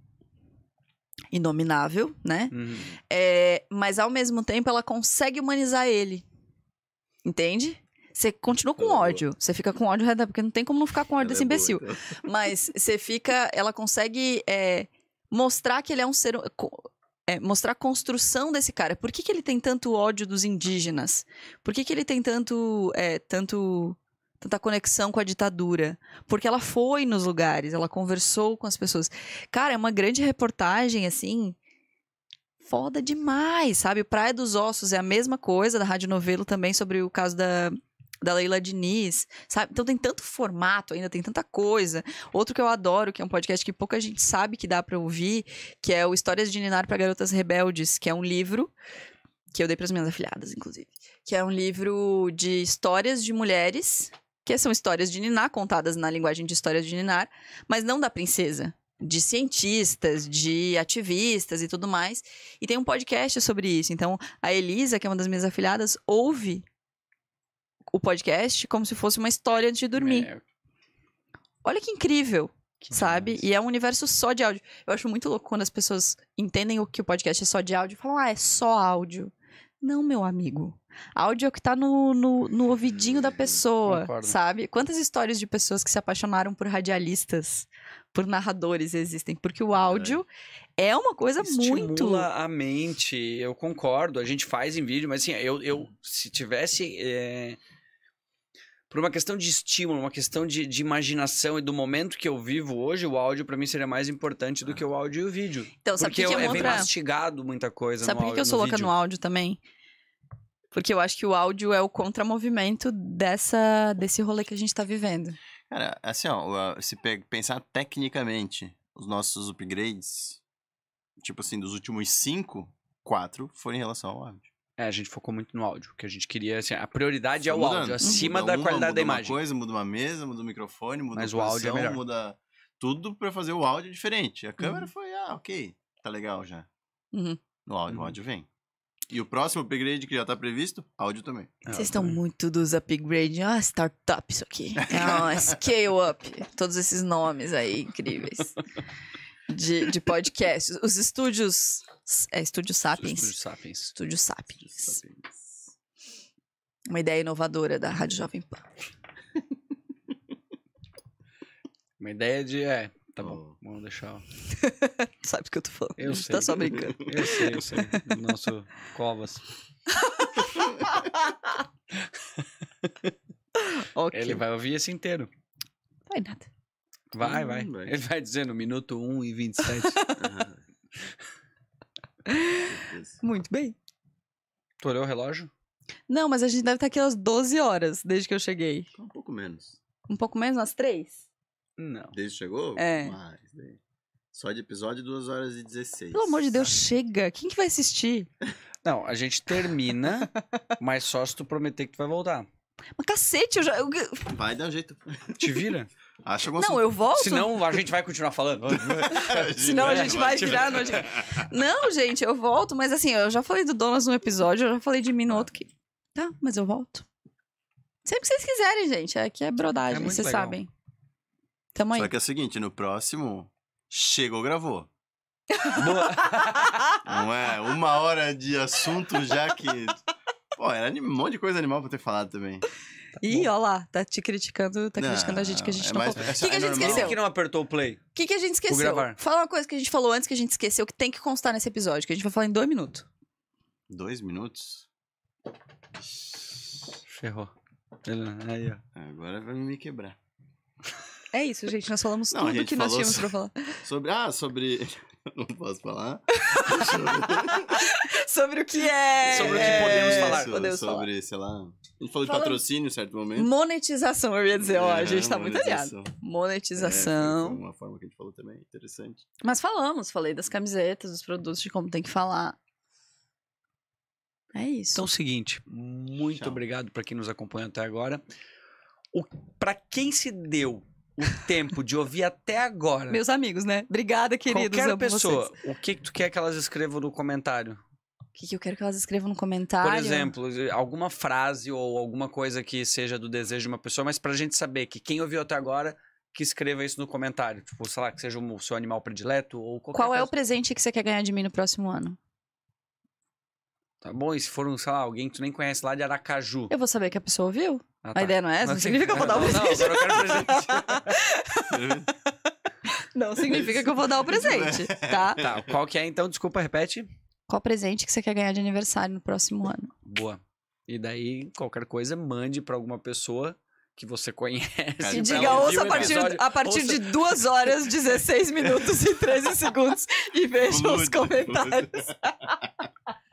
C: inominável, né? Uhum. É, mas ao mesmo tempo ela consegue humanizar ele. Entende? Você continua com é ódio. Você fica com ódio, porque não tem como não ficar com ódio ela desse é imbecil. Então. [LAUGHS] Mas você fica. Ela consegue é, mostrar que ele é um ser. É, mostrar a construção desse cara. Por que, que ele tem tanto ódio dos indígenas? Por que, que ele tem tanto, é, tanto tanta conexão com a ditadura? Porque ela foi nos lugares, ela conversou com as pessoas. Cara, é uma grande reportagem, assim, foda demais, sabe? Praia dos Ossos é a mesma coisa da Rádio Novelo também sobre o caso da, da Leila Diniz, sabe? Então tem tanto formato ainda, tem tanta coisa. Outro que eu adoro, que é um podcast que pouca gente sabe que dá para ouvir, que é o Histórias de Ninar para Garotas Rebeldes, que é um livro que eu dei para as minhas afilhadas, inclusive, que é um livro de histórias de mulheres, que são histórias de Ninar contadas na linguagem de histórias de Ninar, mas não da princesa, de cientistas, de ativistas e tudo mais. E tem um podcast sobre isso. Então, a Elisa, que é uma das minhas afilhadas, ouve o podcast como se fosse uma história antes de dormir. É. Olha que incrível, que sabe? Massa. E é um universo só de áudio. Eu acho muito louco quando as pessoas entendem o que o podcast é só de áudio e falam, ah, é só áudio. Não, meu amigo. Áudio é o que tá no, no, no ouvidinho da é, pessoa, Concordo. sabe? Quantas histórias de pessoas que se apaixonaram por radialistas, por narradores existem? Porque o áudio é, é uma coisa Estimula muito. Estimula
B: a mente, eu concordo. A gente faz em vídeo, mas assim, eu, eu se tivesse. É por uma questão de estímulo, uma questão de, de imaginação e do momento que eu vivo hoje, o áudio para mim seria mais importante do ah. que o áudio e o vídeo. Então, sabe porque que é eu, é outra... mastigado muita
A: coisa sabe no Sabe por que eu sou louca vídeo? no áudio
C: também? Porque eu acho que o áudio é o contramovimento dessa, desse rolê que a gente está vivendo.
A: Cara, assim, ó, se pensar tecnicamente, os nossos upgrades, tipo assim, dos últimos cinco, quatro foram em relação ao áudio. É, a gente focou muito no áudio, que a gente queria, assim, a prioridade é o áudio, acima muda da qualidade muda da imagem. Muda uma coisa, muda uma mesa, muda o microfone, muda Mas a posição, o áudio é muda tudo para fazer o áudio diferente. A câmera uhum. foi, ah, ok, tá legal já. Uhum. No áudio, uhum. o áudio vem. E o próximo upgrade que já tá previsto, áudio também. É, Vocês estão
C: muito dos upgrades. Ah, startup isso aqui. ah, scale up. Todos esses nomes aí incríveis. [LAUGHS] de, de podcast. Os estúdios. É Estúdio Sapiens. Estúdio Sapiens.
B: Estúdio Sapiens.
C: Uma ideia inovadora da Rádio Jovem Pan.
B: [LAUGHS] Uma ideia de. É, tá bom, oh. vamos deixar. [LAUGHS] Sabe o que eu tô falando? Eu tá sei. Tá só brincando. Eu sei, eu sei. Do nosso Covas. [LAUGHS] okay. Ele vai ouvir esse inteiro. Vai nada. Vai, hum, vai. Mas... Ele vai dizendo minuto 1 e 27. [LAUGHS] [LAUGHS] Muito bem. Tu olhou o relógio?
C: Não, mas a gente deve estar aqui às 12 horas, desde que eu cheguei.
A: Tá um pouco menos.
C: Um pouco menos, umas 3?
A: Não. Desde que chegou? É. Mais, né? Só de episódio, 2 horas e 16. Pelo amor de Deus,
C: chega. Quem que
B: vai assistir? [LAUGHS] Não, a gente termina, mas só se tu prometer que tu vai voltar.
C: Mas cacete, eu já.
A: Vai dar um jeito. Te vira? Acha ah, Não, eu volto. Senão a gente vai continuar falando. [LAUGHS] Senão a gente vai virar no...
C: Não, gente, eu volto, mas assim, eu já falei do Donas no episódio, eu já falei de mim no tá. outro que. Tá, mas eu volto. Sempre que vocês quiserem, gente. Aqui é brodagem, é vocês legal. sabem. Tamo aí. Só que
A: é o seguinte, no próximo, chegou, gravou. Não é? Uma hora de assunto já que. Pô, era um monte de coisa animal pra ter falado também.
C: Tá Ih, olha lá, tá te criticando, tá não, criticando a gente que a gente é não mais, falou. É o que, que, a é gente esqueceu? Você que
B: não apertou
A: o play. O
C: que, que a gente esqueceu? Fala uma coisa que a gente falou antes que a gente esqueceu, que tem que constar nesse episódio, que a gente vai falar em dois minutos.
A: Dois minutos? Ferrou. Aí, ó. É, agora vai me quebrar.
C: É isso, gente. Nós falamos não, tudo que nós tínhamos so... pra falar.
A: Sobre, ah, sobre. [LAUGHS] Não posso falar?
C: [LAUGHS] sobre o que é. Sobre o que podemos falar. Isso, é, podemos sobre,
A: falar. sei lá. A gente falou Falando... de patrocínio em certo momento. Monetização, eu ia dizer, é, ó, a é, gente tá muito aliado. Monetização. É, uma forma que a gente falou também, interessante.
C: Mas falamos, falei das camisetas, dos produtos, de como tem que falar.
B: É isso. Então, é o seguinte, muito Tchau. obrigado para quem nos acompanha até agora. Para quem se deu o tempo de ouvir até agora. Meus
C: amigos, né? Obrigada, queridos. Qualquer pessoa,
B: vocês. o que tu quer que elas escrevam no comentário?
C: O que, que eu quero que elas escrevam no comentário? Por exemplo,
B: alguma frase ou alguma coisa que seja do desejo de uma pessoa, mas pra gente saber que quem ouviu até agora que escreva isso no comentário. Tipo, sei lá, que seja o seu animal predileto ou qualquer Qual coisa. é o
C: presente que você quer ganhar de mim no próximo ano?
B: Tá bom, e se for um, sei lá, alguém que tu nem conhece lá de Aracaju? Eu vou
C: saber que a pessoa ouviu.
B: Ah, tá. A ideia não é essa? Não, [LAUGHS] [LAUGHS] não significa que eu vou dar o presente. Não, eu quero presente.
C: não significa que eu vou dar o presente, tá? Tá,
B: qual que é então? Desculpa, repete.
C: Qual presente que você quer ganhar de aniversário no próximo ano?
B: Boa. E daí, qualquer coisa, mande para alguma pessoa que você conhece. diga, ouça a partir, a partir ouça... de 2
C: horas, 16 minutos e 13 segundos e veja os comentários.
B: [LAUGHS]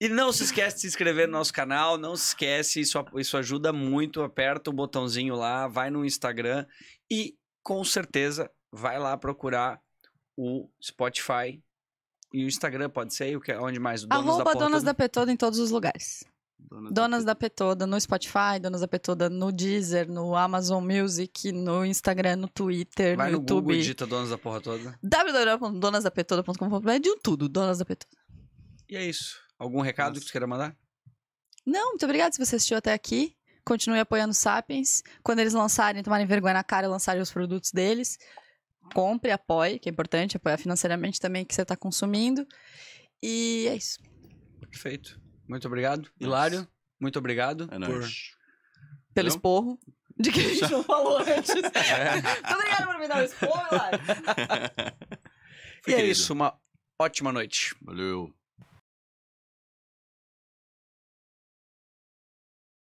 B: E não se esquece de se inscrever no nosso canal, não se esquece, isso, isso ajuda muito. Aperta o botãozinho lá, vai no Instagram e com certeza vai lá procurar o Spotify e o Instagram, pode ser é onde mais? O Donos Arroba da Donas do... da
C: Petoda em todos os lugares. Donas, Donas da, Petoda. da Petoda no Spotify, Donas da Petoda no Deezer, no Amazon Music, no Instagram, no Twitter, vai no, no YouTube. Google,
B: digita Donas da Porra Toda.
C: www.donasdapetoda.com.br, de tudo, Donas da Petoda.
B: E é isso. Algum recado Nossa. que você queira mandar?
C: Não, muito obrigado se você assistiu até aqui. Continue apoiando o Sapiens. Quando eles lançarem, tomarem vergonha na cara e lançarem os produtos deles, compre, apoie, que é importante, apoiar financeiramente também que você está consumindo. E
B: é isso. Perfeito. Muito obrigado. Nossa. É Hilário, muito obrigado é por... pelo Não? esporro. De que a gente
C: não [LAUGHS] falou antes.
B: É. Muito
C: obrigado por me dar o esporro,
B: Hilário. [LAUGHS] e é querido. é isso, uma ótima noite. Valeu.